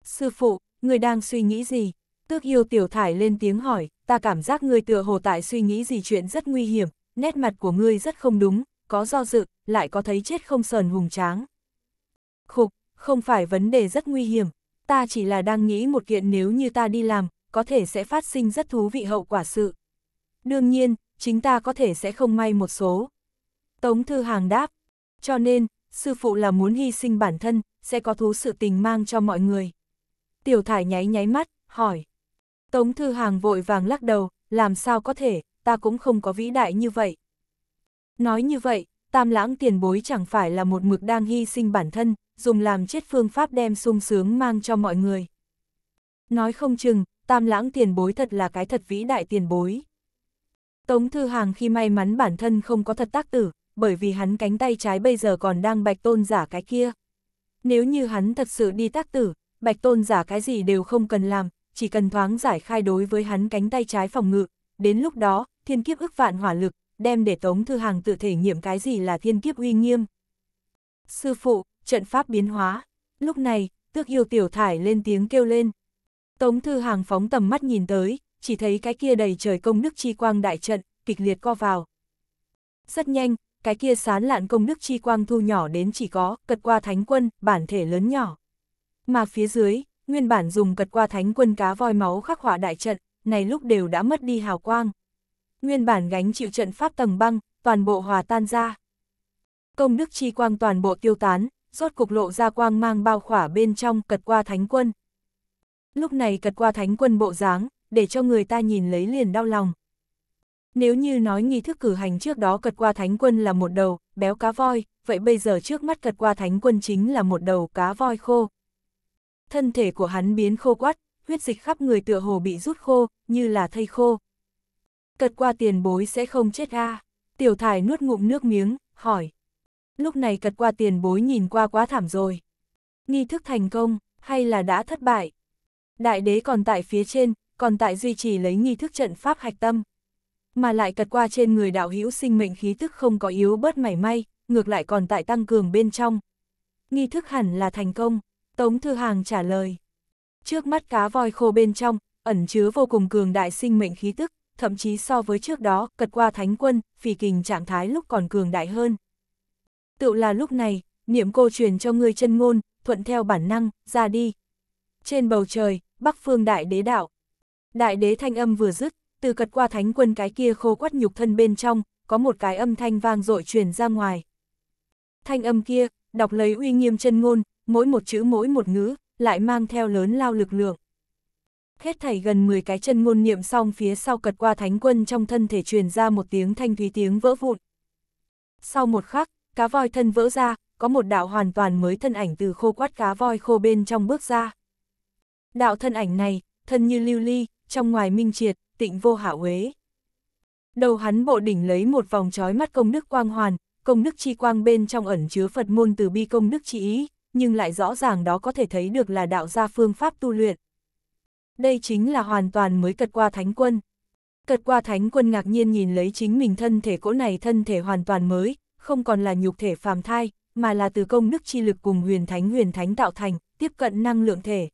Sư phụ, người đang suy nghĩ gì? Tước yêu tiểu thải lên tiếng hỏi, ta cảm giác người tựa hồ tại suy nghĩ gì chuyện rất nguy hiểm, nét mặt của ngươi rất không đúng, có do dự, lại có thấy chết không sờn hùng tráng. Khục, không phải vấn đề rất nguy hiểm, ta chỉ là đang nghĩ một kiện nếu như ta đi làm, có thể sẽ phát sinh rất thú vị hậu quả sự. Đương nhiên, chính ta có thể sẽ không may một số. Tống Thư Hàng đáp, cho nên, sư phụ là muốn hy sinh bản thân, sẽ có thú sự tình mang cho mọi người. Tiểu thải nháy nháy mắt, hỏi. Tống Thư Hàng vội vàng lắc đầu, làm sao có thể, ta cũng không có vĩ đại như vậy. Nói như vậy, tam lãng tiền bối chẳng phải là một mực đang hy sinh bản thân, dùng làm chết phương pháp đem sung sướng mang cho mọi người. Nói không chừng, tam lãng tiền bối thật là cái thật vĩ đại tiền bối. Tống Thư Hàng khi may mắn bản thân không có thật tác tử, bởi vì hắn cánh tay trái bây giờ còn đang bạch tôn giả cái kia. Nếu như hắn thật sự đi tác tử, bạch tôn giả cái gì đều không cần làm, chỉ cần thoáng giải khai đối với hắn cánh tay trái phòng ngự, đến lúc đó, thiên kiếp ức vạn hỏa lực, đem để Tống Thư Hàng tự thể nghiệm cái gì là thiên kiếp uy nghiêm. Sư phụ, trận pháp biến hóa, lúc này, tước yêu tiểu thải lên tiếng kêu lên. Tống Thư Hàng phóng tầm mắt nhìn tới, chỉ thấy cái kia đầy trời công đức chi quang đại trận, kịch liệt co vào. Rất nhanh, cái kia sán lạn công đức chi quang thu nhỏ đến chỉ có cật qua thánh quân, bản thể lớn nhỏ. Mà phía dưới, nguyên bản dùng cật qua thánh quân cá voi máu khắc họa đại trận, này lúc đều đã mất đi hào quang. Nguyên bản gánh chịu trận pháp tầng băng, toàn bộ hòa tan ra. Công đức chi quang toàn bộ tiêu tán, rốt cục lộ ra quang mang bao khỏa bên trong cật qua thánh quân. Lúc này cật qua thánh quân bộ dáng, để cho người ta nhìn lấy liền đau lòng, nếu như nói nghi thức cử hành trước đó cật qua thánh quân là một đầu, béo cá voi, vậy bây giờ trước mắt cật qua thánh quân chính là một đầu cá voi khô. Thân thể của hắn biến khô quắt, huyết dịch khắp người tựa hồ bị rút khô, như là thây khô. Cật qua tiền bối sẽ không chết a Tiểu thải nuốt ngụm nước miếng, hỏi. Lúc này cật qua tiền bối nhìn qua quá thảm rồi. Nghi thức thành công, hay là đã thất bại? Đại đế còn tại phía trên, còn tại duy trì lấy nghi thức trận pháp hạch tâm mà lại cật qua trên người đạo hữu sinh mệnh khí tức không có yếu bớt mảy may, ngược lại còn tại tăng cường bên trong. Nghi thức hẳn là thành công, Tống Thư Hàng trả lời. Trước mắt cá voi khô bên trong, ẩn chứa vô cùng cường đại sinh mệnh khí tức, thậm chí so với trước đó, cật qua thánh quân, phì kình trạng thái lúc còn cường đại hơn. Tự là lúc này, niệm cô truyền cho người chân ngôn, thuận theo bản năng, ra đi. Trên bầu trời, bắc phương đại đế đạo. Đại đế thanh âm vừa dứt, từ cật qua thánh quân cái kia khô quắt nhục thân bên trong, có một cái âm thanh vang dội truyền ra ngoài. Thanh âm kia, đọc lấy uy nghiêm chân ngôn, mỗi một chữ mỗi một ngữ, lại mang theo lớn lao lực lượng. Hết thảy gần 10 cái chân ngôn niệm xong phía sau cật qua thánh quân trong thân thể truyền ra một tiếng thanh thúy tiếng vỡ vụn. Sau một khắc, cá voi thân vỡ ra, có một đạo hoàn toàn mới thân ảnh từ khô quát cá voi khô bên trong bước ra. Đạo thân ảnh này, thân như lưu ly, trong ngoài minh triệt, tịnh vô hạ huế. Đầu hắn bộ đỉnh lấy một vòng trói mắt công đức quang hoàn, công đức chi quang bên trong ẩn chứa Phật môn từ bi công đức chi ý, nhưng lại rõ ràng đó có thể thấy được là đạo gia phương pháp tu luyện. Đây chính là hoàn toàn mới cật qua thánh quân. Cật qua thánh quân ngạc nhiên nhìn lấy chính mình thân thể cỗ này thân thể hoàn toàn mới, không còn là nhục thể phàm thai, mà là từ công đức chi lực cùng huyền thánh huyền thánh tạo thành, tiếp cận năng lượng thể.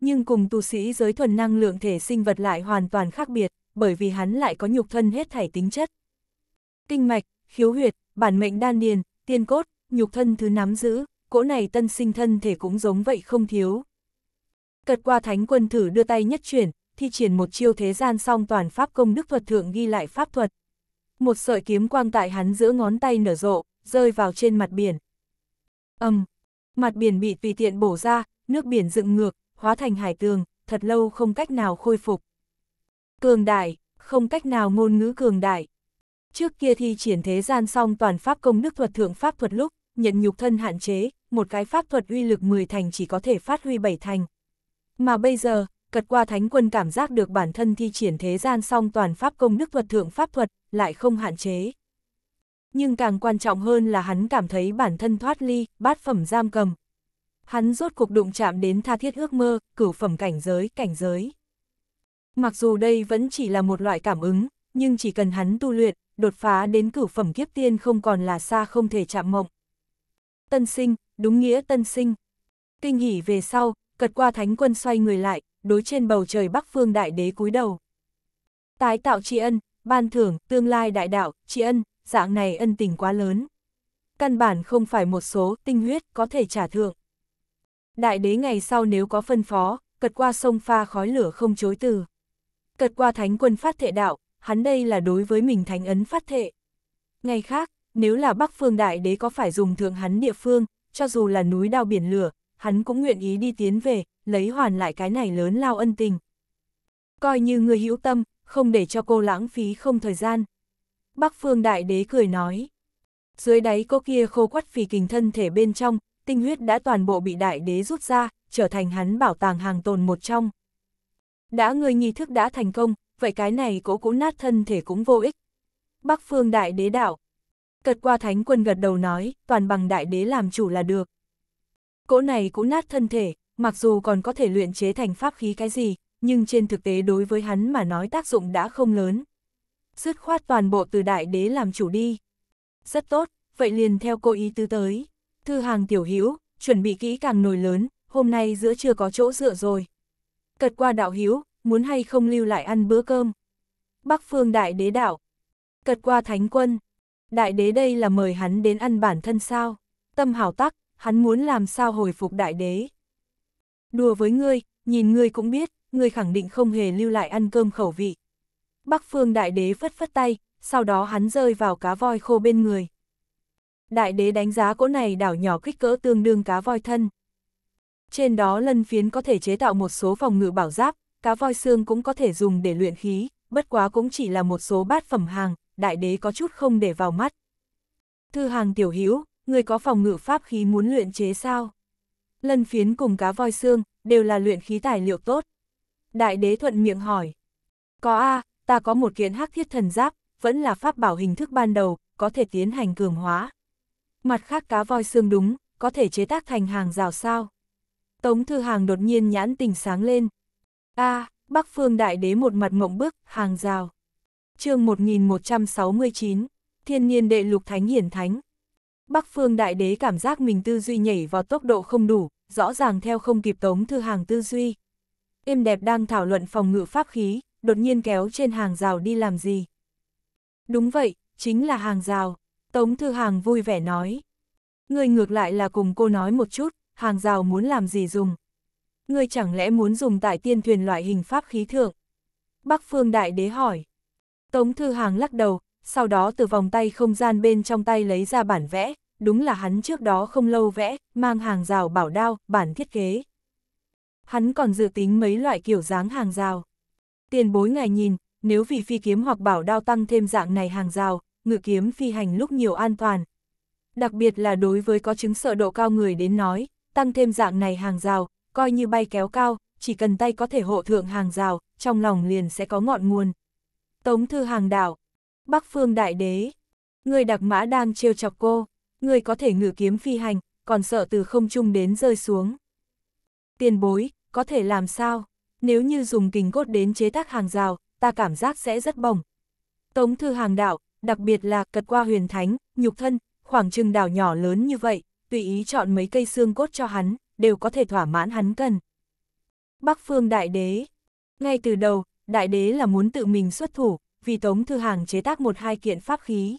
Nhưng cùng tu sĩ giới thuần năng lượng thể sinh vật lại hoàn toàn khác biệt, bởi vì hắn lại có nhục thân hết thảy tính chất. Kinh mạch, khiếu huyệt, bản mệnh đan điền, tiên cốt, nhục thân thứ nắm giữ, cỗ này tân sinh thân thể cũng giống vậy không thiếu. Cật qua thánh quân thử đưa tay nhất chuyển, thi triển một chiêu thế gian song toàn pháp công đức thuật thượng ghi lại pháp thuật. Một sợi kiếm quang tại hắn giữa ngón tay nở rộ, rơi vào trên mặt biển. Âm, mặt biển bị tùy tiện bổ ra, nước biển dựng ngược, hóa thành hải tường, thật lâu không cách nào khôi phục. Cường đại, không cách nào ngôn ngữ cường đại. Trước kia thi triển thế gian song toàn pháp công đức thuật thượng pháp thuật lúc, nhận nhục thân hạn chế, một cái pháp thuật uy lực 10 thành chỉ có thể phát huy 7 thành. Mà bây giờ, cật qua thánh quân cảm giác được bản thân thi triển thế gian song toàn pháp công đức thuật thượng pháp thuật, lại không hạn chế. Nhưng càng quan trọng hơn là hắn cảm thấy bản thân thoát ly, bát phẩm giam cầm, hắn rốt cuộc đụng chạm đến tha thiết ước mơ, cửu phẩm cảnh giới, cảnh giới. Mặc dù đây vẫn chỉ là một loại cảm ứng, nhưng chỉ cần hắn tu luyện, đột phá đến cửu phẩm kiếp tiên không còn là xa không thể chạm mộng. Tân sinh, đúng nghĩa tân sinh. Kinh hỉ về sau, cật qua thánh quân xoay người lại, đối trên bầu trời bắc phương đại đế cúi đầu. Tái tạo tri ân, ban thưởng, tương lai đại đạo, tri ân, dạng này ân tình quá lớn. Căn bản không phải một số tinh huyết có thể trả thượng đại đế ngày sau nếu có phân phó, cật qua sông pha khói lửa không chối từ. Cật qua thánh quân phát thệ đạo, hắn đây là đối với mình thánh ấn phát thệ. Ngày khác, nếu là Bắc Phương Đại Đế có phải dùng thượng hắn địa phương, cho dù là núi đao biển lửa, hắn cũng nguyện ý đi tiến về, lấy hoàn lại cái này lớn lao ân tình. Coi như người hữu tâm, không để cho cô lãng phí không thời gian. Bắc Phương Đại Đế cười nói. Dưới đáy cô kia khô quắt phì kình thân thể bên trong, tinh huyết đã toàn bộ bị đại đế rút ra, trở thành hắn bảo tàng hàng tồn một trong. Đã người nghi thức đã thành công, vậy cái này cố cũ nát thân thể cũng vô ích. Bắc phương đại đế đạo. Cật qua thánh quân gật đầu nói, toàn bằng đại đế làm chủ là được. Cỗ này cũng nát thân thể, mặc dù còn có thể luyện chế thành pháp khí cái gì, nhưng trên thực tế đối với hắn mà nói tác dụng đã không lớn. Dứt khoát toàn bộ từ đại đế làm chủ đi. Rất tốt, vậy liền theo cô ý tư tới. Thư hàng tiểu hữu chuẩn bị kỹ càng nồi lớn, hôm nay giữa trưa có chỗ dựa rồi. Cật qua đạo hữu muốn hay không lưu lại ăn bữa cơm. Bắc phương đại đế đạo. Cật qua thánh quân. Đại đế đây là mời hắn đến ăn bản thân sao. Tâm hảo tắc, hắn muốn làm sao hồi phục đại đế. Đùa với ngươi, nhìn ngươi cũng biết, ngươi khẳng định không hề lưu lại ăn cơm khẩu vị. Bắc phương đại đế phất phất tay, sau đó hắn rơi vào cá voi khô bên người. Đại đế đánh giá cỗ này đảo nhỏ kích cỡ tương đương cá voi thân. Trên đó lân phiến có thể chế tạo một số phòng ngự bảo giáp, cá voi xương cũng có thể dùng để luyện khí, bất quá cũng chỉ là một số bát phẩm hàng, đại đế có chút không để vào mắt. Thư hàng tiểu hữu người có phòng ngự pháp khí muốn luyện chế sao? Lân phiến cùng cá voi xương, đều là luyện khí tài liệu tốt. Đại đế thuận miệng hỏi. Có a à, ta có một kiện hắc thiết thần giáp, vẫn là pháp bảo hình thức ban đầu, có thể tiến hành cường hóa. Mặt khác cá voi xương đúng, có thể chế tác thành hàng rào sao. Tống Thư Hàng đột nhiên nhãn tình sáng lên. a à, Bắc Phương Đại Đế một mặt mộng bức, hàng rào. chương 1169, Thiên nhiên Đệ Lục Thánh Hiển Thánh. Bắc Phương Đại Đế cảm giác mình tư duy nhảy vào tốc độ không đủ, rõ ràng theo không kịp Tống Thư Hàng tư duy. Êm đẹp đang thảo luận phòng ngự pháp khí, đột nhiên kéo trên hàng rào đi làm gì. Đúng vậy, chính là hàng rào. Tống Thư Hàng vui vẻ nói. Người ngược lại là cùng cô nói một chút, hàng rào muốn làm gì dùng. Người chẳng lẽ muốn dùng tại tiên thuyền loại hình pháp khí thượng? Bắc Phương Đại Đế hỏi. Tống Thư Hàng lắc đầu, sau đó từ vòng tay không gian bên trong tay lấy ra bản vẽ, đúng là hắn trước đó không lâu vẽ, mang hàng rào bảo đao, bản thiết kế. Hắn còn dự tính mấy loại kiểu dáng hàng rào. Tiền bối ngài nhìn, nếu vì phi kiếm hoặc bảo đao tăng thêm dạng này hàng rào, ngự kiếm phi hành lúc nhiều an toàn. Đặc biệt là đối với có chứng sợ độ cao người đến nói, tăng thêm dạng này hàng rào, coi như bay kéo cao, chỉ cần tay có thể hộ thượng hàng rào, trong lòng liền sẽ có ngọn nguồn. Tống thư hàng đảo, Bắc Phương Đại Đế, người đặc mã đang trêu chọc cô, người có thể ngự kiếm phi hành, còn sợ từ không trung đến rơi xuống. Tiền bối, có thể làm sao? Nếu như dùng kình cốt đến chế tác hàng rào, ta cảm giác sẽ rất bồng. Tống thư hàng đạo, đặc biệt là cật qua huyền thánh, nhục thân, khoảng chừng đảo nhỏ lớn như vậy, tùy ý chọn mấy cây xương cốt cho hắn, đều có thể thỏa mãn hắn cần. Bắc Phương Đại Đế Ngay từ đầu, Đại Đế là muốn tự mình xuất thủ, vì Tống Thư Hàng chế tác một hai kiện pháp khí.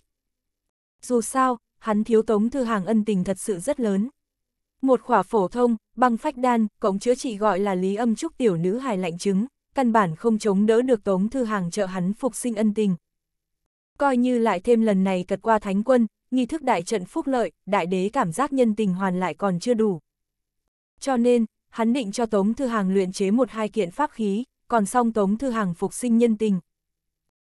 Dù sao, hắn thiếu Tống Thư Hàng ân tình thật sự rất lớn. Một khỏa phổ thông, băng phách đan, cộng chữa trị gọi là lý âm trúc tiểu nữ hài lạnh chứng, căn bản không chống đỡ được Tống Thư Hàng trợ hắn phục sinh ân tình, coi như lại thêm lần này cật qua thánh quân, nghi thức đại trận phúc lợi, đại đế cảm giác nhân tình hoàn lại còn chưa đủ. Cho nên, hắn định cho Tống Thư Hàng luyện chế một hai kiện pháp khí, còn xong Tống Thư Hàng phục sinh nhân tình.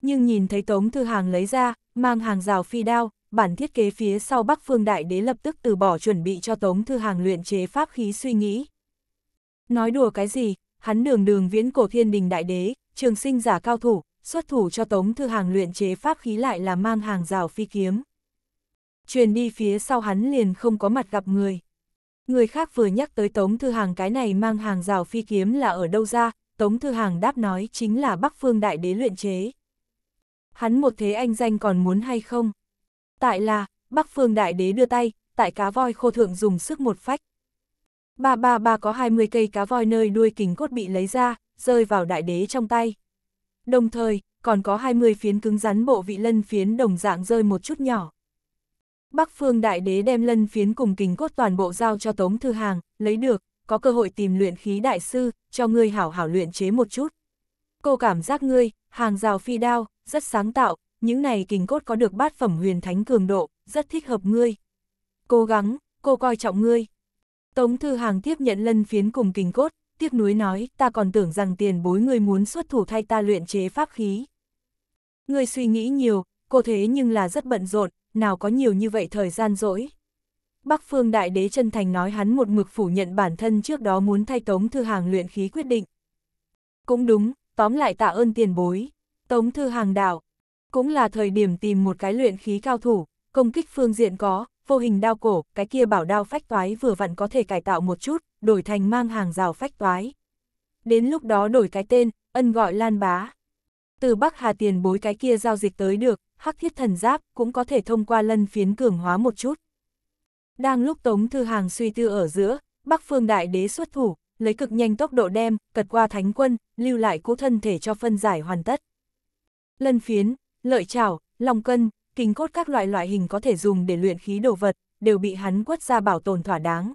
Nhưng nhìn thấy Tống Thư Hàng lấy ra, mang hàng rào phi đao, bản thiết kế phía sau Bắc Phương Đại Đế lập tức từ bỏ chuẩn bị cho Tống Thư Hàng luyện chế pháp khí suy nghĩ. Nói đùa cái gì, hắn đường đường viễn cổ thiên đình đại đế, trường sinh giả cao thủ, xuất thủ cho Tống Thư Hàng luyện chế pháp khí lại là mang hàng rào phi kiếm. Truyền đi phía sau hắn liền không có mặt gặp người. Người khác vừa nhắc tới Tống Thư Hàng cái này mang hàng rào phi kiếm là ở đâu ra, Tống Thư Hàng đáp nói chính là Bắc Phương Đại Đế luyện chế. Hắn một thế anh danh còn muốn hay không? Tại là, Bắc Phương Đại Đế đưa tay, tại cá voi khô thượng dùng sức một phách. Ba ba ba có 20 cây cá voi nơi đuôi kính cốt bị lấy ra, rơi vào Đại Đế trong tay đồng thời còn có 20 phiến cứng rắn bộ vị lân phiến đồng dạng rơi một chút nhỏ. Bắc phương đại đế đem lân phiến cùng kính cốt toàn bộ giao cho Tống Thư Hàng, lấy được, có cơ hội tìm luyện khí đại sư, cho ngươi hảo hảo luyện chế một chút. Cô cảm giác ngươi, hàng rào phi đao, rất sáng tạo, những này kính cốt có được bát phẩm huyền thánh cường độ, rất thích hợp ngươi. Cố gắng, cô coi trọng ngươi. Tống Thư Hàng tiếp nhận lân phiến cùng kính cốt, tiếc nuối nói, ta còn tưởng rằng tiền bối người muốn xuất thủ thay ta luyện chế pháp khí. Người suy nghĩ nhiều, cô thế nhưng là rất bận rộn, nào có nhiều như vậy thời gian rỗi. Bắc Phương Đại Đế chân thành nói hắn một mực phủ nhận bản thân trước đó muốn thay Tống Thư Hàng luyện khí quyết định. Cũng đúng, tóm lại tạ ơn tiền bối. Tống Thư Hàng đạo, cũng là thời điểm tìm một cái luyện khí cao thủ, công kích phương diện có, vô hình đao cổ, cái kia bảo đao phách toái vừa vặn có thể cải tạo một chút, đổi thành mang hàng rào phách toái. Đến lúc đó đổi cái tên, ân gọi lan bá. Từ Bắc Hà tiền bối cái kia giao dịch tới được, hắc thiết thần giáp cũng có thể thông qua lân phiến cường hóa một chút. Đang lúc Tống Thư Hàng suy tư ở giữa, Bắc Phương Đại Đế xuất thủ, lấy cực nhanh tốc độ đem, cật qua thánh quân, lưu lại cố thân thể cho phân giải hoàn tất. Lân phiến, lợi chảo, lòng cân, kinh cốt các loại loại hình có thể dùng để luyện khí đồ vật, đều bị hắn quất ra bảo tồn thỏa đáng.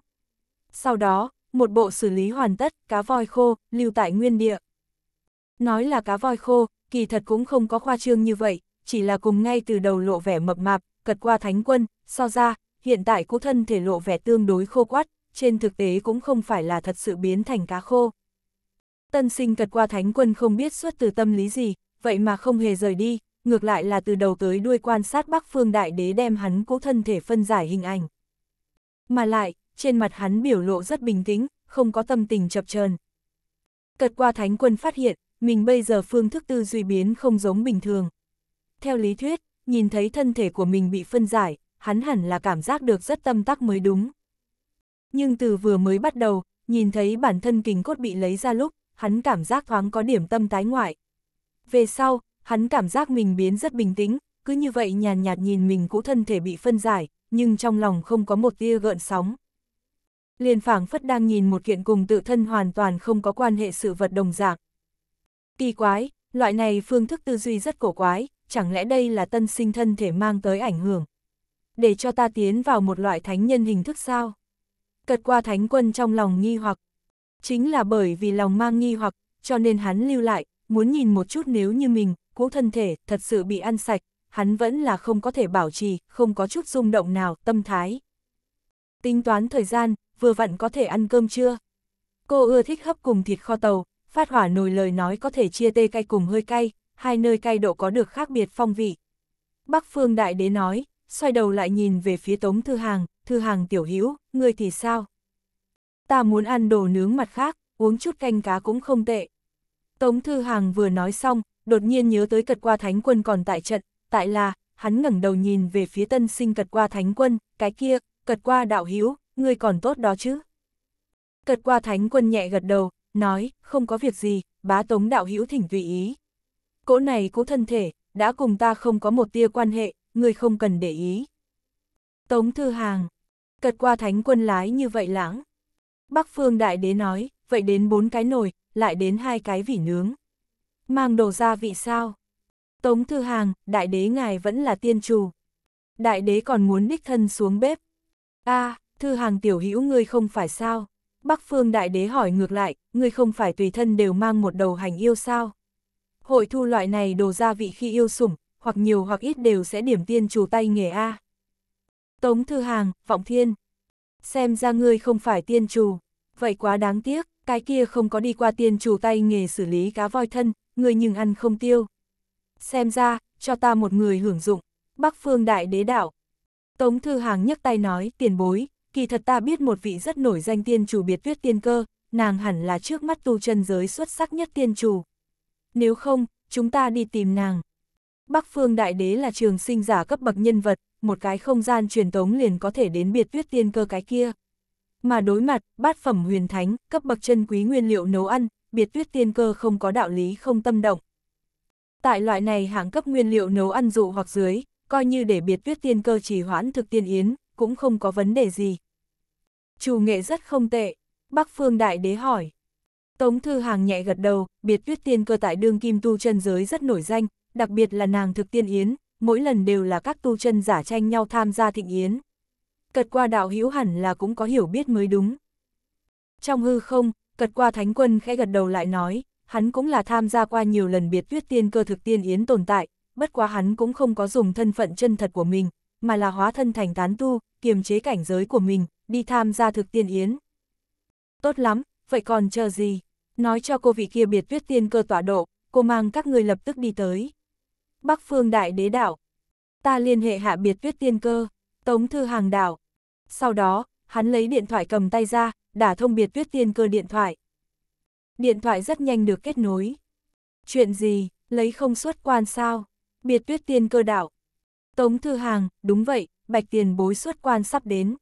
Sau đó, một bộ xử lý hoàn tất, cá voi khô, lưu tại nguyên địa. Nói là cá voi khô, kỳ thật cũng không có khoa trương như vậy, chỉ là cùng ngay từ đầu lộ vẻ mập mạp, cật qua thánh quân, so ra, hiện tại cố thân thể lộ vẻ tương đối khô quắt trên thực tế cũng không phải là thật sự biến thành cá khô. Tân sinh cật qua thánh quân không biết xuất từ tâm lý gì, vậy mà không hề rời đi, ngược lại là từ đầu tới đuôi quan sát Bắc Phương Đại Đế đem hắn cố thân thể phân giải hình ảnh. Mà lại, trên mặt hắn biểu lộ rất bình tĩnh, không có tâm tình chập chờn. Cật qua Thánh Quân phát hiện, mình bây giờ phương thức tư duy biến không giống bình thường. Theo lý thuyết, nhìn thấy thân thể của mình bị phân giải, hắn hẳn là cảm giác được rất tâm tắc mới đúng. Nhưng từ vừa mới bắt đầu, nhìn thấy bản thân kình cốt bị lấy ra lúc, hắn cảm giác thoáng có điểm tâm tái ngoại. Về sau, hắn cảm giác mình biến rất bình tĩnh, cứ như vậy nhàn nhạt nhìn mình cũ thân thể bị phân giải, nhưng trong lòng không có một tia gợn sóng. Liền phảng phất đang nhìn một kiện cùng tự thân hoàn toàn không có quan hệ sự vật đồng dạng. Kỳ quái, loại này phương thức tư duy rất cổ quái, chẳng lẽ đây là tân sinh thân thể mang tới ảnh hưởng? Để cho ta tiến vào một loại thánh nhân hình thức sao? Cật qua thánh quân trong lòng nghi hoặc. Chính là bởi vì lòng mang nghi hoặc, cho nên hắn lưu lại, muốn nhìn một chút nếu như mình, cũ thân thể thật sự bị ăn sạch, hắn vẫn là không có thể bảo trì, không có chút rung động nào, tâm thái. Tính toán thời gian, vừa vặn có thể ăn cơm chưa? Cô ưa thích hấp cùng thịt kho tàu, phát hỏa nồi lời nói có thể chia tê cay cùng hơi cay, hai nơi cay độ có được khác biệt phong vị. Bắc Phương Đại Đế nói, xoay đầu lại nhìn về phía Tống Thư Hàng, Thư Hàng tiểu hữu ngươi thì sao? Ta muốn ăn đồ nướng mặt khác, uống chút canh cá cũng không tệ. Tống Thư Hàng vừa nói xong, đột nhiên nhớ tới cật qua thánh quân còn tại trận, tại là, hắn ngẩng đầu nhìn về phía tân sinh cật qua thánh quân, cái kia, cật qua đạo hiếu ngươi còn tốt đó chứ. Cật qua thánh quân nhẹ gật đầu, nói, không có việc gì, bá tống đạo hiếu thỉnh tùy ý. Cỗ này cố thân thể, đã cùng ta không có một tia quan hệ, ngươi không cần để ý. Tống thư hàng, cật qua thánh quân lái như vậy lãng. Bắc phương đại đế nói, vậy đến bốn cái nồi, lại đến hai cái vỉ nướng mang đồ ra vị sao? Tống Thư Hàng, đại đế ngài vẫn là tiên chủ. Đại đế còn muốn đích thân xuống bếp. a à, Thư Hàng tiểu hữu ngươi không phải sao? Bắc Phương đại đế hỏi ngược lại, ngươi không phải tùy thân đều mang một đầu hành yêu sao? Hội thu loại này đồ gia vị khi yêu sủng, hoặc nhiều hoặc ít đều sẽ điểm tiên chủ tay nghề A. Tống Thư Hàng, Vọng Thiên. Xem ra ngươi không phải tiên chủ, vậy quá đáng tiếc, cái kia không có đi qua tiên chủ tay nghề xử lý cá voi thân, người nhưng ăn không tiêu. Xem ra, cho ta một người hưởng dụng, Bắc Phương Đại Đế Đạo. Tống Thư Hàng nhấc tay nói, tiền bối, kỳ thật ta biết một vị rất nổi danh tiên chủ biệt viết tiên cơ, nàng hẳn là trước mắt tu chân giới xuất sắc nhất tiên chủ. Nếu không, chúng ta đi tìm nàng. Bắc Phương Đại Đế là trường sinh giả cấp bậc nhân vật, một cái không gian truyền tống liền có thể đến biệt viết tiên cơ cái kia. Mà đối mặt, bát phẩm huyền thánh, cấp bậc chân quý nguyên liệu nấu ăn, biệt tuyết tiên cơ không có đạo lý không tâm động. Tại loại này hạng cấp nguyên liệu nấu ăn dụ hoặc dưới, coi như để biệt tuyết tiên cơ trì hoãn thực tiên yến, cũng không có vấn đề gì. Chủ nghệ rất không tệ, Bắc Phương Đại Đế hỏi. Tống Thư Hàng nhẹ gật đầu, biệt tuyết tiên cơ tại đương kim tu chân giới rất nổi danh, đặc biệt là nàng thực tiên yến, mỗi lần đều là các tu chân giả tranh nhau tham gia thịnh yến. Cật qua đạo hữu hẳn là cũng có hiểu biết mới đúng. Trong hư không, Cật qua thánh quân khẽ gật đầu lại nói, hắn cũng là tham gia qua nhiều lần biệt tuyết tiên cơ thực tiên yến tồn tại, bất quá hắn cũng không có dùng thân phận chân thật của mình, mà là hóa thân thành tán tu, kiềm chế cảnh giới của mình, đi tham gia thực tiên yến. Tốt lắm, vậy còn chờ gì? Nói cho cô vị kia biệt tuyết tiên cơ tọa độ, cô mang các người lập tức đi tới. Bắc phương đại đế đảo. Ta liên hệ hạ biệt tuyết tiên cơ, tống thư hàng đảo. Sau đó, hắn lấy điện thoại cầm tay ra, đã thông biệt tuyết tiên cơ điện thoại. Điện thoại rất nhanh được kết nối. Chuyện gì, lấy không xuất quan sao? Biệt tuyết tiên cơ đạo. Tống thư hàng, đúng vậy, bạch tiền bối xuất quan sắp đến.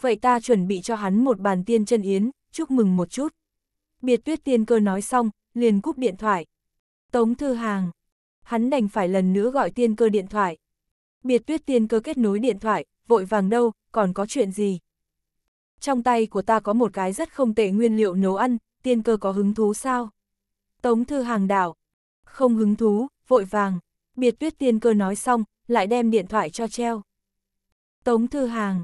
Vậy ta chuẩn bị cho hắn một bàn tiên chân yến, chúc mừng một chút. Biệt tuyết tiên cơ nói xong, liền cúp điện thoại. Tống thư hàng. Hắn đành phải lần nữa gọi tiên cơ điện thoại. Biệt tuyết tiên cơ kết nối điện thoại, vội vàng đâu, còn có chuyện gì? Trong tay của ta có một cái rất không tệ nguyên liệu nấu ăn, tiên cơ có hứng thú sao? Tống thư hàng đảo, không hứng thú, vội vàng, biệt tuyết tiên cơ nói xong, lại đem điện thoại cho treo. Tống thư hàng,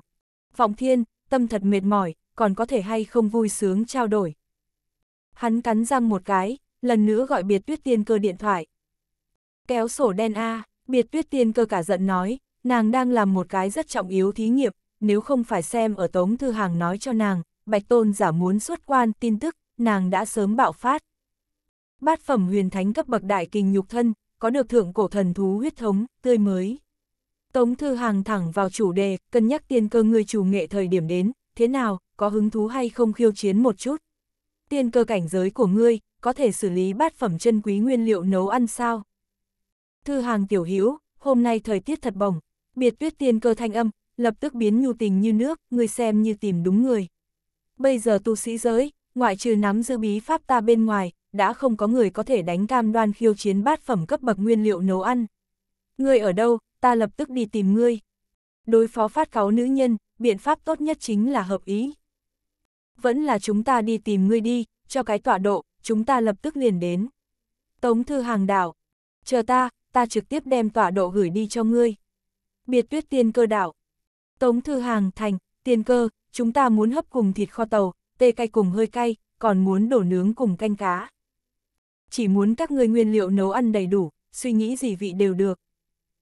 vọng thiên, tâm thật mệt mỏi, còn có thể hay không vui sướng trao đổi. Hắn cắn răng một cái, lần nữa gọi biệt tuyết tiên cơ điện thoại. Kéo sổ đen A, biệt tuyết tiên cơ cả giận nói, nàng đang làm một cái rất trọng yếu thí nghiệm, nếu không phải xem ở Tống Thư Hàng nói cho nàng, Bạch Tôn giả muốn xuất quan tin tức, nàng đã sớm bạo phát. Bát phẩm huyền thánh cấp bậc đại kinh nhục thân, có được thượng cổ thần thú huyết thống, tươi mới. Tống Thư Hàng thẳng vào chủ đề, cân nhắc tiên cơ người chủ nghệ thời điểm đến, thế nào, có hứng thú hay không khiêu chiến một chút. Tiên cơ cảnh giới của ngươi, có thể xử lý bát phẩm chân quý nguyên liệu nấu ăn sao? Thư Hàng tiểu hữu hôm nay thời tiết thật bồng, biệt tuyết tiên cơ thanh âm, lập tức biến nhu tình như nước, người xem như tìm đúng người. Bây giờ tu sĩ giới, ngoại trừ nắm giữ bí pháp ta bên ngoài, đã không có người có thể đánh cam đoan khiêu chiến bát phẩm cấp bậc nguyên liệu nấu ăn. người ở đâu, ta lập tức đi tìm ngươi. Đối phó phát cáo nữ nhân, biện pháp tốt nhất chính là hợp ý. Vẫn là chúng ta đi tìm ngươi đi, cho cái tọa độ, chúng ta lập tức liền đến. Tống thư hàng đảo, chờ ta, ta trực tiếp đem tọa độ gửi đi cho ngươi. Biệt tuyết tiên cơ đảo, Tống Thư Hàng thành, tiền cơ, chúng ta muốn hấp cùng thịt kho tàu, tê cay cùng hơi cay, còn muốn đổ nướng cùng canh cá. Chỉ muốn các người nguyên liệu nấu ăn đầy đủ, suy nghĩ gì vị đều được.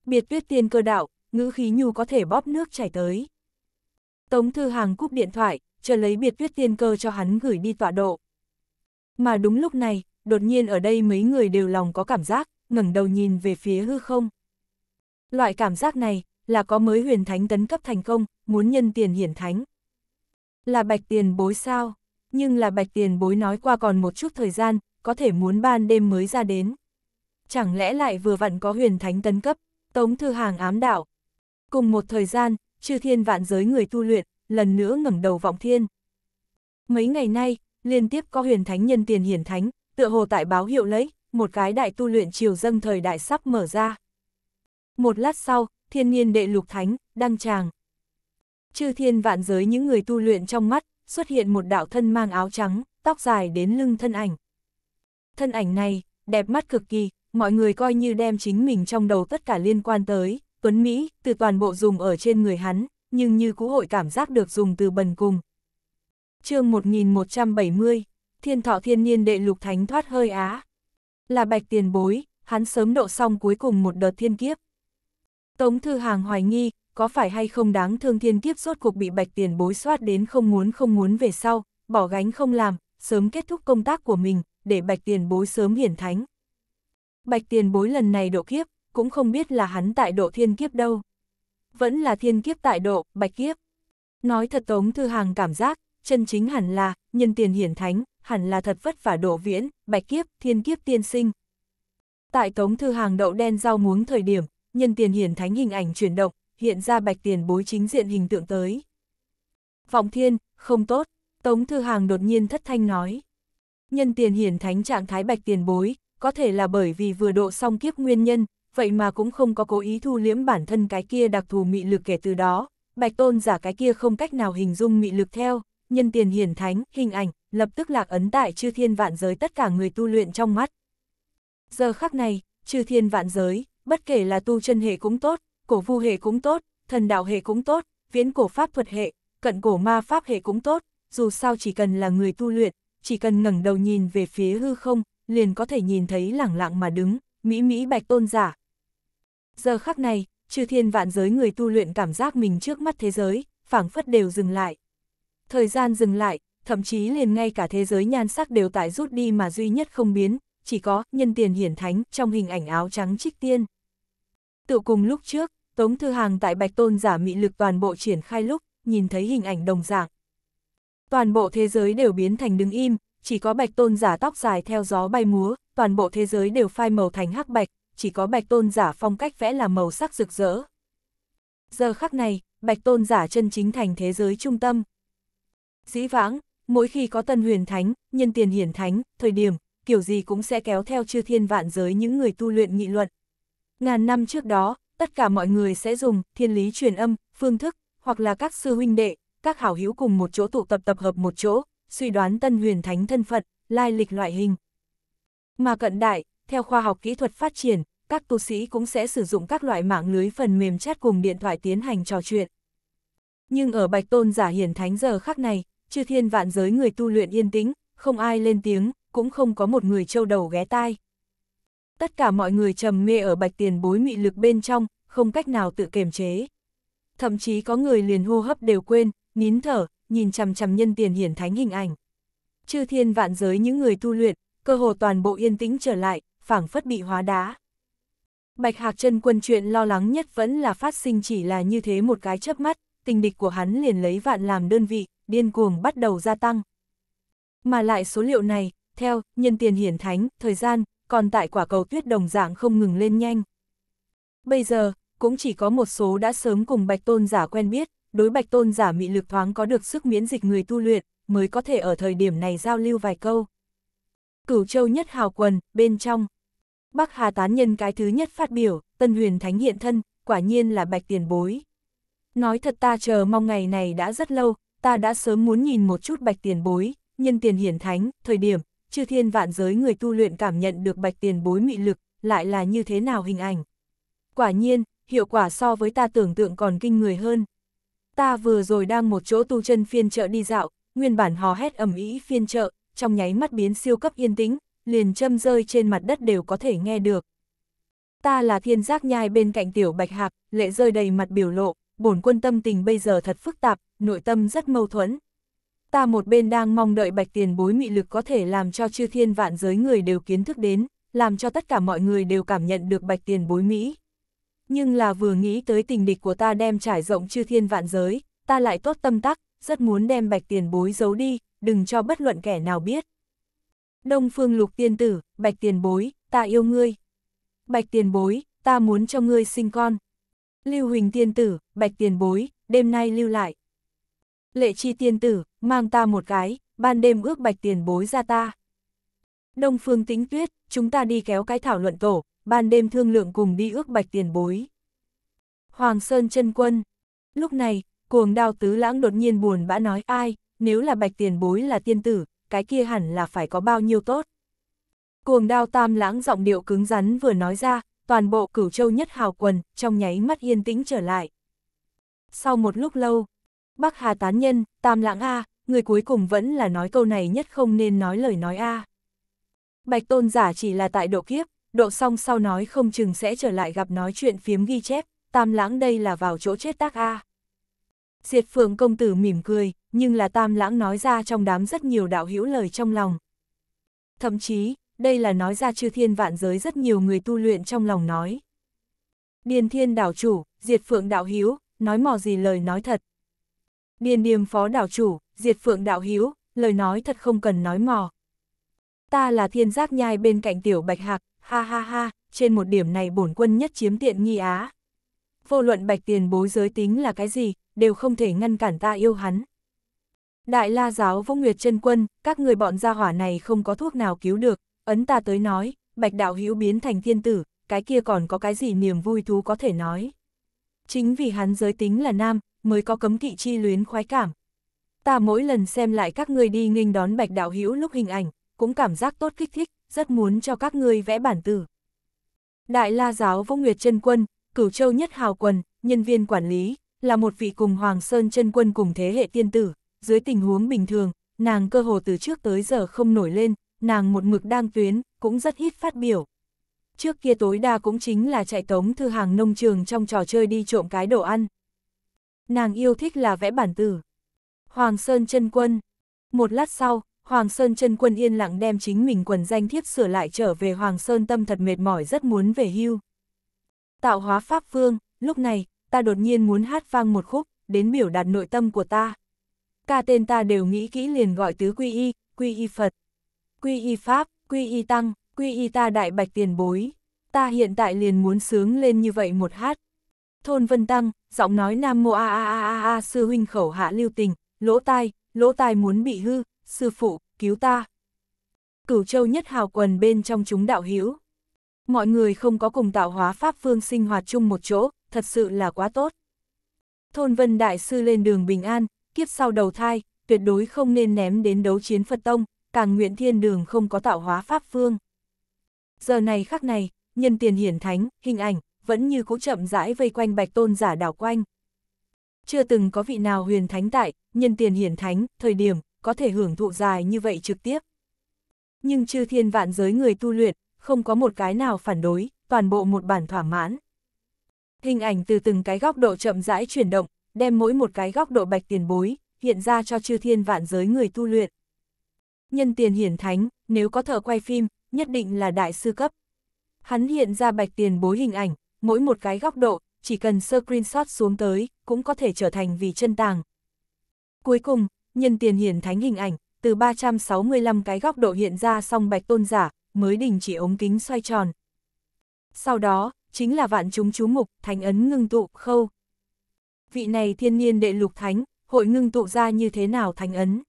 Biệt viết tiên cơ đạo, ngữ khí nhu có thể bóp nước chảy tới. Tống Thư Hàng cúp điện thoại, chờ lấy biệt viết tiên cơ cho hắn gửi đi tọa độ. Mà đúng lúc này, đột nhiên ở đây mấy người đều lòng có cảm giác, ngẩng đầu nhìn về phía hư không. Loại cảm giác này, là có mới huyền thánh tấn cấp thành công, muốn nhân tiền hiển thánh. Là bạch tiền bối sao? Nhưng là bạch tiền bối nói qua còn một chút thời gian, có thể muốn ban đêm mới ra đến. Chẳng lẽ lại vừa vặn có huyền thánh tấn cấp, tống thư hàng ám đạo. Cùng một thời gian, chư thiên vạn giới người tu luyện, lần nữa ngẩng đầu vọng thiên. Mấy ngày nay, liên tiếp có huyền thánh nhân tiền hiển thánh, tựa hồ tại báo hiệu lấy, một cái đại tu luyện triều dâng thời đại sắp mở ra. Một lát sau, thiên nhiên đệ lục thánh, đăng tràng. Chư thiên vạn giới những người tu luyện trong mắt, xuất hiện một đạo thân mang áo trắng, tóc dài đến lưng thân ảnh. Thân ảnh này, đẹp mắt cực kỳ, mọi người coi như đem chính mình trong đầu tất cả liên quan tới, Tuấn Mỹ, từ toàn bộ dùng ở trên người hắn, nhưng như cũ hội cảm giác được dùng từ bần cùng. chương 1170, Thiên Thọ Thiên Niên Đệ Lục Thánh thoát hơi á. Là bạch tiền bối, hắn sớm độ xong cuối cùng một đợt thiên kiếp. Tống Thư Hàng hoài nghi, có phải hay không đáng thương thiên kiếp suốt cuộc bị bạch tiền bối soát đến không muốn không muốn về sau, bỏ gánh không làm, sớm kết thúc công tác của mình, để bạch tiền bối sớm hiển thánh. Bạch tiền bối lần này độ kiếp, cũng không biết là hắn tại độ thiên kiếp đâu. Vẫn là thiên kiếp tại độ, bạch kiếp. Nói thật Tống Thư Hàng cảm giác, chân chính hẳn là, nhân tiền hiển thánh, hẳn là thật vất vả độ viễn, bạch kiếp, thiên kiếp tiên sinh. Tại Tống Thư Hàng đậu đen rau muống thời điểm, nhân tiền hiển thánh hình ảnh chuyển động, hiện ra bạch tiền bối chính diện hình tượng tới. Vọng thiên, không tốt, Tống Thư Hàng đột nhiên thất thanh nói. Nhân tiền hiển thánh trạng thái bạch tiền bối, có thể là bởi vì vừa độ xong kiếp nguyên nhân, vậy mà cũng không có cố ý thu liễm bản thân cái kia đặc thù mị lực kể từ đó, bạch tôn giả cái kia không cách nào hình dung mị lực theo, nhân tiền hiển thánh, hình ảnh, lập tức lạc ấn tại chư thiên vạn giới tất cả người tu luyện trong mắt. Giờ khắc này, chư thiên vạn giới, bất kể là tu chân hệ cũng tốt, cổ vu hệ cũng tốt, thần đạo hệ cũng tốt, viễn cổ pháp thuật hệ, cận cổ ma pháp hệ cũng tốt, dù sao chỉ cần là người tu luyện, chỉ cần ngẩng đầu nhìn về phía hư không, liền có thể nhìn thấy lẳng lặng mà đứng, mỹ mỹ bạch tôn giả. Giờ khắc này, chư thiên vạn giới người tu luyện cảm giác mình trước mắt thế giới, phảng phất đều dừng lại. Thời gian dừng lại, thậm chí liền ngay cả thế giới nhan sắc đều tại rút đi mà duy nhất không biến, chỉ có nhân tiền hiển thánh trong hình ảnh áo trắng trích tiên. Tự cùng lúc trước, Tống Thư Hàng tại Bạch Tôn giả mị lực toàn bộ triển khai lúc, nhìn thấy hình ảnh đồng dạng. Toàn bộ thế giới đều biến thành đứng im, chỉ có Bạch Tôn giả tóc dài theo gió bay múa, toàn bộ thế giới đều phai màu thành hắc bạch, chỉ có Bạch Tôn giả phong cách vẽ là màu sắc rực rỡ. Giờ khắc này, Bạch Tôn giả chân chính thành thế giới trung tâm. Dĩ vãng, mỗi khi có tân huyền thánh, nhân tiền hiển thánh, thời điểm, kiểu gì cũng sẽ kéo theo chư thiên vạn giới những người tu luyện nghị luận, Ngàn năm trước đó, tất cả mọi người sẽ dùng thiên lý truyền âm, phương thức, hoặc là các sư huynh đệ, các hảo hữu cùng một chỗ tụ tập tập hợp một chỗ, suy đoán tân huyền thánh thân phật, lai lịch loại hình. Mà cận đại, theo khoa học kỹ thuật phát triển, các tu sĩ cũng sẽ sử dụng các loại mạng lưới phần mềm chat cùng điện thoại tiến hành trò chuyện. Nhưng ở Bạch Tôn giả hiển thánh giờ khắc này, chư thiên vạn giới người tu luyện yên tĩnh, không ai lên tiếng, cũng không có một người trâu đầu ghé tai. Tất cả mọi người trầm mê ở bạch tiền bối mị lực bên trong, không cách nào tự kiềm chế. Thậm chí có người liền hô hấp đều quên, nín thở, nhìn chằm chằm nhân tiền hiển thánh hình ảnh. Chư thiên vạn giới những người tu luyện, cơ hồ toàn bộ yên tĩnh trở lại, phảng phất bị hóa đá. Bạch Hạc chân quân chuyện lo lắng nhất vẫn là phát sinh chỉ là như thế một cái chớp mắt, tình địch của hắn liền lấy vạn làm đơn vị, điên cuồng bắt đầu gia tăng. Mà lại số liệu này, theo nhân tiền hiển thánh, thời gian, còn tại quả cầu tuyết đồng dạng không ngừng lên nhanh. Bây giờ, cũng chỉ có một số đã sớm cùng bạch tôn giả quen biết, đối bạch tôn giả mị lực thoáng có được sức miễn dịch người tu luyện, mới có thể ở thời điểm này giao lưu vài câu. Cửu châu nhất hào quần, bên trong. Bắc Hà tán nhân cái thứ nhất phát biểu, tân huyền thánh hiện thân, quả nhiên là bạch tiền bối. Nói thật ta chờ mong ngày này đã rất lâu, ta đã sớm muốn nhìn một chút bạch tiền bối, nhân tiền hiển thánh, thời điểm, chư thiên vạn giới người tu luyện cảm nhận được bạch tiền bối mị lực, lại là như thế nào hình ảnh. Quả nhiên, hiệu quả so với ta tưởng tượng còn kinh người hơn. Ta vừa rồi đang một chỗ tu chân phiên chợ đi dạo, nguyên bản hò hét ầm ĩ phiên chợ, trong nháy mắt biến siêu cấp yên tĩnh, liền châm rơi trên mặt đất đều có thể nghe được. Ta là thiên giác nhai bên cạnh tiểu bạch hạc, lệ rơi đầy mặt biểu lộ, bổn quân tâm tình bây giờ thật phức tạp, nội tâm rất mâu thuẫn, ta một bên đang mong đợi bạch tiền bối mị lực có thể làm cho chư thiên vạn giới người đều kiến thức đến, làm cho tất cả mọi người đều cảm nhận được bạch tiền bối Mỹ. Nhưng là vừa nghĩ tới tình địch của ta đem trải rộng chư thiên vạn giới, ta lại tốt tâm tắc, rất muốn đem bạch tiền bối giấu đi, đừng cho bất luận kẻ nào biết. Đông phương lục tiên tử, bạch tiền bối, ta yêu ngươi. Bạch tiền bối, ta muốn cho ngươi sinh con. Lưu huỳnh tiên tử, bạch tiền bối, đêm nay lưu lại lệ chi tiên tử, mang ta một cái, ban đêm ước bạch tiền bối ra ta. Đông phương Tính tuyết, chúng ta đi kéo cái thảo luận tổ, ban đêm thương lượng cùng đi ước bạch tiền bối. Hoàng Sơn chân quân. Lúc này, cuồng đao tứ lãng đột nhiên buồn bã nói ai, nếu là bạch tiền bối là tiên tử, cái kia hẳn là phải có bao nhiêu tốt. Cuồng đao tam lãng giọng điệu cứng rắn vừa nói ra, toàn bộ cửu châu nhất hào quần, trong nháy mắt yên tĩnh trở lại. Sau một lúc lâu, Bắc Hà tán nhân, tam lãng A, người cuối cùng vẫn là nói câu này nhất không nên nói lời nói A. Bạch tôn giả chỉ là tại độ kiếp, độ xong sau nói không chừng sẽ trở lại gặp nói chuyện phiếm ghi chép, tam lãng đây là vào chỗ chết tác A. Diệt Phượng công tử mỉm cười, nhưng là tam lãng nói ra trong đám rất nhiều đạo hữu lời trong lòng. Thậm chí, đây là nói ra chư thiên vạn giới rất nhiều người tu luyện trong lòng nói. Điền thiên đảo chủ, diệt phượng đạo hữu nói mò gì lời nói thật, Điền điềm phó đảo chủ, diệt phượng đạo hiếu, lời nói thật không cần nói mò. Ta là thiên giác nhai bên cạnh tiểu bạch hạc, ha ha ha, trên một điểm này bổn quân nhất chiếm tiện nghi á. Vô luận bạch tiền bối giới tính là cái gì, đều không thể ngăn cản ta yêu hắn. Đại la giáo vô nguyệt chân quân, các người bọn gia hỏa này không có thuốc nào cứu được, ấn ta tới nói, bạch đạo hiếu biến thành thiên tử, cái kia còn có cái gì niềm vui thú có thể nói. Chính vì hắn giới tính là nam, mới có cấm kỵ chi luyến khoái cảm. Ta mỗi lần xem lại các ngươi đi nghênh đón bạch đạo hữu lúc hình ảnh, cũng cảm giác tốt kích thích, rất muốn cho các ngươi vẽ bản tử. Đại La Giáo Vô Nguyệt chân Quân, Cửu Châu Nhất Hào Quần, nhân viên quản lý, là một vị cùng Hoàng Sơn chân Quân cùng thế hệ tiên tử, dưới tình huống bình thường, nàng cơ hồ từ trước tới giờ không nổi lên, nàng một mực đang tuyến, cũng rất ít phát biểu. Trước kia tối đa cũng chính là chạy tống thư hàng nông trường trong trò chơi đi trộm cái đồ ăn. Nàng yêu thích là vẽ bản tử. Hoàng Sơn chân Quân. Một lát sau, Hoàng Sơn chân Quân yên lặng đem chính mình quần danh thiếp sửa lại trở về Hoàng Sơn tâm thật mệt mỏi rất muốn về hưu. Tạo hóa Pháp Vương, lúc này, ta đột nhiên muốn hát vang một khúc, đến biểu đạt nội tâm của ta. Ca tên ta đều nghĩ kỹ liền gọi tứ quy y, quy y Phật, quy y Pháp, quy y Tăng, quy y ta đại bạch tiền bối. Ta hiện tại liền muốn sướng lên như vậy một hát, Thôn Vân Tăng, giọng nói Nam Mô A A A A A sư huynh khẩu hạ lưu tình, lỗ tai, lỗ tai muốn bị hư, sư phụ, cứu ta. Cửu Châu nhất hào quần bên trong chúng đạo hữu Mọi người không có cùng tạo hóa pháp phương sinh hoạt chung một chỗ, thật sự là quá tốt. Thôn Vân Đại Sư lên đường bình an, kiếp sau đầu thai, tuyệt đối không nên ném đến đấu chiến Phật Tông, càng nguyện thiên đường không có tạo hóa pháp phương. Giờ này khắc này, nhân tiền hiển thánh, hình ảnh, vẫn như cũ chậm rãi vây quanh bạch tôn giả đảo quanh. Chưa từng có vị nào huyền thánh tại, nhân tiền hiển thánh, thời điểm, có thể hưởng thụ dài như vậy trực tiếp. Nhưng chư thiên vạn giới người tu luyện, không có một cái nào phản đối, toàn bộ một bản thỏa mãn. Hình ảnh từ từng cái góc độ chậm rãi chuyển động, đem mỗi một cái góc độ bạch tiền bối, hiện ra cho chư thiên vạn giới người tu luyện. Nhân tiền hiển thánh, nếu có thợ quay phim, nhất định là đại sư cấp. Hắn hiện ra bạch tiền bối hình ảnh, mỗi một cái góc độ, chỉ cần sơ screenshot xuống tới, cũng có thể trở thành vì chân tàng. Cuối cùng, nhân tiền hiển thánh hình ảnh, từ 365 cái góc độ hiện ra song bạch tôn giả, mới đình chỉ ống kính xoay tròn. Sau đó, chính là vạn chúng chú mục, thành ấn ngưng tụ, khâu. Vị này thiên niên đệ lục thánh, hội ngưng tụ ra như thế nào thành ấn?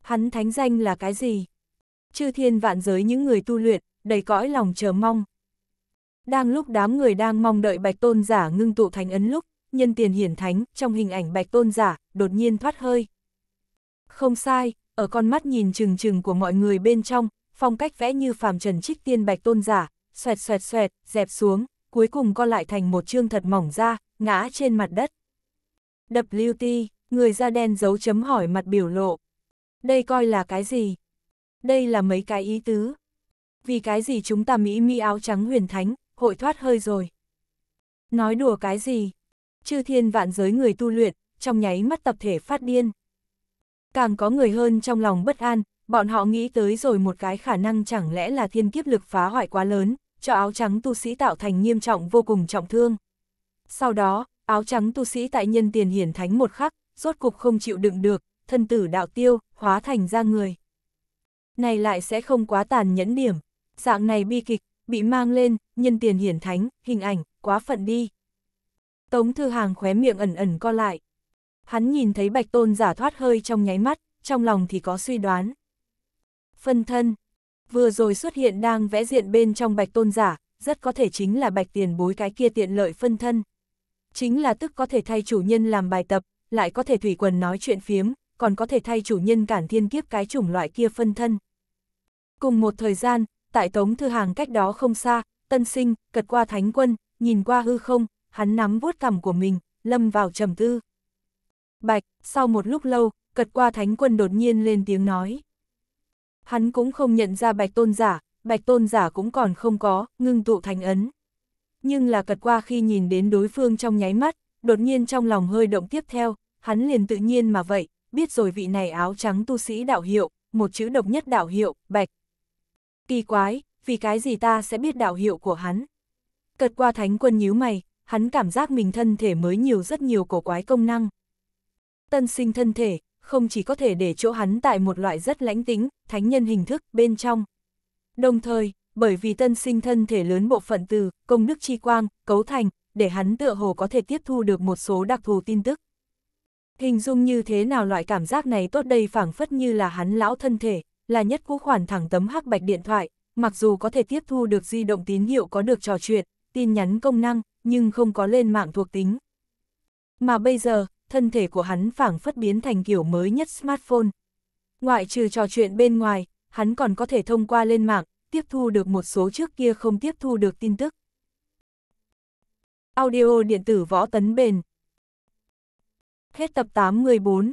Hắn thánh danh là cái gì? Chư thiên vạn giới những người tu luyện, đầy cõi lòng chờ mong. Đang lúc đám người đang mong đợi bạch tôn giả ngưng tụ thành ấn lúc, nhân tiền hiển thánh, trong hình ảnh bạch tôn giả, đột nhiên thoát hơi. Không sai, ở con mắt nhìn chừng chừng của mọi người bên trong, phong cách vẽ như phàm trần trích tiên bạch tôn giả, xoẹt xoẹt xoẹt, dẹp xuống, cuối cùng co lại thành một chương thật mỏng ra, ngã trên mặt đất. WT, người da đen giấu chấm hỏi mặt biểu lộ. Đây coi là cái gì? Đây là mấy cái ý tứ. Vì cái gì chúng ta Mỹ mi áo trắng huyền thánh, hội thoát hơi rồi. Nói đùa cái gì? Chư thiên vạn giới người tu luyện, trong nháy mắt tập thể phát điên. Càng có người hơn trong lòng bất an, bọn họ nghĩ tới rồi một cái khả năng chẳng lẽ là thiên kiếp lực phá hoại quá lớn, cho áo trắng tu sĩ tạo thành nghiêm trọng vô cùng trọng thương. Sau đó, áo trắng tu sĩ tại nhân tiền hiển thánh một khắc, rốt cục không chịu đựng được, thân tử đạo tiêu, hóa thành ra người. Này lại sẽ không quá tàn nhẫn điểm, dạng này bi kịch, bị mang lên, nhân tiền hiển thánh, hình ảnh, quá phận đi. Tống Thư Hàng khóe miệng ẩn ẩn co lại. Hắn nhìn thấy bạch tôn giả thoát hơi trong nháy mắt, trong lòng thì có suy đoán. Phân thân, vừa rồi xuất hiện đang vẽ diện bên trong bạch tôn giả, rất có thể chính là bạch tiền bối cái kia tiện lợi phân thân. Chính là tức có thể thay chủ nhân làm bài tập, lại có thể thủy quần nói chuyện phiếm, còn có thể thay chủ nhân cản thiên kiếp cái chủng loại kia phân thân. Cùng một thời gian, tại Tống Thư Hàng cách đó không xa, tân sinh, cật qua thánh quân, nhìn qua hư không, hắn nắm vuốt cằm của mình, lâm vào trầm tư. Bạch, sau một lúc lâu, cật qua thánh quân đột nhiên lên tiếng nói. Hắn cũng không nhận ra bạch tôn giả, bạch tôn giả cũng còn không có, ngưng tụ thành ấn. Nhưng là cật qua khi nhìn đến đối phương trong nháy mắt, đột nhiên trong lòng hơi động tiếp theo, hắn liền tự nhiên mà vậy, biết rồi vị này áo trắng tu sĩ đạo hiệu, một chữ độc nhất đạo hiệu, bạch, Kỳ quái, vì cái gì ta sẽ biết đạo hiệu của hắn? Cật qua thánh quân nhíu mày, hắn cảm giác mình thân thể mới nhiều rất nhiều cổ quái công năng. Tân sinh thân thể, không chỉ có thể để chỗ hắn tại một loại rất lãnh tính, thánh nhân hình thức bên trong. Đồng thời, bởi vì tân sinh thân thể lớn bộ phận từ, công đức chi quang, cấu thành, để hắn tựa hồ có thể tiếp thu được một số đặc thù tin tức. Hình dung như thế nào loại cảm giác này tốt đây phảng phất như là hắn lão thân thể là nhất cũ khoản thẳng tấm hắc bạch điện thoại, mặc dù có thể tiếp thu được di động tín hiệu có được trò chuyện, tin nhắn công năng, nhưng không có lên mạng thuộc tính. Mà bây giờ, thân thể của hắn phảng phất biến thành kiểu mới nhất smartphone. Ngoại trừ trò chuyện bên ngoài, hắn còn có thể thông qua lên mạng, tiếp thu được một số trước kia không tiếp thu được tin tức. Audio điện tử võ tấn bền Hết tập 814